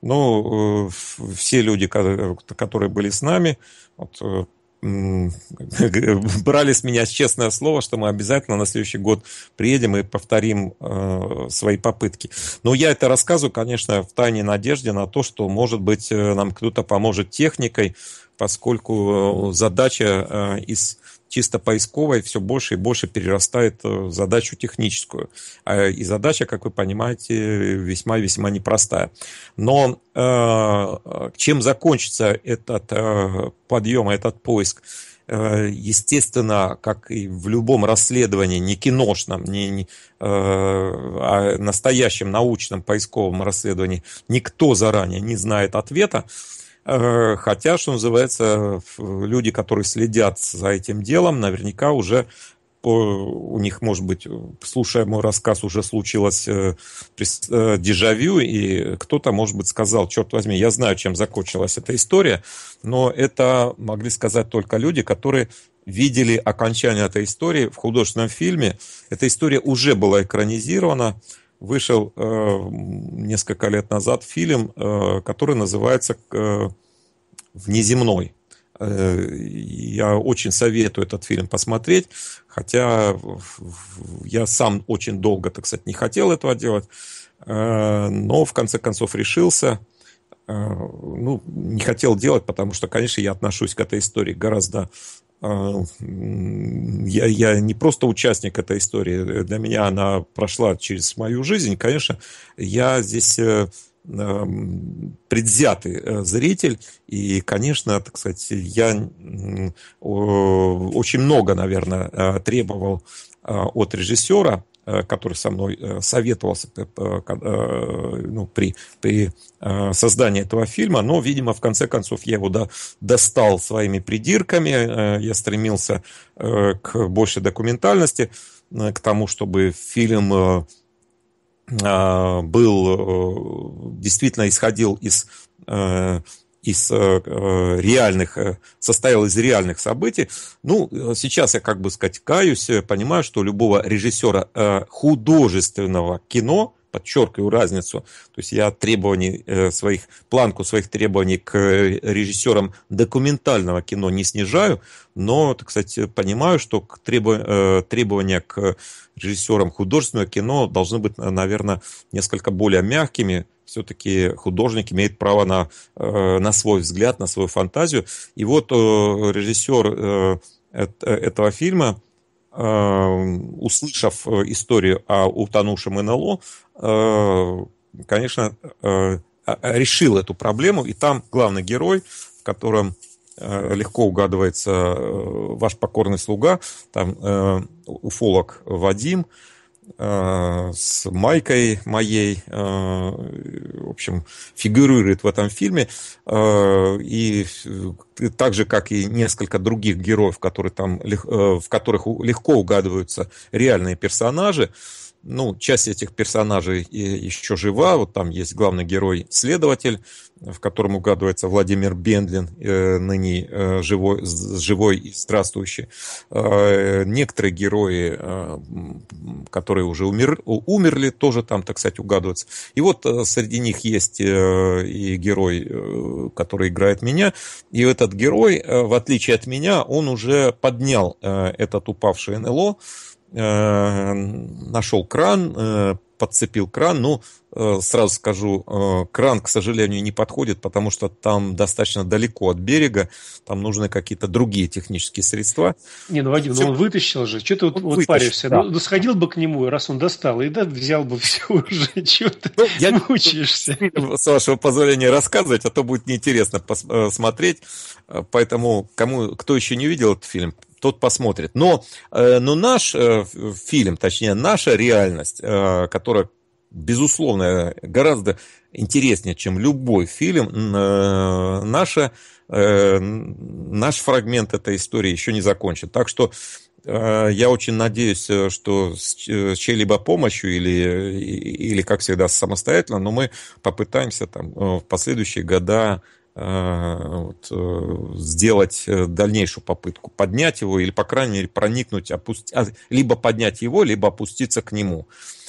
ну все люди, которые были с нами, вот, брали с меня честное слово, что мы обязательно на следующий год приедем и повторим э, свои попытки. Но я это рассказываю, конечно, в тайне надежде на то, что, может быть, э, нам кто-то поможет техникой, поскольку э, задача э, из чисто поисковой все больше и больше перерастает э, в задачу техническую. А, и задача, как вы понимаете, весьма-весьма непростая. Но э, э, чем закончится этот подъем, этот поиск? естественно, как и в любом расследовании, не киношном, не, не а настоящем научном поисковом расследовании, никто заранее не знает ответа. Э, хотя, что называется, люди, которые следят за этим делом, наверняка уже по, у них, может быть, слушая мой рассказ, уже случилось э, э дежавю, и кто-то, может быть, сказал, черт возьми, я знаю, чем закончилась эта история, но это могли сказать только люди, которые видели окончание этой истории в художественном фильме. Эта история уже была экранизирована вышел э, несколько лет назад фильм, э, который называется э, «Внеземной». Я очень советую этот фильм посмотреть, хотя я сам очень долго, так сказать, не хотел этого делать, но в конце концов решился. Ну, не хотел делать, потому что, конечно, я отношусь к этой истории гораздо а, я, я не просто участник этой истории, для меня она прошла через мою жизнь. Конечно, я здесь э, предвзятый э, зритель, и, конечно, так сказать, я очень много, наверное, э, требовал от режиссера, Э, который со мной э, советовался э, ну, при, при создании этого фильма, но, видимо, в конце концов я его до, достал своими придирками, я стремился к большей документальности, к тому, чтобы фильм был действительно исходил из из э, э, реальных, э, состоял из реальных событий. Ну, сейчас я, как бы сказать, каюсь, понимаю, что любого режиссера художественного кино, подчеркиваю разницу. То есть я требований своих, планку своих требований к режиссерам документального кино не снижаю, но, кстати, понимаю, что требования к режиссерам художественного кино должны быть, наверное, несколько более мягкими, все-таки художник имеет право на, э, на свой взгляд, на свою фантазию. И вот э, режиссер э, этого фильма, услышав историю о утонувшем НЛО, конечно, а, а, решил эту проблему. И там главный герой, в котором легко угадывается ваш покорный слуга, там уфолог Вадим, Э, с майкой моей, э, в общем, фигурирует в этом фильме. Э, и так же, как и несколько других героев, которые там, в которых легко угадываются реальные персонажи, ну, часть этих персонажей еще жива. Вот там есть главный герой-следователь, в котором угадывается Владимир Бендлин, э, ныне э, живой, живой и здравствующий. Э, некоторые герои, э, которые уже умер, умерли, тоже там, так сказать, угадываются. И вот э, среди них есть э, и герой, э, который играет меня. И этот герой, э, в отличие от меня, он уже поднял э, этот упавший НЛО. Э, нашел кран, э, подцепил кран. Ну, э, сразу скажу, кран, к сожалению, не подходит, потому что там достаточно далеко от берега, там нужны какие-то другие технические средства.
Не, ну, Вадим, все... ну он вытащил же, что ты вот, вот паришься? Да. Ну, ну, сходил бы к нему, раз он достал, и да, взял бы все уже, что ты ну,
я мучаешься. С вашего позволения рассказывать, а то будет неинтересно посмотреть, поэтому кому, кто еще не видел этот фильм, тот посмотрит. Но, э, но наш э, фильм, точнее, наша реальность, э, которая безусловно, гораздо интереснее, чем любой фильм. Наша, наш фрагмент этой истории еще не закончен. Так что я очень надеюсь, что с чьей-либо помощью или, или, как всегда, самостоятельно, но мы попытаемся там в последующие года вот, э, сделать э, дальнейшую попытку поднять его или, по крайней мере, проникнуть, опусти... А, либо поднять его, либо опуститься к нему.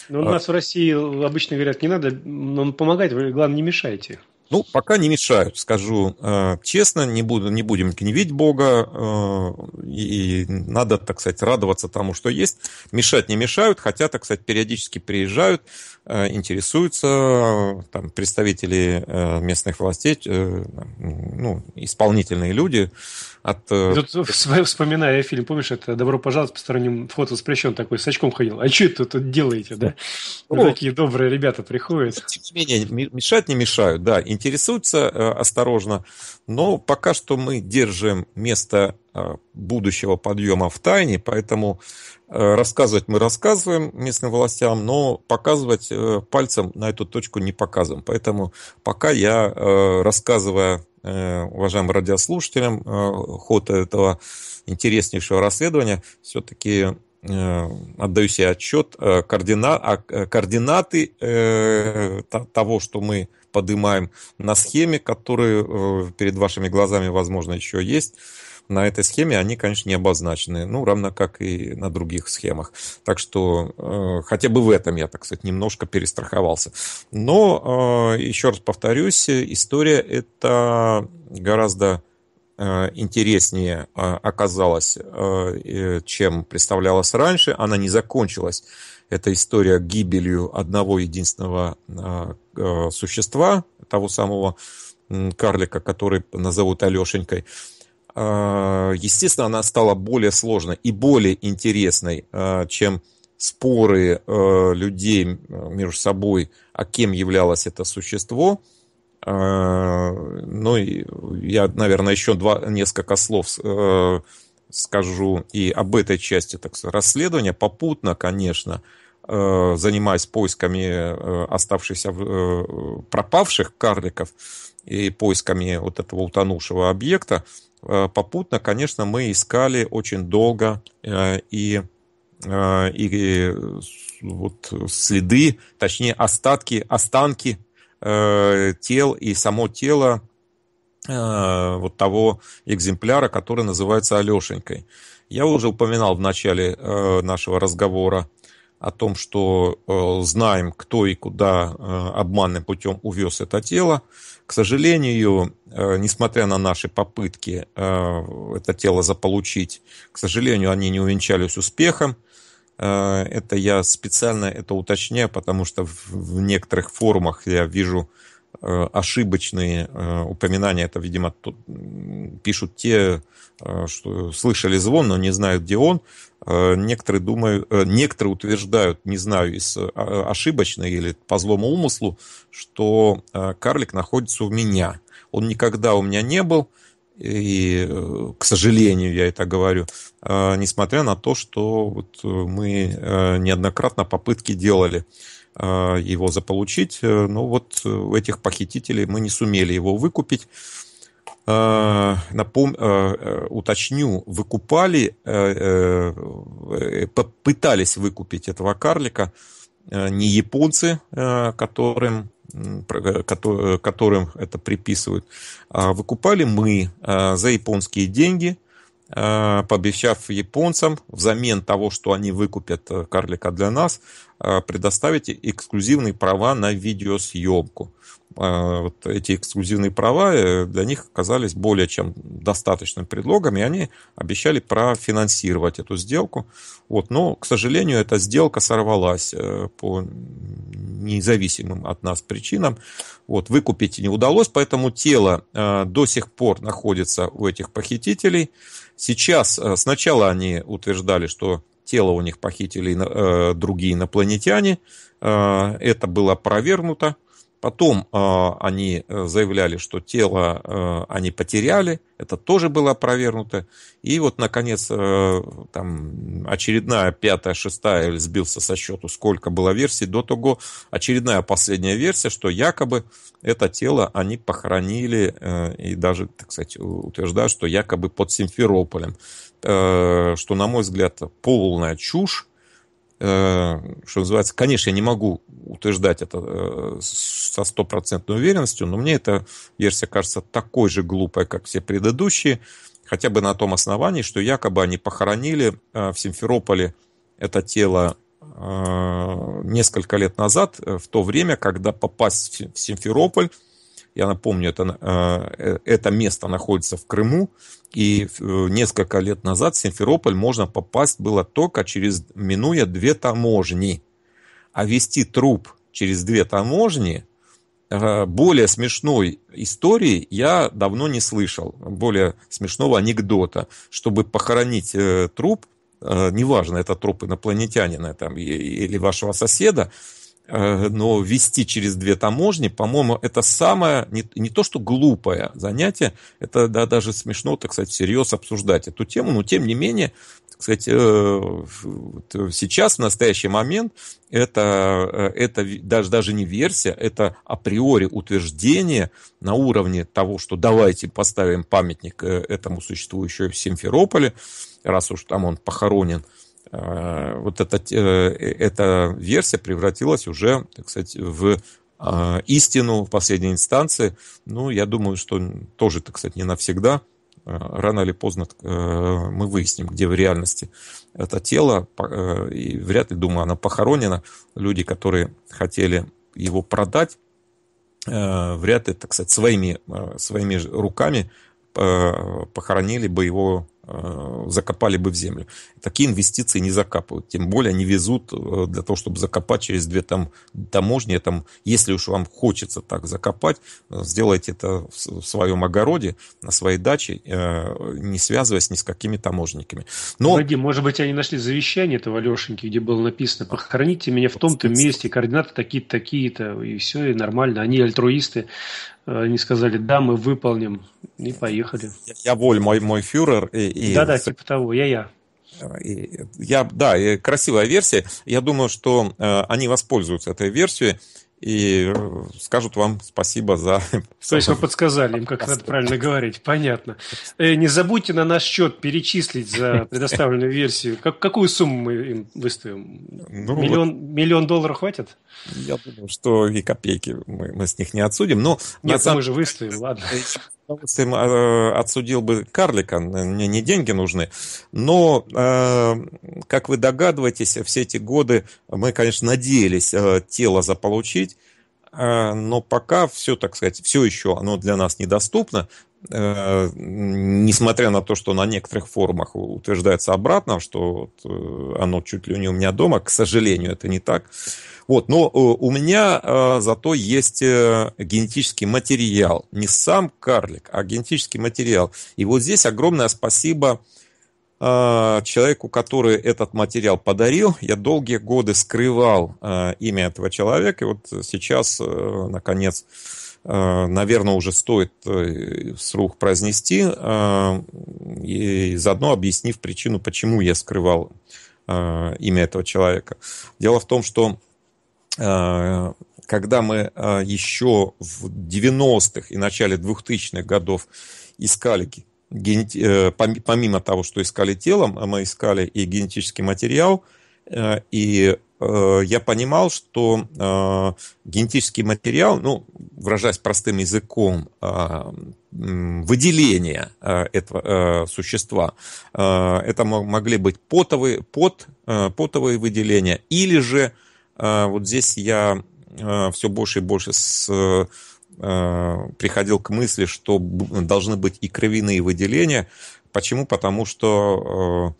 Но ну, у нас а... в России э, обычно говорят, не надо нам помогать, главное, не мешайте.
Ну, пока не мешают, скажу э, честно, не, буду, не будем гневить Бога, э, и надо, так сказать, радоваться тому, что есть. Мешать не мешают, хотя, так сказать, периодически приезжают, э, интересуются э, там, представители э, местных властей, э, ну, исполнительные люди, от... Э, тут, вспоминая
фильм, помнишь, это «Добро пожаловать, посторонним вход воспрещен», такой с очком ходил. А что это тут делаете, да?
Ну, такие добрые ребята приходят. Тем не менее, мешать не мешают, да. Интересуются э, осторожно, но пока что мы держим место э, будущего подъема в тайне, поэтому Э, рассказывать мы рассказываем местным властям, но показывать э, пальцем на эту точку не показываем. Поэтому пока я, э, рассказывая уважаемым радиослушателям ход этого интереснейшего расследования, все-таки отдаю себе отчет, координа... А, координаты того, что мы поднимаем на схеме, которые перед вашими глазами, возможно, еще есть, на этой схеме они, конечно, не обозначены, ну, равно как и на других схемах. Так что э, хотя бы в этом я, так сказать, немножко перестраховался. Но, э, еще раз повторюсь, история это гораздо э, интереснее э, оказалась, э, чем представлялась раньше. Она не закончилась. Эта история гибелью одного единственного существа, того самого карлика, который назовут Алешенькой. А, естественно, она стала более сложной и более интересной, а, чем споры а, людей между собой, а кем являлось это существо. Ну, я, наверное, еще два, несколько слов э, скажу и об этой части так сказать, расследования, попутно, конечно, э, занимаясь поисками э, оставшихся э, пропавших карликов и поисками вот этого утонувшего объекта, э, попутно, конечно, мы искали очень долго э, и э, и э, вот следы, точнее остатки, останки э, тел и само тело э, вот того экземпляра, который называется Алешенькой. Я уже упоминал в начале э, нашего разговора о том, что э, знаем, кто и куда э, обманным путем увез это тело. К сожалению, э, несмотря на наши попытки э, это тело заполучить, к сожалению, они не увенчались успехом. Э, это я специально это уточняю, потому что в, в некоторых форумах я вижу э, ошибочные э, упоминания. Это, видимо, пишут те, э, что слышали звон, но не знают, где он. Э, некоторые, думаю э, некоторые утверждают, не знаю, э, ошибочно или по злому умыслу, что карлик находится у меня. Он никогда у меня не был, и, к сожалению, я это говорю, несмотря на то, что вот мы неоднократно попытки делали его заполучить, но вот этих похитителей мы не сумели его выкупить. Э, напом... Э, э, уточню, выкупали, пытались выкупить этого карлика не японцы, которым которым это приписывают, а выкупали мы за японские деньги – Э, пообещав японцам взамен того, что они выкупят э, карлика для нас, э, предоставить эксклюзивные права на видеосъемку. Вот эти эксклюзивные права для них оказались более чем достаточным предлогом, и они обещали профинансировать эту сделку. Вот, но, к сожалению, эта сделка сорвалась по независимым от нас причинам. Вот, выкупить не удалось, поэтому тело до сих пор находится у этих похитителей – Сейчас э, сначала они утверждали, что тело у них похитили э, другие инопланетяне. Э, это было опровергнуто. Потом э, они э, заявляли, что тело э, они потеряли, это тоже было опровергнуто. И вот, наконец, э, там очередная пятая, шестая, или сбился со счету, сколько было версий до того, очередная последняя версия, что якобы это тело они похоронили э, и даже, так сказать, утверждают, что якобы под Симферополем. Э, что, на мой взгляд, полная чушь Э, что называется, конечно, я не могу утверждать это э, со стопроцентной уверенностью, но мне эта версия кажется такой же глупой, как все предыдущие, хотя бы на том основании, что якобы они похоронили э, в Симферополе это тело несколько лет назад, в то время, когда попасть в Симферополь я напомню, это, э, э, это место находится в Крыму, и э, несколько лет назад в Симферополь можно попасть было только через, минуя две таможни. А вести труп через две таможни более смешной истории я давно не слышал, более смешного анекдота. Чтобы похоронить труп, неважно, это труп инопланетянина там, или вашего соседа, Э, но вести через две таможни, по-моему, это самое, не, не то что глупое занятие, это да, даже смешно, так сказать, всерьез обсуждать эту тему, но тем не менее, так сказать, э, сейчас, в настоящий момент, это, э, это даже, даже не версия, это априори утверждение на уровне того, что давайте поставим памятник этому существующему в Симферополе, раз уж там он похоронен, Э, вот эта, э, эта версия превратилась уже, так сказать, в э, истину в последней инстанции. Ну, я думаю, что тоже, так сказать, не навсегда. Рано или поздно мы выясним, где в реальности это тело. И вряд ли, думаю, оно похоронено. Люди, которые хотели его продать, вряд ли, так сказать, своими, своими руками похоронили бы его Э, закопали бы в землю. Такие инвестиции не закапывают, тем более они везут э, для того, чтобы закопать через две там таможни. Там, если уж вам хочется так закопать, э, сделайте это в своем огороде, на своей даче, не связываясь ни с какими таможенниками. Но... Вадим, может быть, они нашли
завещание этого Лешеньки, где было
написано «Похороните меня в том-то месте,
координаты такие-то, такие-то», и все, и нормально. Они альтруисты, Э, они сказали, да, мы выполним, и поехали.
Я воль, мой, мой фюрер. И, Да-да, типа
того, я-я.
Я, да, красивая версия. Я думаю, что э, они воспользуются этой версией и э, скажут вам спасибо за... То есть вы
подсказали им, как надо правильно говорить. Понятно. Э, не забудьте на наш счет перечислить за предоставленную версию. Как, какую сумму мы им выставим? Ну, миллион, вот, миллион долларов хватит?
Я думаю, что и копейки мы, мы с них не отсудим. Но Нет, самом... мы же
выставим, ладно
удовольствием э, отсудил бы карлика, э, мне не деньги нужны. Но, э, как вы догадываетесь, все эти годы мы, конечно, надеялись тело заполучить, но пока все, так сказать, все еще оно для нас недоступно, несмотря на то, что на некоторых форумах утверждается обратно, что оно чуть ли не у меня дома, к сожалению, это не так. Вот, но э, у меня э, зато есть э, генетический материал. Не сам карлик, а генетический материал. И вот здесь огромное спасибо человеку, который этот материал подарил. Я долгие годы скрывал имя этого человека. И вот сейчас, наконец, наверное, уже стоит с вслух произнести, и заодно объяснив причину, почему я скрывал имя этого человека. Дело в том, что Э, когда мы э, еще в 90-х и начале 2000-х годов искали э, помимо того, что искали телом, мы искали и генетический материал, и я понимал, что генетический материал, ну, выражаясь простым языком, выделение этого существа, это могли быть потовые, пот, потовые выделения или же а, вот здесь я а, все больше и больше с а, приходил к мысли, что должны быть и кровяные выделения. Почему? Потому что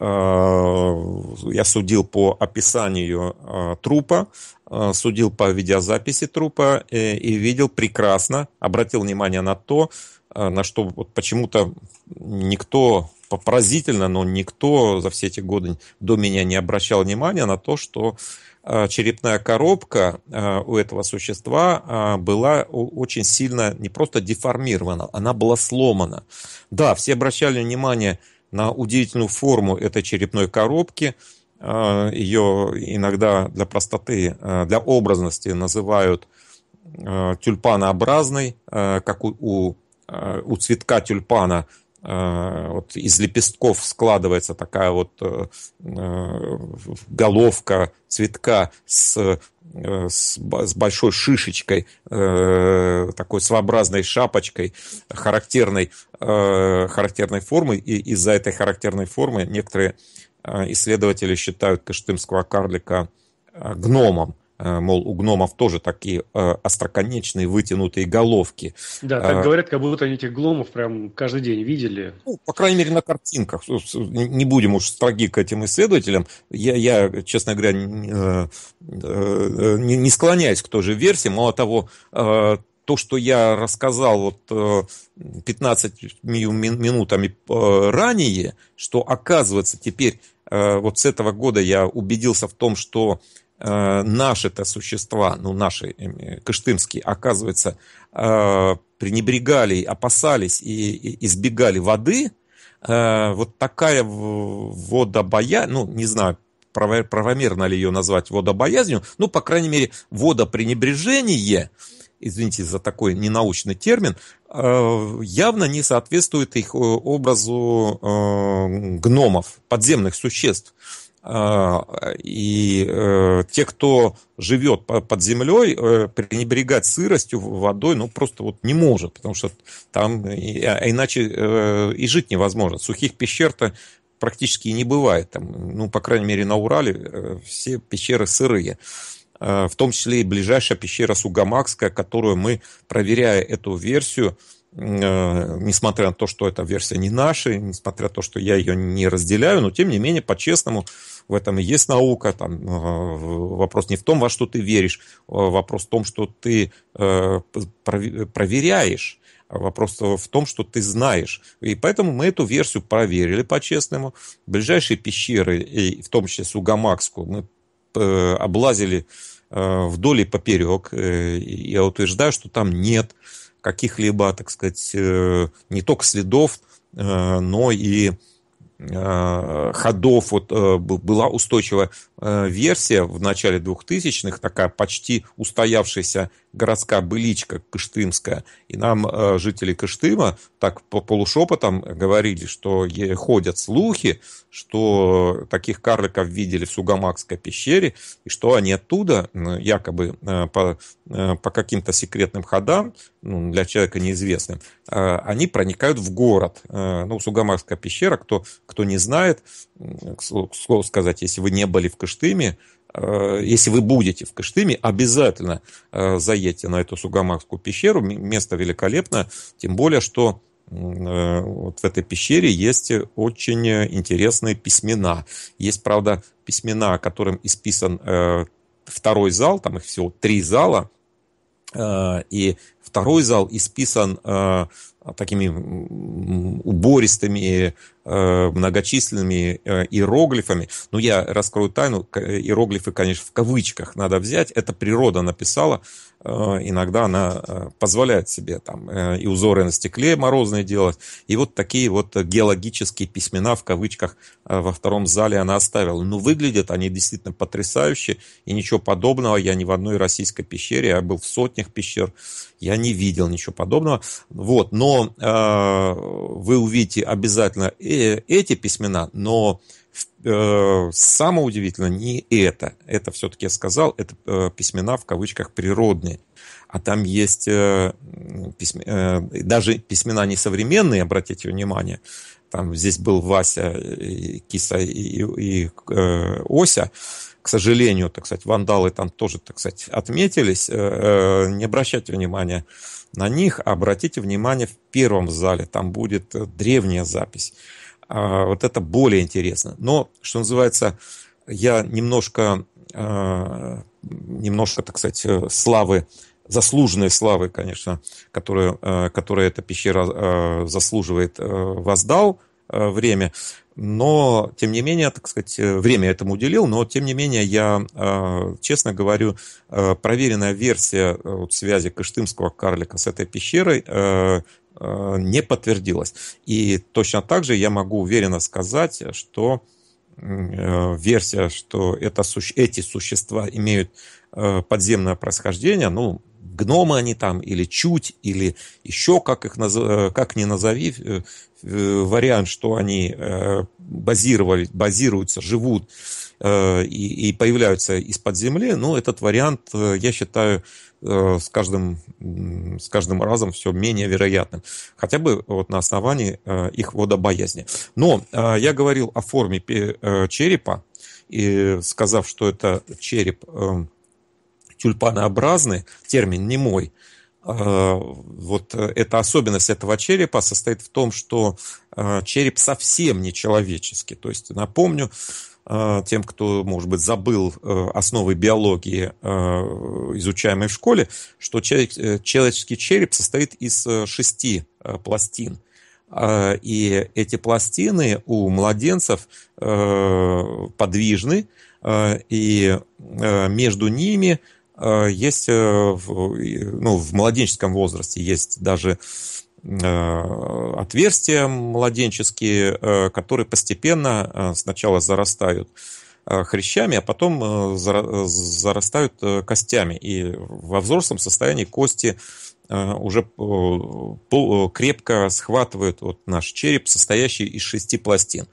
я судил по описанию трупа, судил по видеозаписи трупа э, и видел прекрасно, обратил внимание на то, на что вот почему-то никто поразительно, но никто за все эти годы до меня не обращал внимания на то, что Э, черепная коробка э, у этого существа э, была очень сильно не просто деформирована, она была сломана. Да, все обращали внимание на удивительную форму этой черепной коробки. Ее иногда для простоты, для образности называют тюльпанообразной, как у, у, цветка тюльпана вот из лепестков складывается такая вот головка цветка с э, с, с большой шишечкой, э, такой своеобразной шапочкой характерной, э, характерной формы. И из-за этой характерной формы некоторые э, исследователи считают кыштымского карлика э, гномом. Э, мол, у гномов тоже такие э, остроконечные вытянутые головки. Да, так э, говорят,
как будто они этих гномов прям каждый день видели.
Ну, по крайней мере, на картинках. Не будем уж строги к этим исследователям. Я, я честно говоря, не, не склоняюсь к той же версии. Мало того, то, что я рассказал вот 15 минутами ранее, что оказывается теперь вот с этого года я убедился в том, что э, наши-то существа, ну, наши э, кыштымские, оказывается, э, пренебрегали, опасались и, избегали воды, э, вот такая водобоя, ну, не знаю, правомерно ли ее назвать водобоязнью, ну, по крайней мере, водопренебрежение, извините за такой ненаучный термин, явно не соответствует их образу гномов, подземных существ. А, и э, те, кто живет под землей, э, пренебрегать сыростью, водой, ну, просто вот не может, потому что там а, а иначе э, и жить невозможно. Сухих пещер-то практически не бывает. Там, ну, по крайней мере, на Урале все пещеры сырые в том числе и ближайшая пещера Сугамакская, которую мы, проверяя эту версию, несмотря на то, что эта версия не наша, несмотря на то, что я ее не разделяю, но тем не менее, по-честному, в этом и есть наука. Там, э, вопрос не в том, во что ты веришь, э, вопрос в том, что ты э, проверяешь. А вопрос в том, что ты знаешь. И поэтому мы эту версию проверили по-честному. Ближайшие пещеры, и в том числе Сугамакскую, мы облазили вдоль и поперек. Я утверждаю, что там нет каких-либо, так сказать, не только следов, но и Э, ходов вот, э, была устойчива Э, версия в начале 2000-х, такая почти устоявшаяся городская быличка кыштымская. И нам э, жители Кыштыма так по полушепотам говорили, что ходят слухи, что таких карликов видели в Сугамакской пещере, и что они оттуда якобы э, по, по каким-то секретным ходам, ну, для человека неизвестным, они проникают в город. Ну, Сугамакская пещера, кто, кто не знает, к слову сказать, если вы не были в Кыштыме, э, если вы будете в Кыштыме, обязательно э, заедьте на эту Сугамахскую пещеру. Место великолепно, тем более, что э, вот в этой пещере есть очень интересные письмена. Есть, правда, письмена, которым исписан второй зал, там их всего три зала, и второй зал исписан а, такими убористыми, э, многочисленными э, иероглифами. Ну, я раскрою тайну, э, иероглифы, конечно, в кавычках надо взять. Это природа написала, иногда она позволяет себе там и узоры на стекле морозные делать. И вот такие вот геологические письмена в кавычках во втором зале она оставила. Но выглядят они действительно потрясающе, и ничего подобного я ни в одной российской пещере, я был в сотнях пещер, я не видел ничего подобного. Вот, но э, вы увидите обязательно э, эти письмена, но э, самое удивительное не это. Это все-таки я сказал, это э, письмена в кавычках природные. А там есть э, письме, э, даже письмена несовременные, обратите внимание, там здесь был Вася, э, Киса и, и, и э, Ося, к сожалению, так сказать, вандалы там тоже, так сказать, отметились. Э, э, не обращайте внимания на них, а обратите внимание в первом зале, там будет э, древняя запись. А, вот это более интересно. Но, что называется, я немножко, немножко, так сказать, славы заслуженной славы, конечно, которую, которая эта пещера заслуживает, воздал Э, время. Но, тем не менее, так сказать, э, время этому уделил, но, тем не менее, я, э, честно говорю, проверенная версия связи Кыштымского карлика с этой пещерой не подтвердилась. И точно так же я могу уверенно сказать, что версия, что это, эти существа имеют подземное происхождение, ну, гномы они там, или чуть, или еще, как их наз... Э, как ни назови, э, э, вариант, что они базировали, базируются, живут и, и появляются из-под земли, но ну, этот вариант, я считаю, с каждым, с каждым разом все менее вероятным. Хотя бы вот на основании их водобоязни. Но я говорил о форме черепа, и сказав, что это череп эм, тюльпанообразны, термин не мой, а, вот э, эта особенность этого черепа состоит в том, что а, череп совсем не человеческий. То есть, напомню, а, тем, кто, может быть, забыл э, основы биологии, изучаемой в школе, что э, человеческий череп состоит из шести пластин. И эти пластины у младенцев подвижны, и между ними Э, есть э, ну, в младенческом возрасте есть даже э, отверстия младенческие, которые постепенно сначала зарастают хрящами, а потом зарастают костями. И во взрослом состоянии кости уже крепко схватывают вот наш череп, состоящий из шести пластин.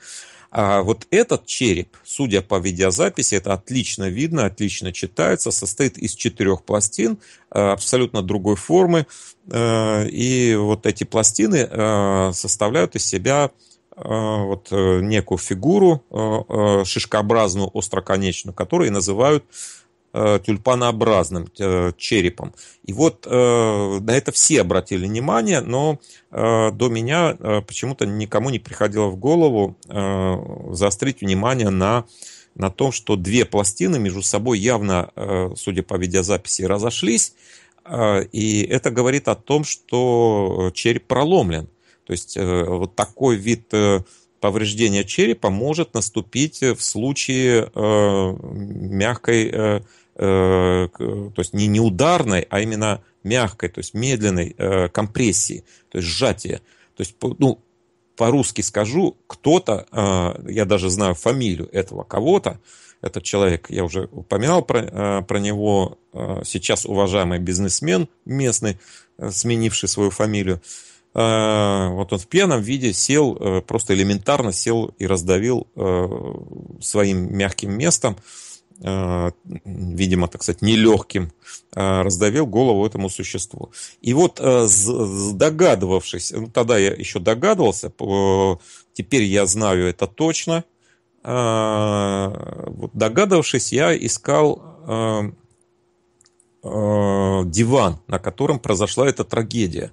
А вот этот череп, судя по видеозаписи, это отлично видно, отлично читается, состоит из четырех пластин э, абсолютно другой формы. Э, и вот эти пластины э, составляют из себя вот некую фигуру шишкообразную, остроконечную, которую называют Э, тюльпанообразным э, черепом. И вот э, на это все обратили внимание, но до меня почему-то никому не приходило в голову заострить внимание на на том, что две пластины между собой явно, судя по видеозаписи, разошлись, и это говорит о том, что череп проломлен. То есть вот такой вид повреждения черепа может наступить в случае мягкой Э, то есть не, не ударной, а именно мягкой, то есть медленной э, компрессии, то есть сжатия. То есть, ну, по-русски скажу, кто-то, э, я даже знаю фамилию этого кого-то, этот человек, я уже упоминал про, про него, сейчас уважаемый бизнесмен местный, сменивший свою фамилию, вот он в пьяном виде сел, просто элементарно сел и раздавил своим мягким местом а, видимо, так сказать, нелегким, а, раздавил голову этому существу. И вот а, догадывавшись, ну, тогда я еще догадывался, теперь я знаю это точно, догадавшись, я искал диван, на котором произошла эта трагедия.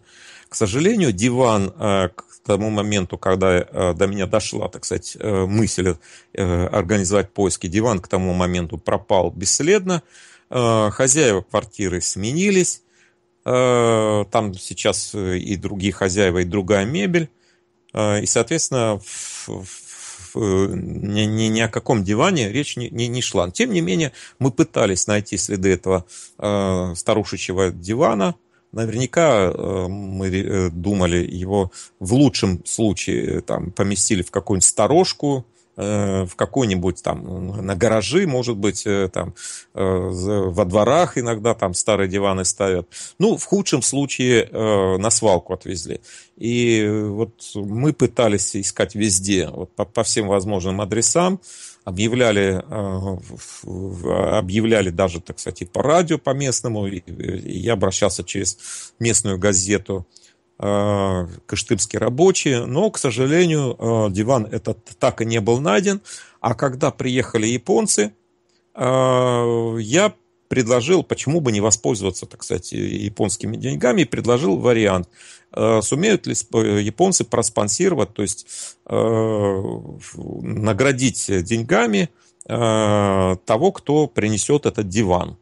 К сожалению, диван э, к тому моменту, когда э, до меня дошла, так сказать, э, мысль организовать поиски, диван к тому моменту пропал бесследно. Хозяева квартиры сменились. Там сейчас и другие хозяева, и другая мебель. И, соответственно, ни, ни, ни о каком диване речь не, не, не шла. Тем не менее, мы пытались найти следы этого э, старушечьего дивана – наверняка э, мы э, думали, его в лучшем случае э, там, поместили в какую-нибудь сторожку, в какой-нибудь там на гаражи, может быть, там во дворах иногда там старые диваны ставят. Ну, в худшем случае на свалку отвезли. И вот мы пытались искать везде, вот по, по всем возможным адресам объявляли, э, объявляли даже, так сказать, и по радио по местному. Я обращался через местную газету э, «Кыштымский рабочий», но, к сожалению, э, диван этот так и не был найден. А когда приехали японцы, я предложил, почему бы не воспользоваться, так сказать, японскими деньгами, и предложил вариант, э, сумеют ли э, японцы проспонсировать, то есть э, наградить деньгами того, кто принесет этот диван.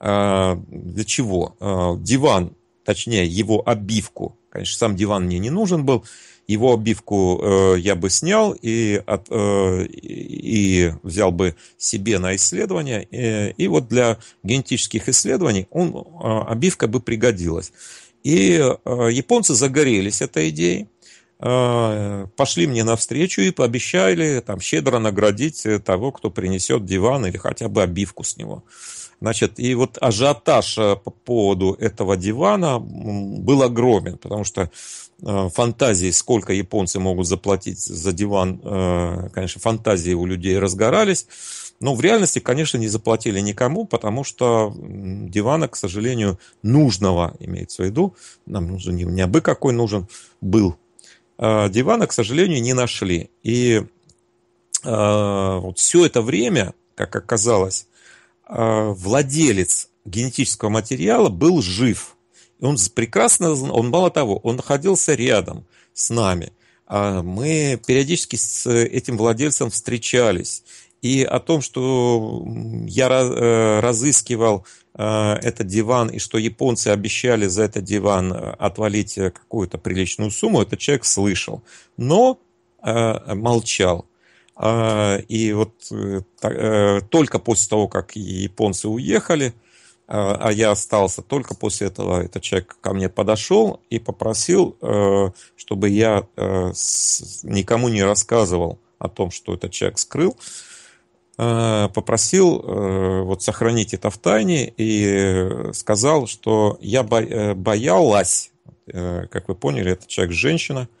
Для чего? Диван, точнее его обивку, Конечно, сам диван мне не нужен был. Его обивку э, я бы снял и, от, э, и взял бы себе на исследование. И, э, и вот для генетических исследований он, э, обивка бы пригодилась. И э, японцы загорелись этой идеей э, пошли мне навстречу и пообещали там щедро наградить э, того, кто принесет диван или хотя бы обивку с него. Значит, и вот ажиотаж э, по поводу этого дивана был огромен, потому что э, фантазии, сколько японцы могут заплатить за диван, э, конечно, фантазии у людей разгорались. Но в реальности, конечно, не заплатили никому, потому что дивана, к сожалению, нужного, имеется в виду, нам нужен не абы какой нужен был, дивана, к сожалению, не нашли. И вот все это время, как оказалось, Э, владелец генетического материала был жив. он прекрасно, он мало того, он находился рядом с нами. А мы периодически с этим владельцем встречались. И о том, что я э, разыскивал э, этот диван, и что японцы обещали за этот диван отвалить какую-то приличную сумму, этот человек слышал, но молчал. А, и вот э, э, только после того, как японцы уехали, а, а я остался, только после этого этот человек ко мне подошел и попросил, э, чтобы я никому не рассказывал о том, что этот человек скрыл, а, попросил вот сохранить это в тайне и сказал, что я боялась, как вы поняли, этот человек женщина –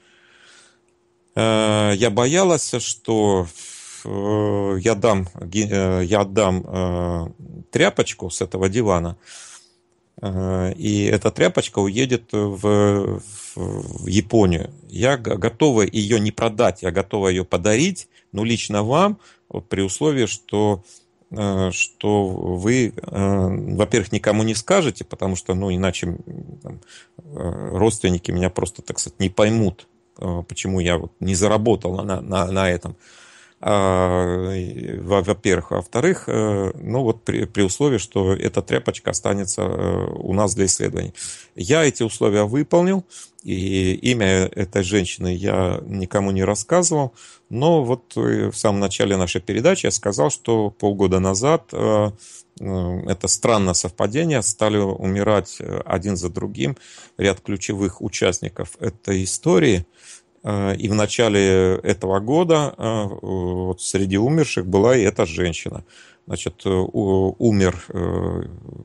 Э, я боялась, что э, я дам, э, я отдам тряпочку с этого дивана, и эта тряпочка уедет в, в Японию. Я готова ее не продать, я готова ее подарить, но лично вам, при условии, что что вы, во-первых, никому не скажете, потому что, ну, иначе там, родственники меня просто, так сказать, не поймут, а, почему я вот не заработал на, на, на этом. А, во-первых. А во-вторых, э, ну вот при, при условии, что эта тряпочка останется э, у нас для исследований. Я эти условия выполнил, и имя этой женщины я никому не рассказывал, но вот э, в самом начале нашей передачи я сказал, что полгода назад Эм, это странное совпадение, стали умирать э, один за другим ряд ключевых участников этой истории. Э, и в начале этого года э, вот среди умерших была и эта женщина. Значит, умер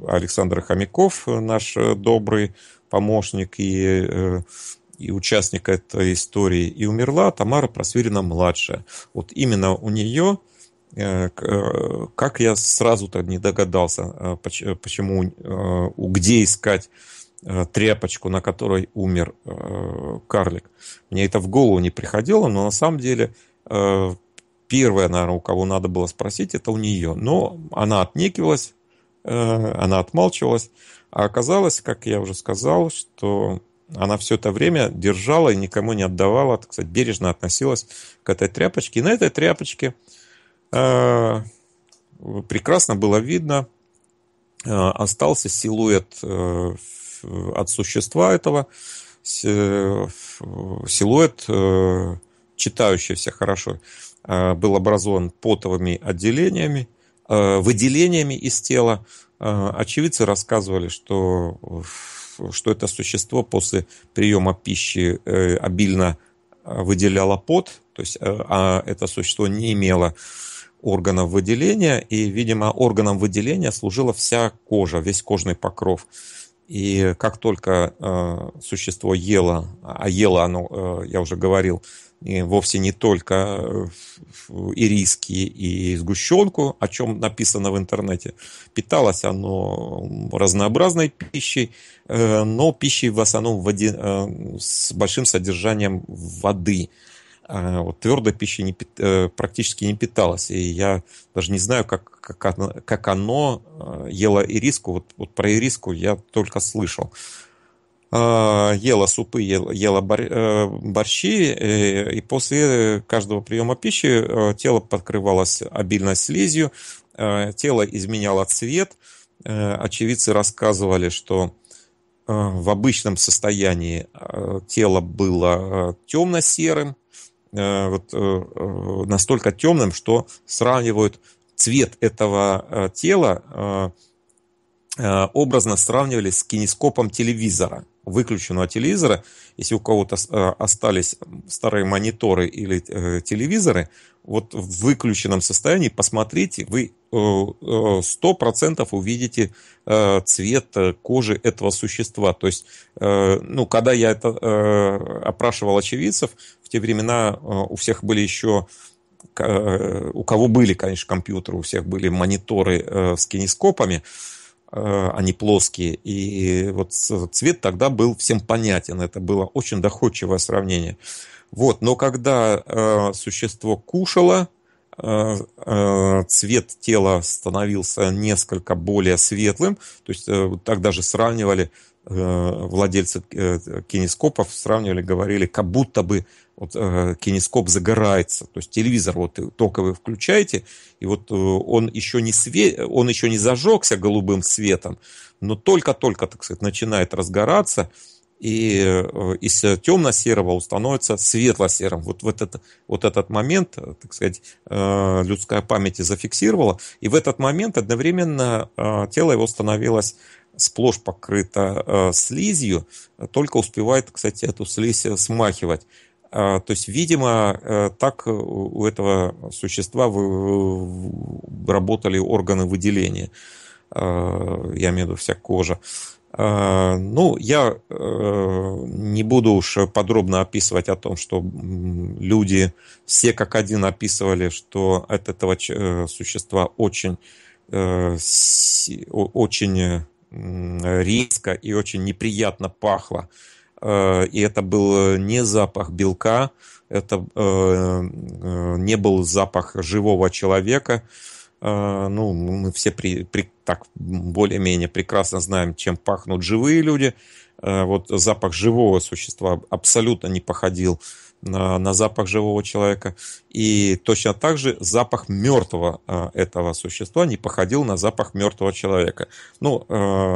Александр Хомяков, наш добрый помощник и и участник этой истории, и умерла Тамара Просвирина-младшая. Вот именно у нее Э, э, как я сразу-то не догадался, э, почему, где искать тряпочку, на которой умер карлик. Мне это в голову не приходило, но на самом деле первое, наверное, у кого надо было спросить, это у нее. Но она отнекивалась, она отмалчивалась. А оказалось, как я уже сказал, что она все это время держала и никому не отдавала, так сказать, бережно относилась к этой тряпочке. И на этой тряпочке э, Э, прекрасно было видно, э, остался силуэт э, от существа этого, силуэт, читающийся хорошо, был образован потовыми отделениями, выделениями из тела. Очевидцы рассказывали, что, что это существо после приема пищи обильно выделяло пот, то есть а это существо не имело органов выделения, и, видимо, органом выделения служила вся кожа, весь кожный покров. И как только э, существо ело, а ело оно, э, я уже говорил, и вовсе не только э, ириски и сгущенку, о чем написано в интернете. Питалось оно разнообразной пищей, э, но пищей в основном воде, э, с большим содержанием воды – Э, вот, твердая пища не, э, практически не питалась, И я даже не знаю, как, как, оно, как оно э, ело ириску. Вот, вот про ириску я только слышал. А, ела супы, ела, ела борщи, и после каждого приема пищи тело подкрывалось обильной слизью, тело изменяло цвет. Очевидцы рассказывали, что в обычном состоянии тело было темно-серым, Э, вот, э, э, настолько темным, что сравнивают цвет этого тела образно сравнивали с кинескопом телевизора, выключенного телевизора. Если у кого-то остались старые мониторы или телевизоры, вот в выключенном состоянии посмотрите, вы 100% э, э, увидите э, цвет кожи этого существа. То есть, ну, когда я это опрашивал очевидцев, в те времена у всех были еще у кого были, конечно, компьютеры, у всех были мониторы с кинескопами, они плоские. И вот цвет тогда был всем понятен. Это было очень доходчивое сравнение. Вот, но когда э, существо кушало, Э, э, цвет тела становился несколько более светлым, то есть э, так даже сравнивали владельцы кинескопов, сравнивали, говорили, как будто бы вот, кинескоп загорается, то есть телевизор вот только вы включаете, и вот он еще не све... он еще не зажегся голубым светом, но только-только, так сказать, начинает разгораться, и э, из э, темно-серого становится светло-серым. Вот, вот, этот, вот этот момент, э, так сказать, людская память зафиксировала, и в этот момент одновременно тело его становилось сплошь покрыто слизью, только успевает, кстати, эту слизь смахивать. А, то есть, видимо, так у этого существа работали органы выделения, я имею в виду вся кожа. Э, ну, я э, не буду уж подробно описывать о том, что люди все как один описывали, что от этого э, существа очень, очень резко и очень неприятно пахло. И это был не запах белка, это не был запах живого человека, а, ну, мы все при, при, так более-менее прекрасно знаем, чем пахнут живые люди. А, вот запах живого существа абсолютно не походил на, на запах живого человека. И точно так же запах мертвого а, этого существа не походил на запах мертвого человека. Ну,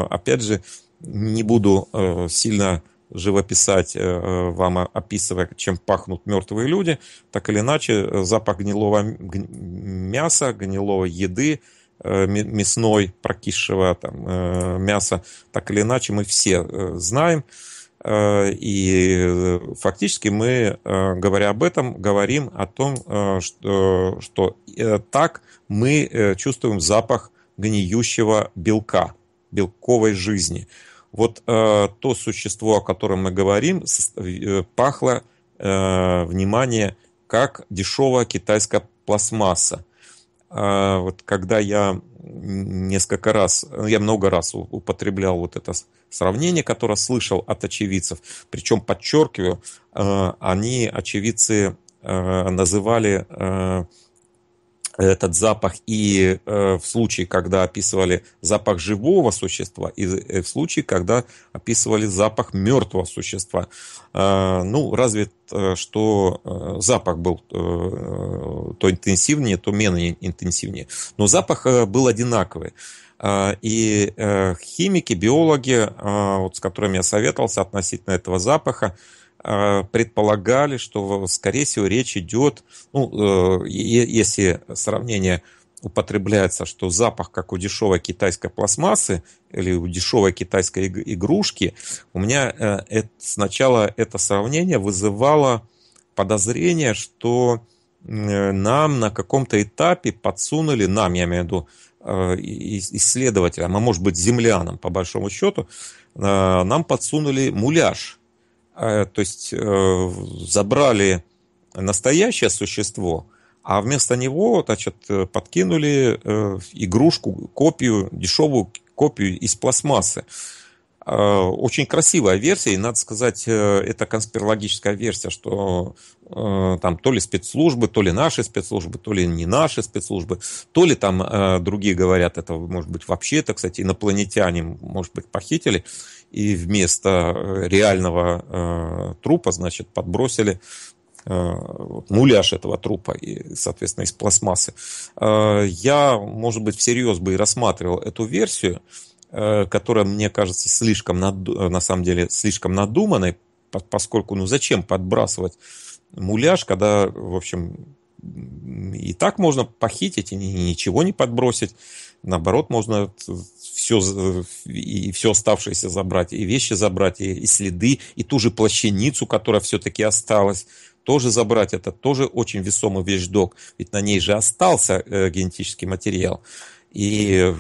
опять же, не буду сильно живописать, э, э, вам описывая, чем пахнут мертвые люди, так или иначе э, запах гнилого мяса, гнилого еды, мясной, прокисшего там, мяса, так или иначе мы все знаем. И фактически мы, говоря об этом, говорим о том, что, что так мы чувствуем запах гниющего белка, белковой жизни – вот э, то существо, о котором мы говорим, э, пахло, э, внимание, как дешевая китайская пластмасса. Э, вот когда я несколько раз, я много раз употреблял вот это сравнение, которое слышал от очевидцев, причем, подчеркиваю, э, они, очевидцы, э, называли... Э, этот запах и э, в случае, когда описывали запах живого существа, и, э, в случае, когда описывали запах мертвого существа. Э, ну, разве э, что э, запах был э, то интенсивнее, то менее интенсивнее. Но запах э, был одинаковый. Э, и э, химики, биологи, вот с которыми я советовался относительно этого запаха, а, предполагали, что, скорее всего, речь идет, ну, э, если сравнение употребляется, что запах, как у дешевой китайской пластмассы или у дешевой китайской игрушки, у меня э, сначала это сравнение вызывало подозрение, что э, нам на каком-то этапе подсунули, нам, я имею в виду, исследователям, а может быть землянам, по большому счету, нам подсунули муляж – Э, то есть э, забрали настоящее существо, а вместо него значит, э, подкинули игрушку, копию, дешевую копию из пластмассы. Очень красивая версия, и надо сказать, это конспирологическая версия, что там то ли спецслужбы, то ли наши спецслужбы, то ли не наши спецслужбы, то ли там другие говорят, это может быть вообще, то кстати, инопланетяне, может быть, похитили и вместо э, реального э, трупа, значит, подбросили э, муляж этого трупа, и, соответственно, из пластмассы. Э, я, может быть, всерьез бы и рассматривал эту версию, которая, мне кажется, слишком, над... на самом деле, слишком надуманной, поскольку, ну, зачем подбрасывать муляж, когда, в общем, и так можно похитить и ничего не подбросить. Наоборот, можно все, э, и все оставшееся забрать, и вещи забрать, и, и следы, и ту же плащаницу, которая все-таки осталась, тоже забрать. Это тоже очень весомый вещдок, ведь на ней же остался э, генетический материал. И э,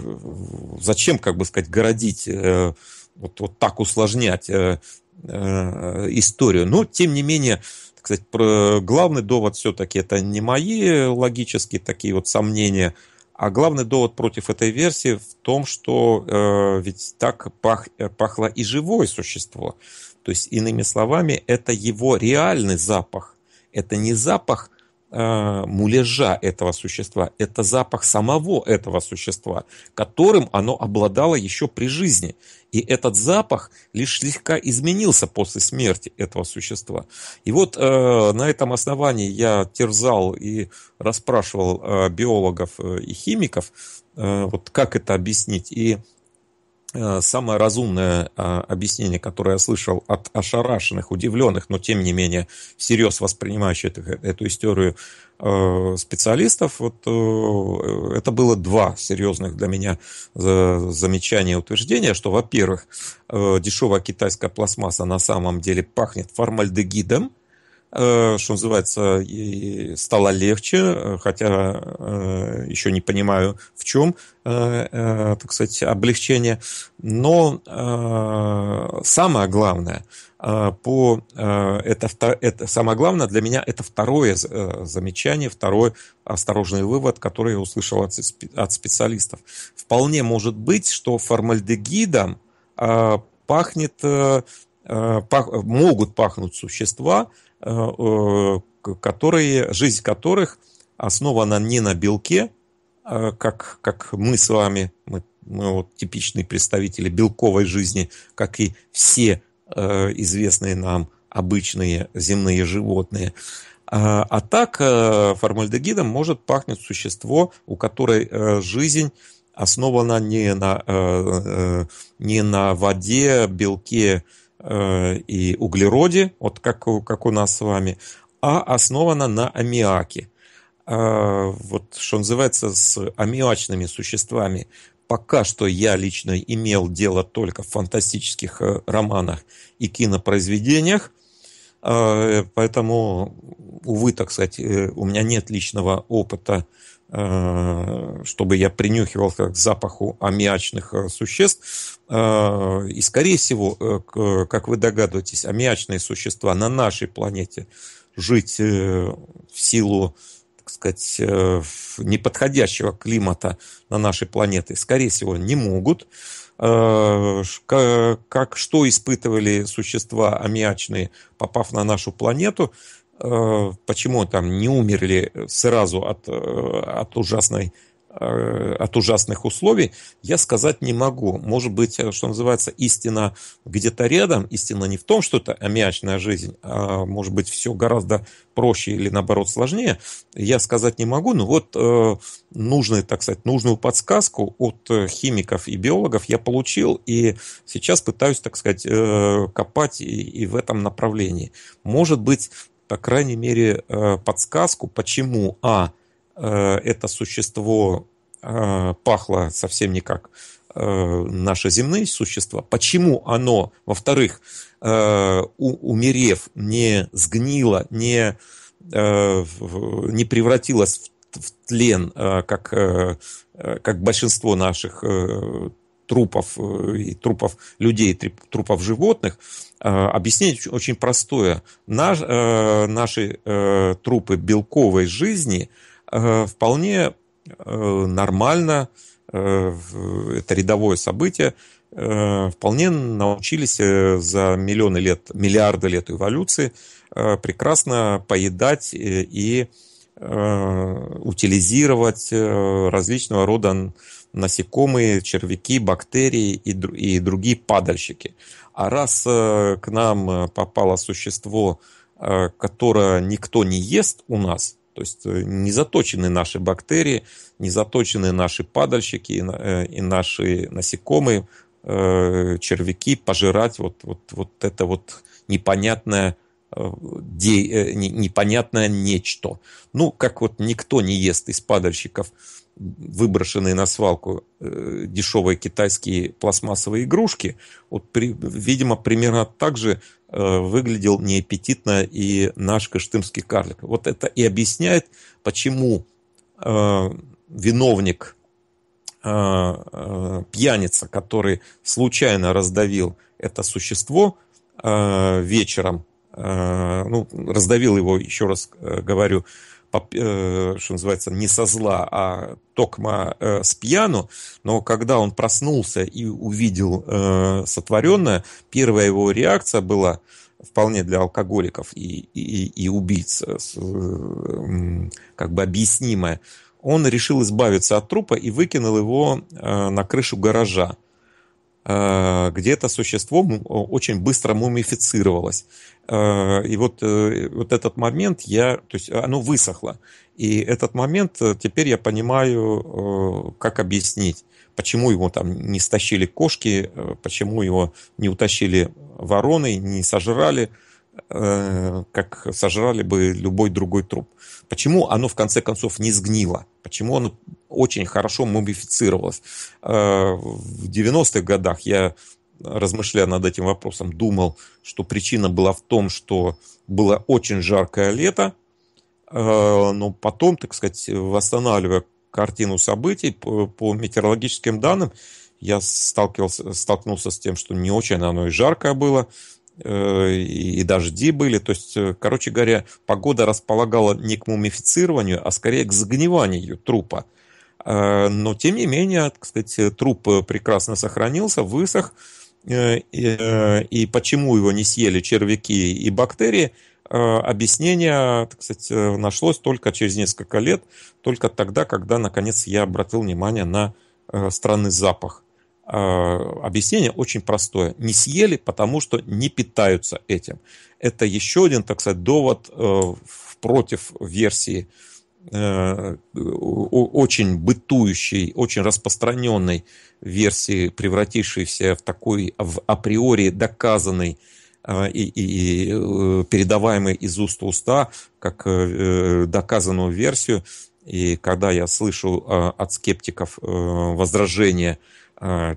зачем, как бы сказать, городить, э, вот, вот так усложнять э, э, историю. Но, ну, тем не менее, сказать про э, главный довод все-таки это не мои логические такие вот сомнения, а главный довод против этой версии в том, что э, ведь так пах, э, пахло и живое существо. То есть, иными словами, это его реальный запах. Это не запах э, муляжа этого существа, это запах самого этого существа, которым оно обладало еще при жизни. И этот запах лишь слегка изменился после смерти этого существа. И вот э, на этом основании я терзал и расспрашивал э, биологов э, и химиков, э, вот как это объяснить. И Э, самое разумное э, объяснение, которое я слышал от ошарашенных, удивленных, но тем не менее всерьез воспринимающих эту, историю э, специалистов, вот, это было два серьезных для меня замечания и утверждения, что, во-первых, дешевая китайская пластмасса на самом деле пахнет формальдегидом, Э, что называется, стало легче, э, хотя э, еще не понимаю, в чем, так сказать, облегчение. Но самое главное, по, это, это, самое главное для меня это второе замечание, второй осторожный вывод, который я услышал от, от специалистов. Вполне может быть, что формальдегидом пахнет, пах, могут пахнуть существа, Э, э, которые, жизнь которых основана не на белке, э, как, как мы с вами, мы, мы вот типичные представители белковой жизни, как и все известные нам обычные земные животные. А, а так формальдегидом может пахнуть существо, у которой жизнь основана не на, не на воде, белке, Э, и углероде, вот как, как у нас с вами, а основана на аммиаке. А, вот что называется, с аммиачными существами пока что я лично имел дело только в фантастических э, романах и кинопроизведениях, а, э, поэтому, увы, так сказать, у меня нет личного опыта Э, чтобы я принюхивался к запаху аммиачных э, существ. Э, и, скорее всего, как вы догадываетесь, аммиачные существа на нашей планете жить в силу так сказать, неподходящего климата на нашей планете, скорее всего, не могут. Как, что испытывали существа аммиачные, попав на нашу планету – Э, почему там не умерли сразу от, э, от, ужасной, э, от ужасных условий, я сказать не могу. Может быть, что называется, истина где-то рядом, истина не в том, что это аммиачная жизнь, а может быть, все гораздо проще или наоборот сложнее, я сказать не могу, но вот нужную, так сказать, нужную подсказку от химиков и биологов я получил, и сейчас пытаюсь, так сказать, копать и, и в этом направлении. Может быть, по крайней мере, э, подсказку, почему А э, это существо э, пахло совсем не как наши земные существа, почему оно, во-вторых, умерев, не сгнило, не, не превратилось в в тлен, как, как большинство наших трупов, э, и трупов людей, трупов животных, э, объяснение очень простое. Наш, э, наши трупы белковой жизни вполне нормально, это рядовое событие, вполне научились за миллионы лет, миллиарды лет эволюции прекрасно поедать и утилизировать различного рода насекомые, червяки, бактерии и, и другие падальщики. А раз э, к нам э, попало существо, э, которое никто не ест у нас, то есть не заточены наши бактерии, не заточены наши падальщики и и наши насекомые, червяки, пожирать вот, вот, вот это вот непонятное де, непонятное нечто. Ну, как вот никто не ест из падальщиков выброшенные на свалку э, дешевые китайские пластмассовые игрушки, вот при, видимо, примерно так же э, выглядел неаппетитно и наш кыштымский карлик. Вот это и объясняет, почему э, виновник, э, э, пьяница, который случайно раздавил это существо э, вечером, э, ну, раздавил его, еще раз э, говорю, Э, что называется, не со зла, а токма э, с пьяну, но когда он проснулся и увидел э, сотворенное, первая его реакция была вполне для алкоголиков и, и, и убийц, э, как бы объяснимая, он решил избавиться от трупа и выкинул его на крышу гаража. Э, где-то существо очень быстро мумифицировалось. Э, и вот, э, вот этот момент я, то есть оно высохло. И этот момент теперь я понимаю, как объяснить, почему его там не стащили кошки, почему его не утащили вороны, не сожрали как сожрали бы любой другой труп. Почему оно в конце концов не сгнило? Почему оно очень хорошо мумифицировалась. Э, в 90-х годах я размышляя над этим вопросом, думал, что причина была в том, что было очень жаркое лето, э, но потом, так сказать, восстанавливая картину событий по, метеорологическим данным, я сталкивался, столкнулся с тем, что не очень оно и жаркое было, э, и дожди были. То есть, короче говоря, погода располагала не к мумифицированию, а скорее к загниванию трупа. Э, но, тем не менее, так сказать, труп э, прекрасно сохранился, высох. Э, и, почему его не съели червяки и бактерии, объяснение, так сказать, нашлось только через несколько лет, только тогда, когда, наконец, я обратил внимание на странный запах. Объяснение очень простое. Не съели, потому что не питаются этим. Это еще один, так сказать, довод против версии Э, очень бытующей, очень распространенной версии, превратившейся в такой в априори доказанный э, и, и, и э, передаваемый из уст в уста, как доказанную версию. И когда я слышу от скептиков возражения,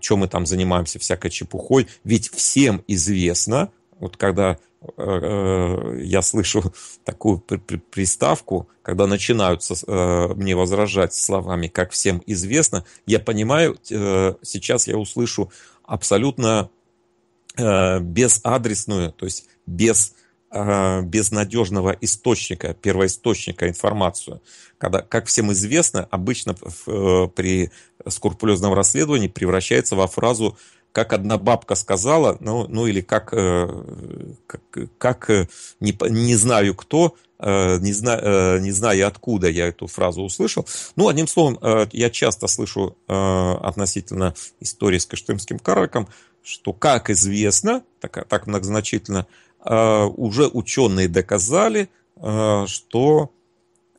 чем мы там занимаемся всякой чепухой, ведь всем известно, вот когда Э, я слышу такую приставку, когда начинаются э, мне возражать словами, как всем известно, я понимаю, э, сейчас я услышу абсолютно безадресную, то есть без безнадежного источника, первоисточника информацию. Когда, как всем известно, обычно при скрупулезном расследовании превращается во фразу как одна бабка сказала, ну, ну или как, э, как, как э, не, не знаю кто, э, не, зна, э, не знаю откуда я эту фразу услышал. Ну, одним словом, э, я часто слышу э, относительно истории с Кыштымским карликом, что, как известно, так, так многозначительно, э, уже ученые доказали, э, что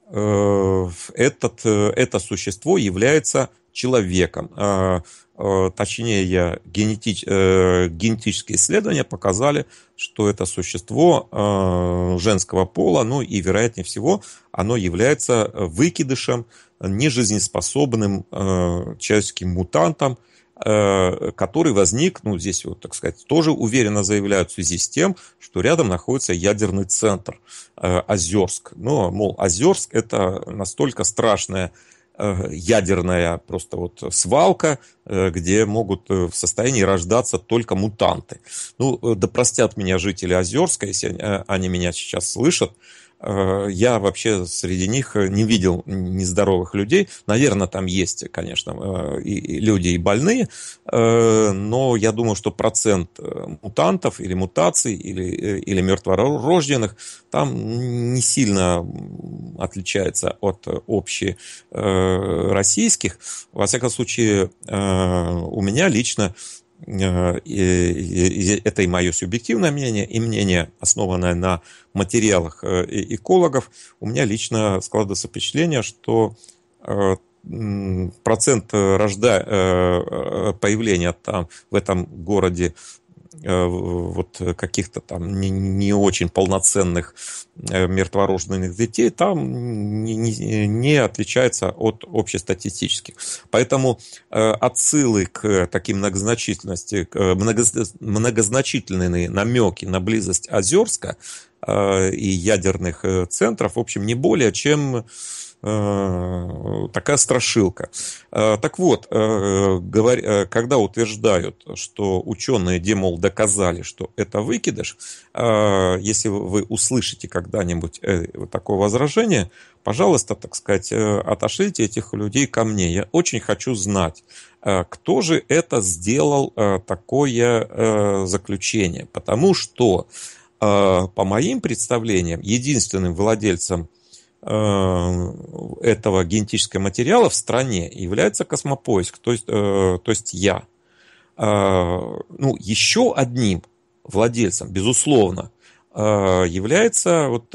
э, этот, э, это существо является человеком. Э, Э, точнее генетич, э, генетические исследования показали, что это существо э, женского пола, ну и вероятнее всего оно является выкидышем, нежизнеспособным человеческим мутантом, который возник, ну здесь вот, так сказать, тоже уверенно заявляют в связи с тем, что рядом находится ядерный центр Озерск. Но, мол, Озерск это настолько страшное Э, ядерная просто вот свалка, э, где могут э, в состоянии рождаться только мутанты. Ну, да простят меня жители Озерска, если они меня сейчас слышат, Э, я вообще среди них э, не видел нездоровых людей. Наверное, там есть, конечно, э, и люди и больные, но я думаю, что процент мутантов или мутаций или, или мертворожденных там не сильно отличается от общероссийских. Во всяком случае, у меня лично Э, это и мое субъективное мнение, и мнение, основанное на материалах э, экологов, у меня лично складывается впечатление, что э, процент рожда... появления там в этом городе Э, вот каких-то там не, не очень полноценных э, мертворожденных детей, там не, не, не отличается от общестатистических. Поэтому э, отсылы к таким многозначительности, многозначительные намеки на близость Озерска и ядерных центров, в общем, не более чем Э, такая страшилка. Э, так вот, э, когда утверждают, что ученые Демол доказали, что это выкидыш, если вы услышите когда-нибудь такое возражение, пожалуйста, так сказать, отошлите этих людей ко мне. Я очень хочу знать, кто же это сделал такое заключение. Потому что, по моим представлениям, единственным владельцем Э, этого генетического материала в стране является космопоиск, то есть, э, то есть я. Э, ну, еще одним владельцем, безусловно, являются вот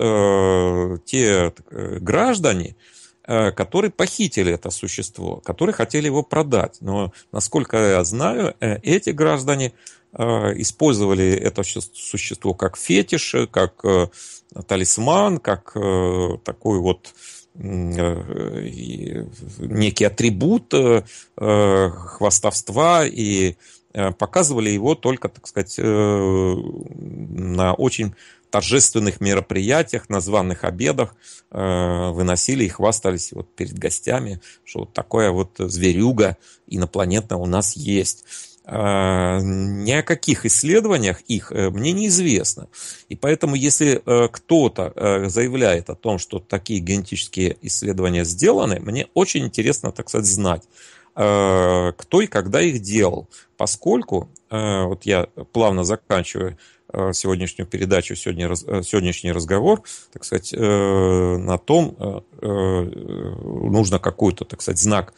те граждане, которые похитили это существо, которые хотели его продать. Но, насколько я знаю, эти граждане использовали это существо как фетиш, как талисман, как э, такой вот э, некий атрибут э, хвастовства и показывали его только, так сказать, на очень торжественных мероприятиях, на званых обедах выносили и хвастались вот перед гостями, что вот такое вот зверюга инопланетная у нас есть. А, ни о каких исследованиях их э, мне неизвестно. И поэтому, если э, кто-то э, заявляет о том, что такие генетические исследования сделаны, мне очень интересно, так сказать, знать, кто и когда их делал. Поскольку, вот я плавно заканчиваю сегодняшнюю передачу, сегодня, сегодняшний разговор, так сказать, на том, нужно какой-то, так сказать, знак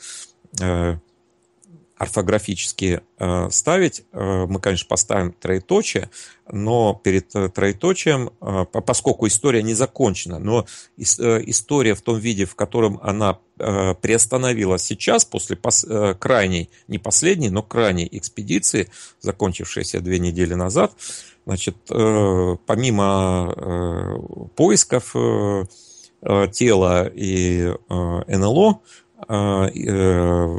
орфографически э, ставить. Э, мы, конечно, поставим троеточие, но перед э, троеточием, э, поскольку история не закончена, но ис, э, история в том виде, в котором она э, приостановилась сейчас, после пос, э, крайней, не последней, но крайней экспедиции, закончившейся две недели назад, значит, э, помимо э, поисков э, э тела и э, НЛО, э, э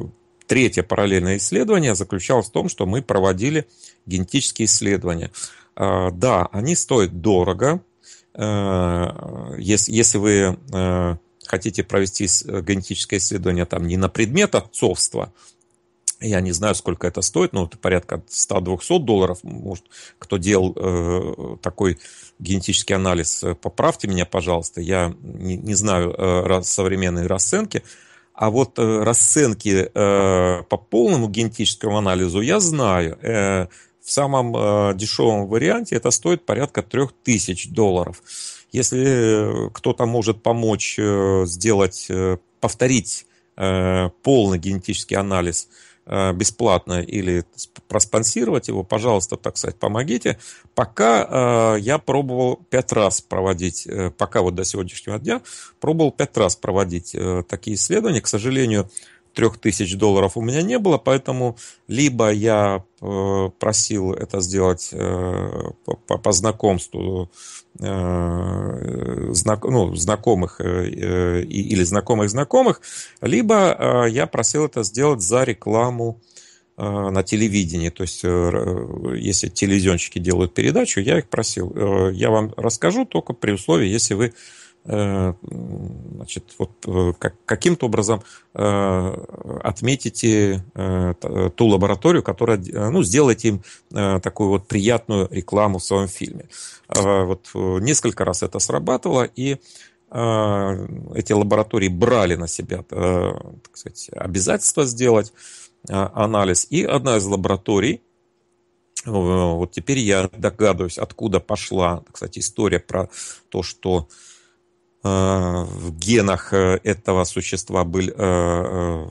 Третье параллельное исследование заключалось в том, что мы проводили генетические исследования. А, да, они стоят дорого. А, если вы а, хотите провести генетическое исследование там не на предмет отцовства, я не знаю, сколько это стоит, но это порядка 100-200 долларов. Может, кто делал э, такой генетический анализ, э, поправьте меня, пожалуйста. Я не, знаю э, современные расценки. А вот э, расценки э, по полному генетическому анализу я знаю. Э, в самом э, дешевом варианте это стоит порядка 3000 долларов. Если э, кто-то может помочь э, сделать, э, повторить э, полный генетический анализ – Э, бесплатно или проспонсировать его, пожалуйста, так сказать, помогите. Пока э, я пробовал пять раз проводить, э, пока вот до сегодняшнего дня, пробовал пять раз проводить такие исследования. К сожалению, 3000 долларов у меня не было, поэтому либо я э, просил это сделать э, по, по знакомству э, знак, ну, знакомых или знакомых знакомых, либо я просил это сделать за рекламу на телевидении. То есть, если телевизионщики делают передачу, я их просил. Я вам расскажу только при условии, если вы Э, значит, вот, э, как, каким-то образом э, отметите ту лабораторию, которая, ну, сделайте им такую вот приятную рекламу в своем фильме. Вот несколько раз это срабатывало, и эти лаборатории брали на себя, так сказать, обязательство сделать анализ. И одна из лабораторий, вот теперь я догадываюсь, откуда пошла, кстати, история про то, что Э, в генах э, этого существа был э,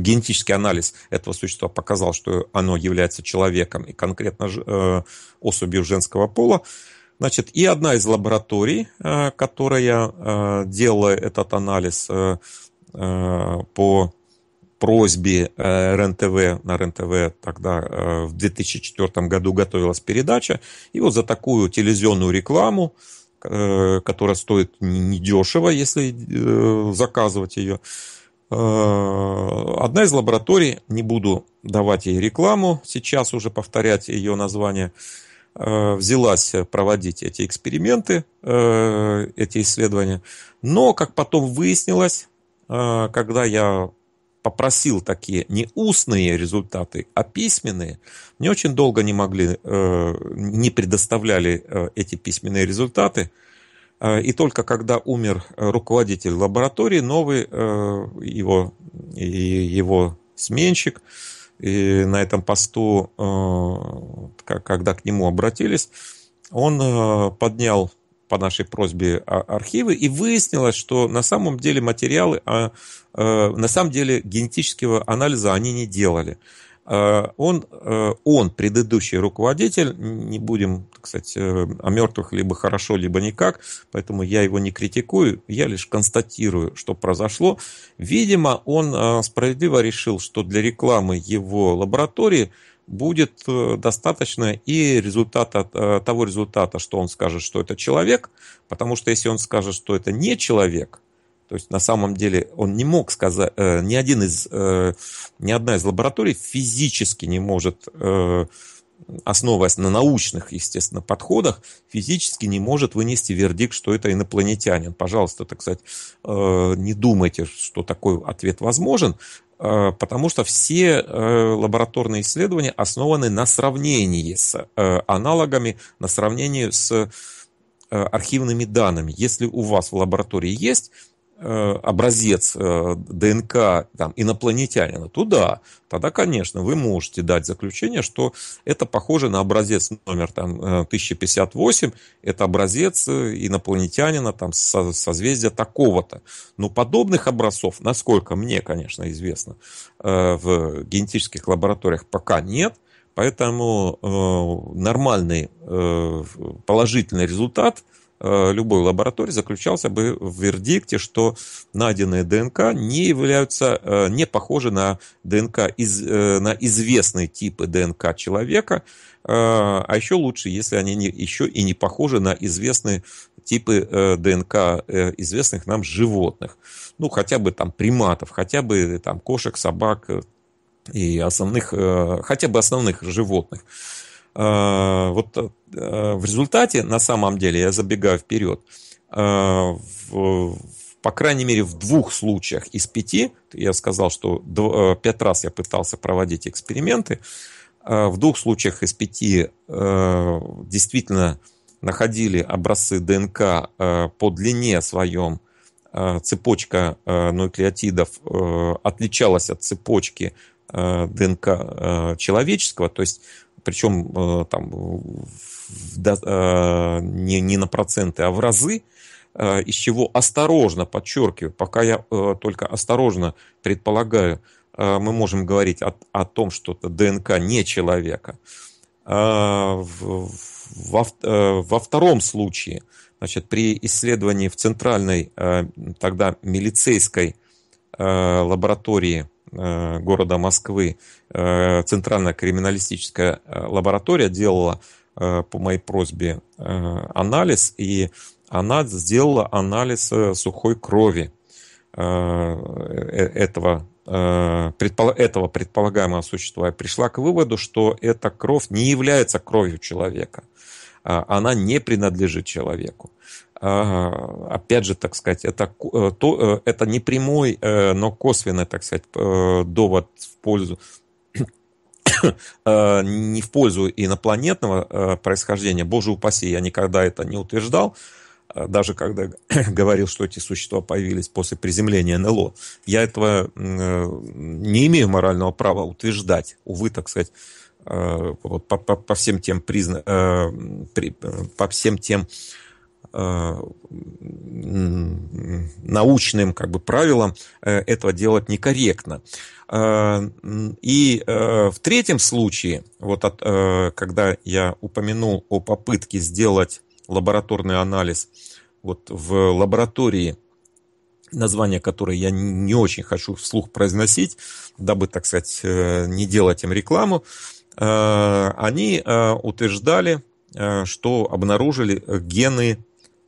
генетический анализ этого существа показал, что оно является человеком и конкретно особью женского пола. Значит, и одна из лабораторий, которая делала этот анализ по просьбе РНТВ, на РНТВ тогда в 2004 году готовилась передача, и вот за такую телевизионную рекламу Э, которая стоит недешево, если э, заказывать ее. Э, одна из лабораторий, не буду давать ей рекламу, сейчас уже повторять ее название, взялась проводить эти эксперименты, эти исследования. Но, как потом выяснилось, когда я попросил такие не устные результаты, а письменные, мне очень долго не могли, э, не предоставляли э, эти письменные результаты. Э, и только когда умер руководитель лаборатории, новый его, его сменщик, и на этом посту, когда к нему обратились, он поднял по нашей просьбе а, архивы, и выяснилось, что на самом деле материалы, а, э, на самом деле генетического анализа они не делали. Э, он, э, он, предыдущий руководитель, не будем, так сказать, о мертвых либо хорошо, либо никак, поэтому я его не критикую, я лишь констатирую, что произошло. Видимо, он справедливо решил, что для рекламы его лаборатории – будет э, достаточно и результата, э, того результата, что он скажет, что это человек, потому что если он скажет, что это не человек, то есть на самом деле он не мог сказать, э, ни, один из, ни одна из лабораторий физически не может, основываясь на научных, естественно, подходах, физически не может вынести вердикт, что это инопланетянин. Пожалуйста, так сказать, не думайте, что такой ответ возможен. Э, потому что все э, лабораторные исследования основаны на сравнении с э, аналогами, на сравнении с архивными данными. Если у вас в лаборатории есть Э, образец э, ДНК там, инопланетянина то да, тогда, конечно, вы можете дать заключение, что это похоже на образец номер там, 1058, э, это образец инопланетянина там, со, созвездия такого-то. Но подобных образцов, насколько мне, конечно, известно, в генетических лабораториях пока нет, поэтому нормальный положительный результат – Э, любой лаборатории заключался бы в вердикте, что найденные ДНК не являются, э, не похожи на ДНК, из, э, на известные типы ДНК человека, а еще лучше, если они не, еще и не похожи на известные типы ДНК известных нам животных. Ну, хотя бы там приматов, хотя бы там кошек, собак и основных, хотя бы основных животных. Э, вот э, в результате, на самом деле, я забегаю вперед, э, в, по крайней мере, в двух случаях из пяти, я сказал, что пять раз я пытался проводить эксперименты, в двух случаях из пяти действительно находили образцы ДНК по длине своем, цепочка нуклеотидов отличалась от цепочки ДНК человеческого, то есть причем э, там до, э, не, не на проценты, а в разы, э, из чего осторожно, подчеркиваю, пока я только осторожно предполагаю, мы можем говорить о, о том, что ДНК не человека. Во, во втором случае, значит, при исследовании в центральной тогда милицейской Э, лаборатории э, города Москвы, э, Центральная криминалистическая лаборатория делала по моей просьбе анализ, и она сделала анализ сухой крови этого, этого предполагаемого существа и пришла к выводу, что эта кровь не является кровью человека. А она не принадлежит человеку опять же, так сказать, это, э, то, э, это не прямой, э, но косвенный, так сказать, довод в пользу не в пользу инопланетного происхождения, боже упаси, я никогда это не утверждал, даже когда говорил, что эти существа появились после приземления НЛО. Я этого не имею морального права утверждать, увы, так сказать, вот по, по, по всем тем признакам, по всем тем научным как бы, правилам э, этого делать некорректно. Э, и э, в третьем случае, вот от, когда я упомянул о попытке сделать лабораторный анализ вот в лаборатории, название которой я не очень хочу вслух произносить, дабы, так сказать, не делать им рекламу, они утверждали, что обнаружили гены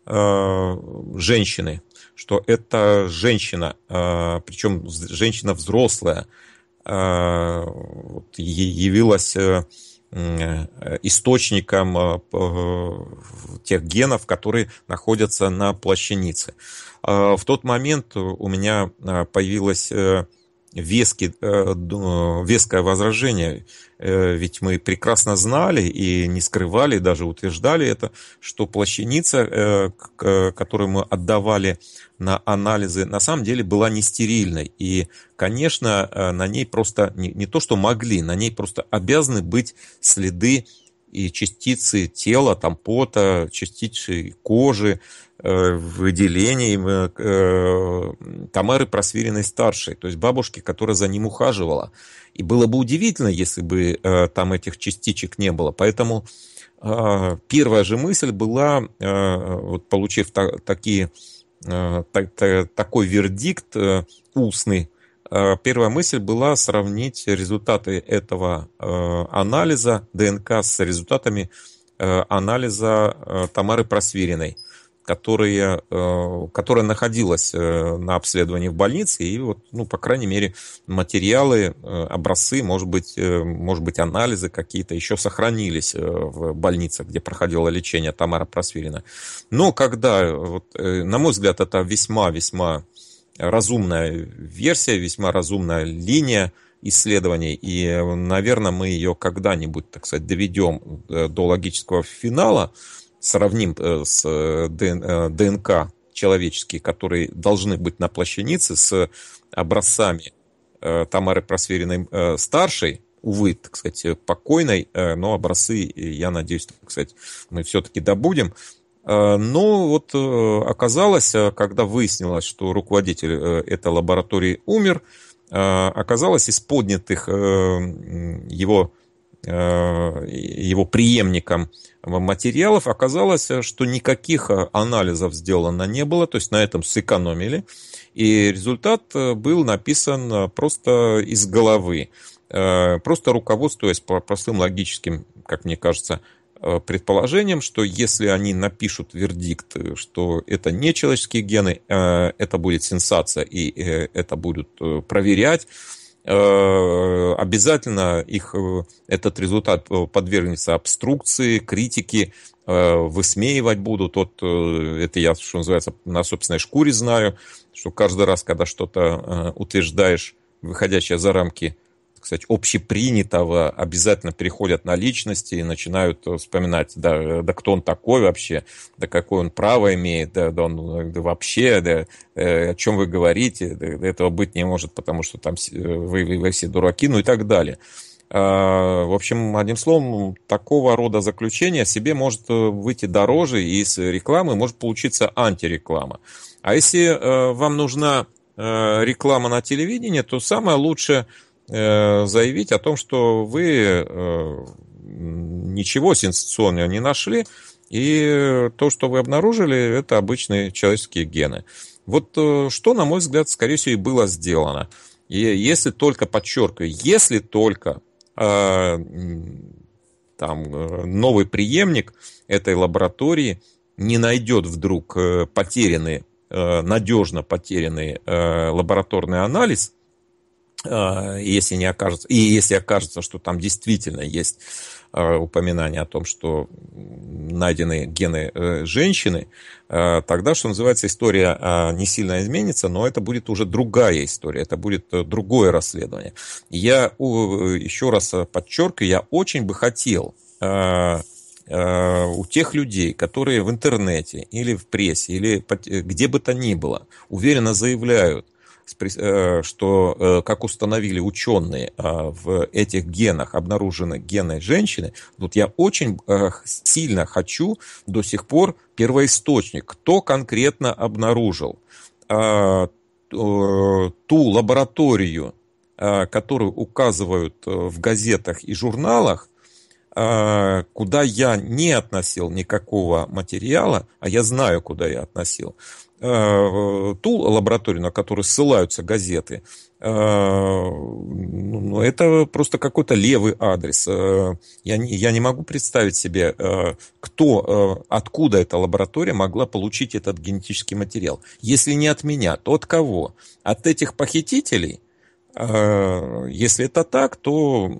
Э, женщины, что это женщина, э, причем женщина взрослая, э, вот, явилась э, источником э, тех генов, которые находятся на плащанице. Э, в тот момент у меня появилась вески, э, э, веское возражение. Э, ведь мы прекрасно знали и не скрывали, даже утверждали это, что плащаница, которую мы отдавали на анализы, на самом деле была не стерильной. И, конечно, на ней просто не, не то, что могли, на ней просто обязаны быть следы и частицы тела, там пота, частицы кожи, Э, выделением э, э, Тамары Просвериной-старшей, то есть бабушки, которая за ним ухаживала. И было бы удивительно, если бы там этих частичек не было. Поэтому первая же мысль была, вот получив такие, такой вердикт устный, первая мысль была сравнить результаты этого анализа ДНК с результатами анализа Тамары Просвериной которые, э, которая находилась э, на обследовании в больнице, и вот, ну, по крайней мере, материалы, э, образцы, может быть, может быть, анализы какие-то еще сохранились в больнице, где проходило лечение Тамара Просвирина. Но когда, вот, на мой взгляд, это весьма-весьма разумная версия, весьма разумная линия, исследований. И, наверное, мы ее когда-нибудь, так сказать, доведем до логического финала сравним э, с э, э, ДНК человеческие, которые должны быть на плащанице с образцами Тамары Просвериной старшей, увы, так сказать, покойной, но образцы, я надеюсь, так сказать, мы все-таки добудем. Но вот оказалось, когда выяснилось, что руководитель этой лаборатории умер, оказалось из поднятых его, его преемником материалов, оказалось, что никаких а, анализов сделано не было, то есть на этом сэкономили. И результат э, был написан э, просто из головы, э, просто руководствуясь простым логическим, как мне кажется, предположением, что если они напишут вердикт, что это не человеческие гены, это будет сенсация и это будут проверять, Э, обязательно их, э, этот результат э, подвергнется обструкции, критике, высмеивать будут. Вот это я, что называется, на собственной шкуре знаю, что каждый раз, когда что-то утверждаешь, выходящее за рамки сказать, общепринятого, обязательно переходят на личности и начинают э, вспоминать, да, э, да кто он такой вообще, да какое он право имеет, да, да он э, да вообще, да, э, о чем вы говорите, да, этого быть не может, потому что там вы, вы, вы все дураки, ну и так далее. А, в общем, одним словом, такого рода заключение себе может выйти дороже, и из рекламы может получиться антиреклама. А если вам нужна реклама на телевидении, то самое лучшее Э, заявить о том, что вы э, ничего сенсационного не нашли, и то, что вы обнаружили, это обычные человеческие гены. Вот э, что, на мой взгляд, скорее всего, и было сделано. И если только, подчеркиваю, если только там, новый преемник этой лаборатории не найдет вдруг потерянный, надежно потерянный лабораторный анализ, а, если не окажется, и если окажется, что там действительно есть а, упоминание о том, что найдены гены э, женщины, а, тогда, что называется, история не сильно изменится, но это будет уже другая история, это будет э, другое расследование. Я э, еще раз подчеркиваю, я очень бы хотел у тех людей, которые в интернете или в прессе, или где бы то ни было, уверенно заявляют, Э, что, э, как установили ученые, э, в этих генах обнаружены гены женщины, вот я очень сильно хочу до сих пор первоисточник, кто конкретно обнаружил ту лабораторию, которую указывают в газетах и журналах, Э, куда я не относил никакого материала, а я знаю, куда я относил, э, ту лабораторию, на которую ссылаются газеты, э, ну, ну, это просто какой-то левый адрес. Я не, я не могу представить себе, кто, откуда эта лаборатория могла получить этот генетический материал. Если не от меня, то от кого? От этих похитителей? Если это так, то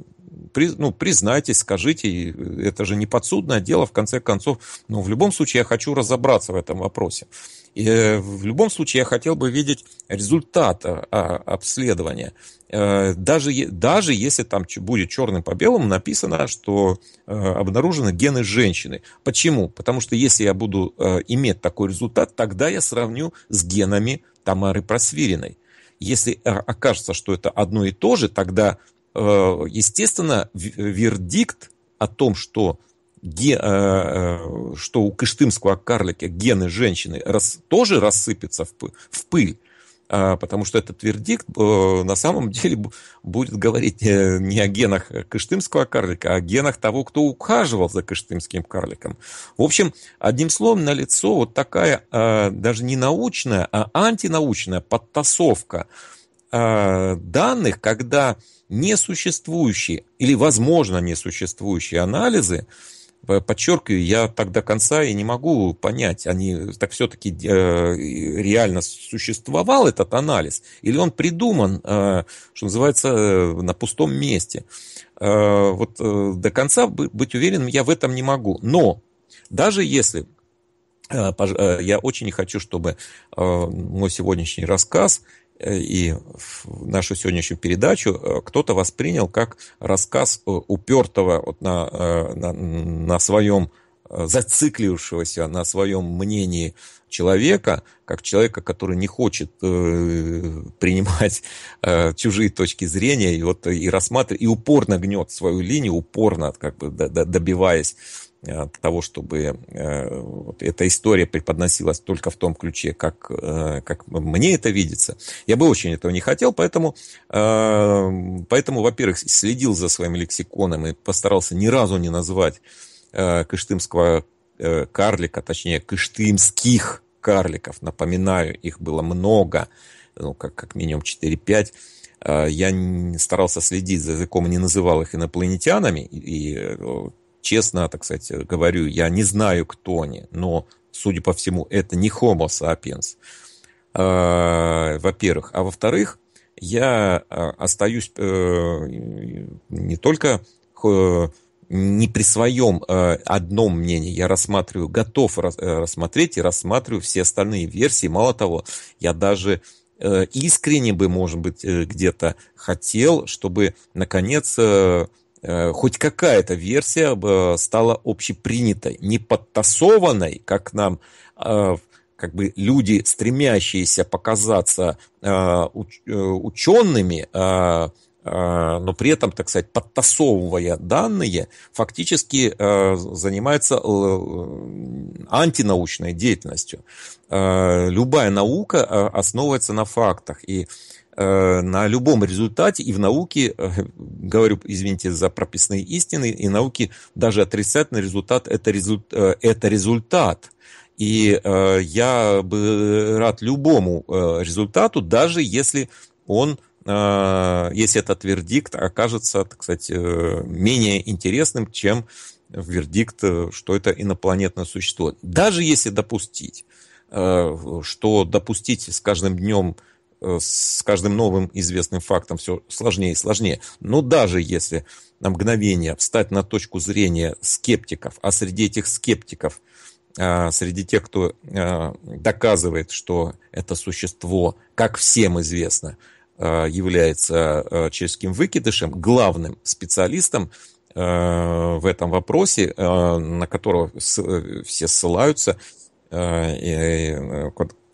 при, ну, признайтесь, скажите, э, это же не подсудное дело, в конце концов, Но в любом случае я хочу разобраться в этом вопросе. И э, в любом случае я хотел бы видеть результат а, а, обследования. Э, даже, даже если там будет черным по белому написано, что обнаружены гены женщины. Почему? Потому что если я буду иметь такой результат, тогда я сравню с генами Тамары Просвириной. Если окажется, что это одно и то же, тогда Э, естественно, вердикт о том, что, ге, э, э, что у кыштымского карлика гены женщины рас, тоже рассыпятся в, пыль, а, потому что этот вердикт на самом деле будет говорить не о генах кыштымского карлика, а о генах того, кто ухаживал за кыштымским карликом. В общем, одним словом, на лицо вот такая даже не научная, а антинаучная подтасовка данных, когда несуществующие или, возможно, несуществующие анализы, подчеркиваю, я так до конца и не могу понять, они так все-таки э, реально существовал этот анализ, или он придуман, э, что называется, на пустом месте. Э, вот до конца быть уверенным я в этом не могу. Но даже если я очень не хочу, чтобы мой сегодняшний рассказ Э, и нашу сегодняшнюю передачу э, кто-то воспринял как рассказ э, упертого вот на, на, на своем зациклившегося на своем мнении человека, как человека, который не хочет э, принимать э, чужие точки зрения и, вот, и рассматривать, и упорно гнет свою линию, упорно как бы, до, до, добиваясь того, чтобы э, вот эта история преподносилась только в том ключе, как, э, как мне это видится. Я бы очень этого не хотел, поэтому, э, поэтому во-первых, следил за своим лексиконом и постарался ни разу не назвать кыштымского карлика, точнее, кыштымских карликов. Напоминаю, их было много, ну, как, как минимум 4-5 я старался следить за языком и не называл их инопланетянами, и честно, так сказать, говорю, я не знаю, кто они, но, судя по всему, это не Homo sapiens, а, во-первых. А во-вторых, я а, остаюсь э, не только э, не при своем э, одном мнении, я рассматриваю, готов рассмотреть и рассматриваю все остальные версии. Мало того, я даже искренне бы, может быть, где-то хотел, чтобы, наконец, Э, хоть какая-то версия э, стала общепринятой, не подтасованной, как нам э, как бы люди, стремящиеся показаться учеными, но при этом, так сказать, подтасовывая данные, фактически занимаются антинаучной деятельностью. Любая наука основывается на фактах. И Э, на любом результате и в науке, э, говорю, извините за прописные истины, и науке даже отрицательный результат это, результ, э, это результат. И я бы рад любому результату, даже если он, если этот вердикт окажется, так сказать, менее интересным, чем вердикт, что это инопланетное существо. Даже если допустить, что допустить с каждым днем Э, с каждым новым известным фактом все сложнее и сложнее. Но даже если на мгновение встать на точку зрения скептиков, а среди этих скептиков, э, среди тех, кто э, доказывает, что это существо, как всем известно, является чешским выкидышем, главным специалистом в этом вопросе, на которого все ссылаются,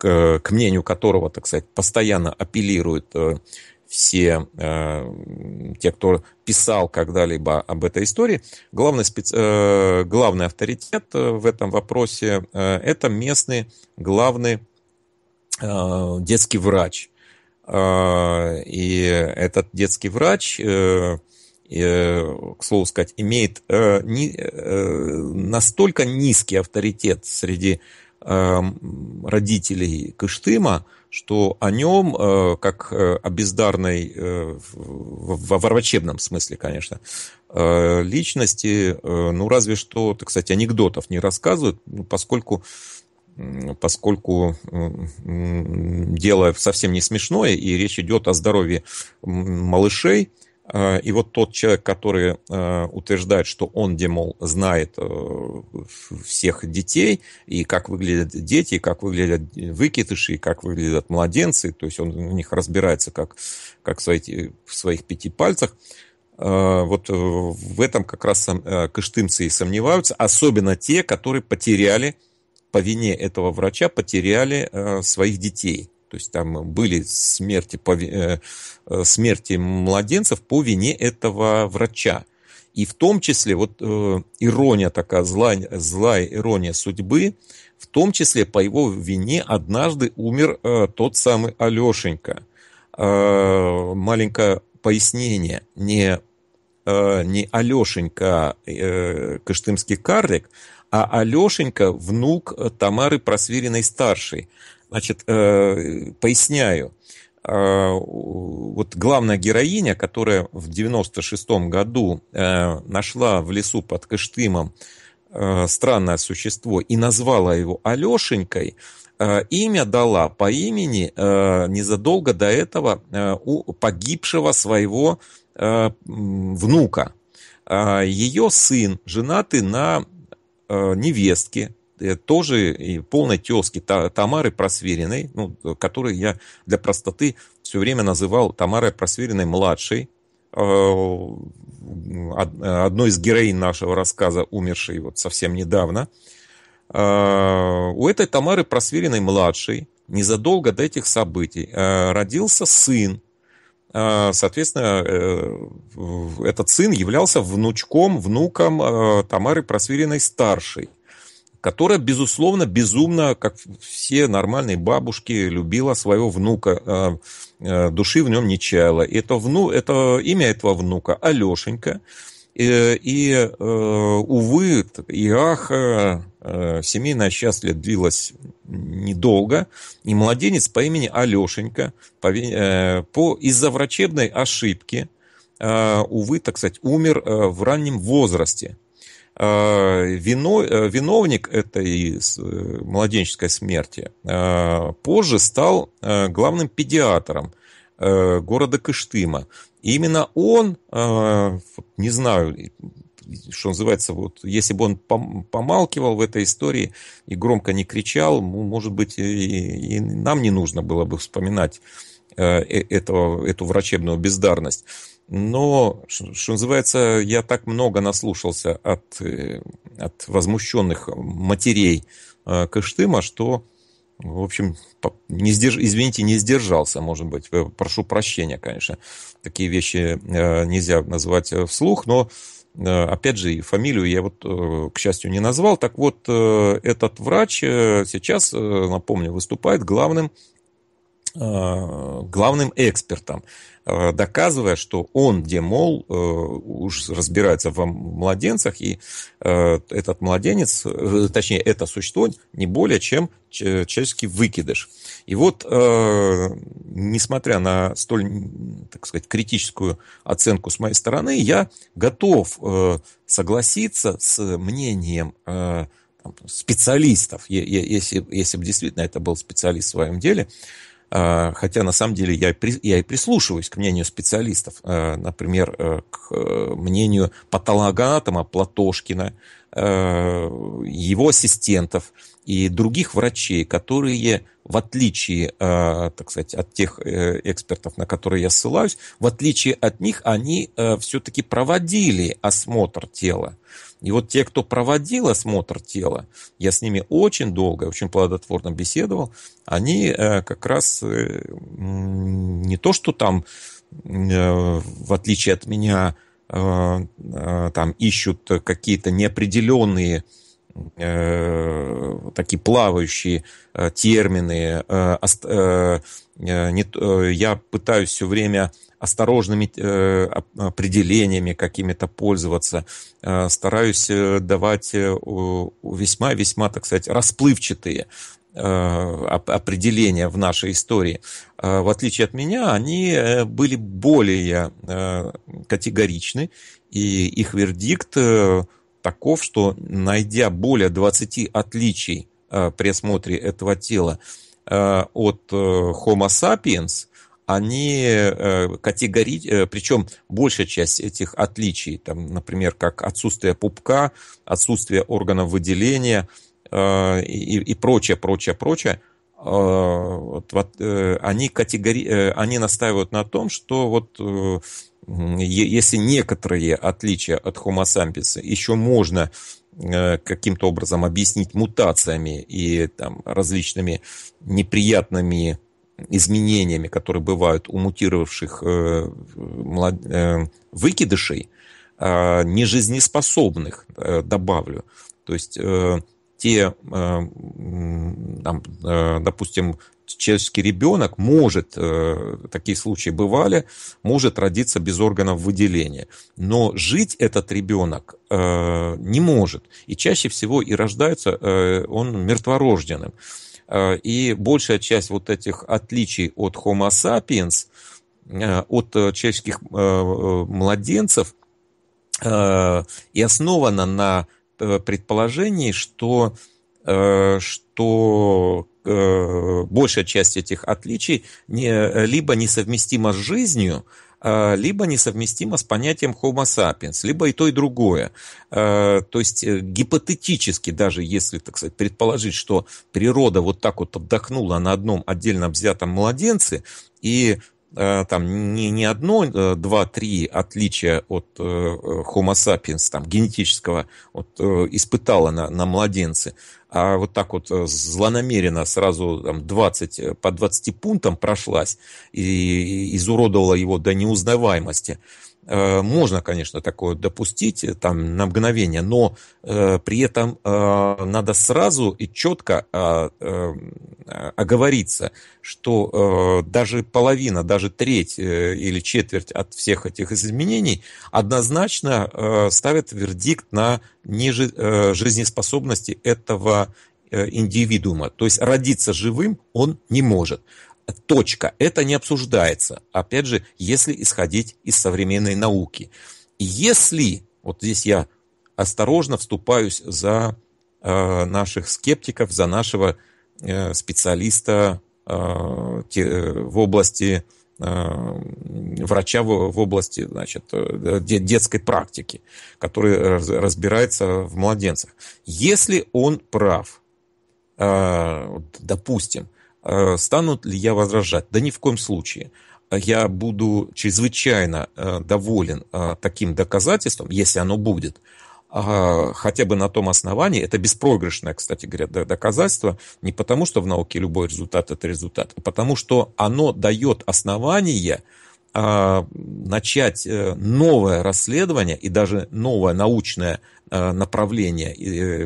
к, э, к мнению которого, так сказать, постоянно апеллируют э, все э, те, кто писал когда-либо об этой истории. Главный, специ... э, главный авторитет э, в этом вопросе э, это местный главный э, детский врач. Э, и этот детский врач, э, э, к слову сказать, имеет э, не, э, настолько низкий авторитет среди Эм, родителей Кыштыма, что о нем, э, как э, о бездарной, э, во врачебном смысле, конечно, личности, ну, разве что, так сказать, анекдотов не рассказывают, ну, поскольку поскольку дело совсем не смешное, и речь идет о здоровье малышей, Э, и вот тот человек, который э, утверждает, что он, Демол знает э, всех детей, и как выглядят дети, и как выглядят выкидыши, и как выглядят младенцы, то есть он в них разбирается как, как в, своих, в своих пяти пальцах, вот в этом как раз кыштымцы и сомневаются, особенно те, которые потеряли по вине этого врача, потеряли своих детей. То есть там были смерти, по, э, э, смерти младенцев по вине этого врача. И в том числе, вот э, ирония такая, злая, злая ирония судьбы, в том числе по его вине однажды умер э, тот самый Алешенька. Э, маленькое пояснение. Не, э, не Алешенька э, Кыштымский карлик, а Алешенька внук Тамары Просвириной-старшей. Значит, э, поясняю. Э, вот главная героиня, которая в 96-м году э, нашла в лесу под Кыштымом э, странное существо и назвала его Алешенькой, э, имя дала по имени э, незадолго до этого э, у погибшего своего внука. Ее сын женатый на невестке Э, тоже и полной тезки Тамары Просвериной, ну, э, которую я для простоты все время называл Тамарой Просвериной младшей, э, одной из героинь нашего рассказа, умершей вот совсем недавно. У этой Тамары Просвериной младшей незадолго до этих событий родился сын. Соответственно, этот сын являлся внучком, внуком Тамары Просвериной старшей которая, безусловно, безумно, как все нормальные бабушки, любила своего внука, э, э, души в нем не чаяла. И это, вну, это имя этого внука Алешенька. И, и э, увы, и ах, семейное счастье длилось недолго, и младенец по имени Алешенька по, по, из-за врачебной ошибки, увы, так сказать, умер в раннем возрасте – Э, вино, э, виновник этой э, младенческой смерти позже стал главным педиатром города Кыштыма. И именно он, не знаю, что называется, вот, если бы он помалкивал в этой истории и громко не кричал, ну, может быть, и, и нам не нужно было бы вспоминать этого, эту врачебную бездарность но, что называется, я так много наслушался от, э, от возмущенных матерей э, Кыштыма, что, в общем, не сдерж... извините, не сдержался, может быть. Э, прошу прощения, конечно. Такие вещи нельзя назвать вслух, но, опять же, фамилию я вот, к счастью, не назвал. Так вот, этот врач сейчас, напомню, выступает главным главным экспертом Э, доказывая, что он, демол, э, уж разбирается в младенцах, и э, этот младенец, точнее, это существо не более чем человеческий выкидыш. И вот, несмотря на столь, так сказать, критическую оценку с моей стороны, я готов согласиться с мнением специалистов, если, если бы действительно это был специалист в своем деле, а, хотя на самом деле я, я и прислушиваюсь к мнению специалистов, а, например, э, к э, мнению патологоанатома Платошкина, э, его ассистентов и других врачей, которые, в отличие, а, так сказать, от тех экспертов, на которые я ссылаюсь, в отличие от них, они все-таки проводили осмотр тела. И вот те, кто проводил осмотр тела, я с ними очень долго, очень плодотворно беседовал, они э, как раз э, не то, что там, э, в отличие от меня, там ищут какие-то неопределенные такие плавающие термины. Я пытаюсь все время осторожными э, определениями какими-то пользоваться, э, стараюсь э, давать весьма-весьма, так сказать, расплывчатые определения в нашей истории. В отличие от меня, они были более категоричны, и их вердикт таков, что найдя более 20 отличий при осмотре этого тела от Homo sapiens, они э, категорически, э, причем большая часть этих отличий, там, например, как отсутствие пупка, отсутствие органов выделения э, и, и прочее, прочее, прочее, вот, вот, они, категори... они настаивают на том, что вот если некоторые отличия от Homo sapiens еще можно каким-то образом объяснить мутациями и там, различными неприятными изменениями, которые бывают у мутировавших э, э, выкидышей, э, нежизнеспособных, добавлю. То есть те, там, допустим, человеческий ребенок может, такие случаи бывали, может родиться без органов выделения. Но жить этот ребенок не может. И чаще всего и рождается он мертворожденным. Э, и большая часть вот этих отличий от Homo sapiens, э, от э, человеческих младенцев, и основана на предположении, что, что большая часть этих отличий не, либо несовместима с жизнью, Э, либо несовместимо с понятием Homo sapiens, либо и то, и другое. Э, то есть э, гипотетически, даже если, так сказать, предположить, что природа вот так вот отдохнула на одном отдельно взятом младенце, и Э, там не, не одно, э, два, три отличия от э, Homo sapiens, там, генетического, от, испытала на, на младенце, а вот так вот злонамеренно сразу там, 20, по 20 пунктам прошлась и, и изуродовала его до неузнаваемости – Э, можно, конечно, такое допустить э, там на мгновение, но э, при этом надо сразу и четко оговориться, что даже половина, даже треть или четверть от всех этих изменений однозначно ставит вердикт на ниже жизнеспособности этого индивидуума. То есть родиться живым он не может точка. Это не обсуждается. Опять же, если исходить из современной науки. Если, вот здесь я осторожно вступаюсь за э, наших скептиков, за нашего э, специалиста э, те, в области э, врача в, в области значит, э, детской практики, который разбирается в младенцах. Если он прав, э, допустим, Э, станут ли я возражать? Да ни в коем случае. Я буду чрезвычайно э, доволен э, таким доказательством, если оно будет, хотя бы на том основании, это беспроигрышное, кстати говоря, доказательство, не потому что в науке любой результат – это результат, а потому что оно дает основание начать новое расследование и даже новое научное направление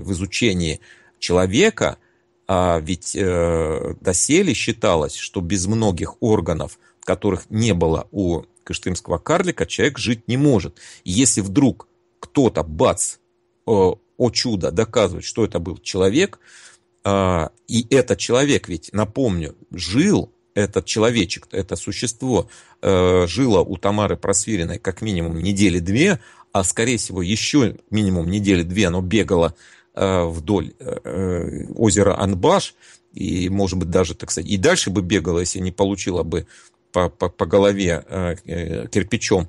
в изучении человека – а ведь э, доселе считалось, что без многих органов, которых не было у кыштымского карлика, человек жить не может. Если вдруг кто-то, бац, э, о чудо, доказывает, что это был человек, э, и этот человек ведь, напомню, жил, этот человечек, это существо э, жило у Тамары Просвириной как минимум недели две, а скорее всего еще минимум недели две оно бегало Э, вдоль э, э, озера Анбаш, и, может быть, даже, так сказать, и дальше бы бегала, если не получила бы по, по, по голове кирпичом.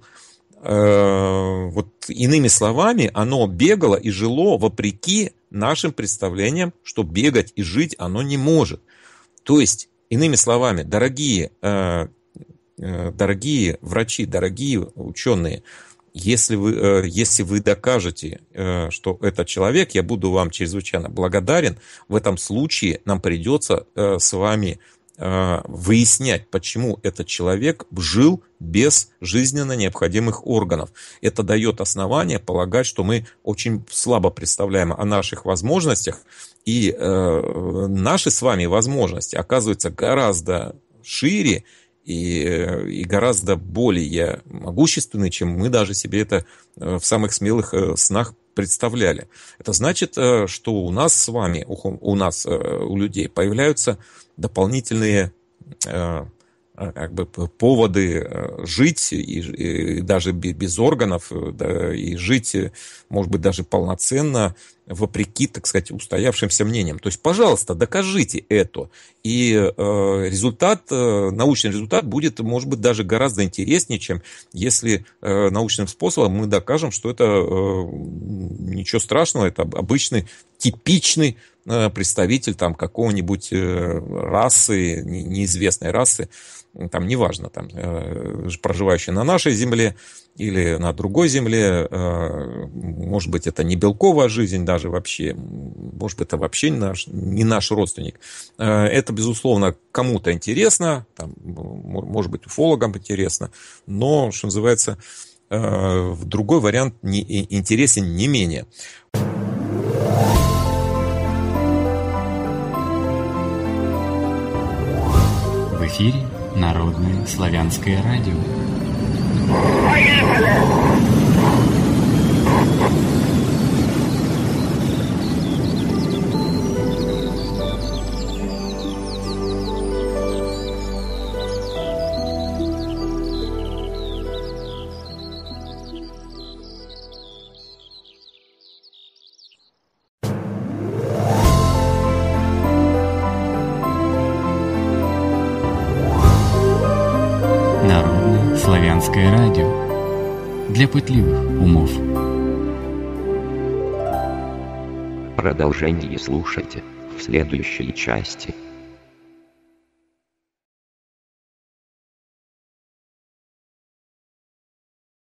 Вот иными словами, оно бегало и жило вопреки нашим представлениям, что бегать и жить оно не может. То есть, иными словами, дорогие, дорогие врачи, дорогие ученые – если вы, э, если вы докажете, э, что это человек, я буду вам чрезвычайно благодарен. В этом случае нам придется э, с вами выяснять, почему этот человек жил без жизненно необходимых органов. Это дает основание полагать, что мы очень слабо представляем о наших возможностях, и наши с вами возможности оказываются гораздо шире, и, э, и гораздо более могущественны, чем мы даже себе это э, в самых смелых э, снах представляли. Это значит, что у нас с вами, у нас, у людей появляются дополнительные как бы поводы жить и, и даже без органов да, и жить, может быть, даже полноценно вопреки, так сказать, устоявшимся мнениям. То есть, пожалуйста, докажите это. И э, результат, э, научный результат будет, может быть, даже гораздо интереснее, чем если э, научным способом мы докажем, что это э, ничего страшного, это обычный, типичный э, представитель там какого-нибудь э, расы, неизвестной расы, там неважно, там, э, проживающей на нашей земле, э, или на другой земле, э, может быть, это не белковая жизнь даже вообще, может быть, это вообще не наш, не наш родственник. Э, это, безусловно, кому-то интересно, там, может быть, уфологам интересно, но, что называется, э, другой вариант не, интересен не менее. В эфире Народное славянское радио. Oigan, продолжение слушайте в следующей части.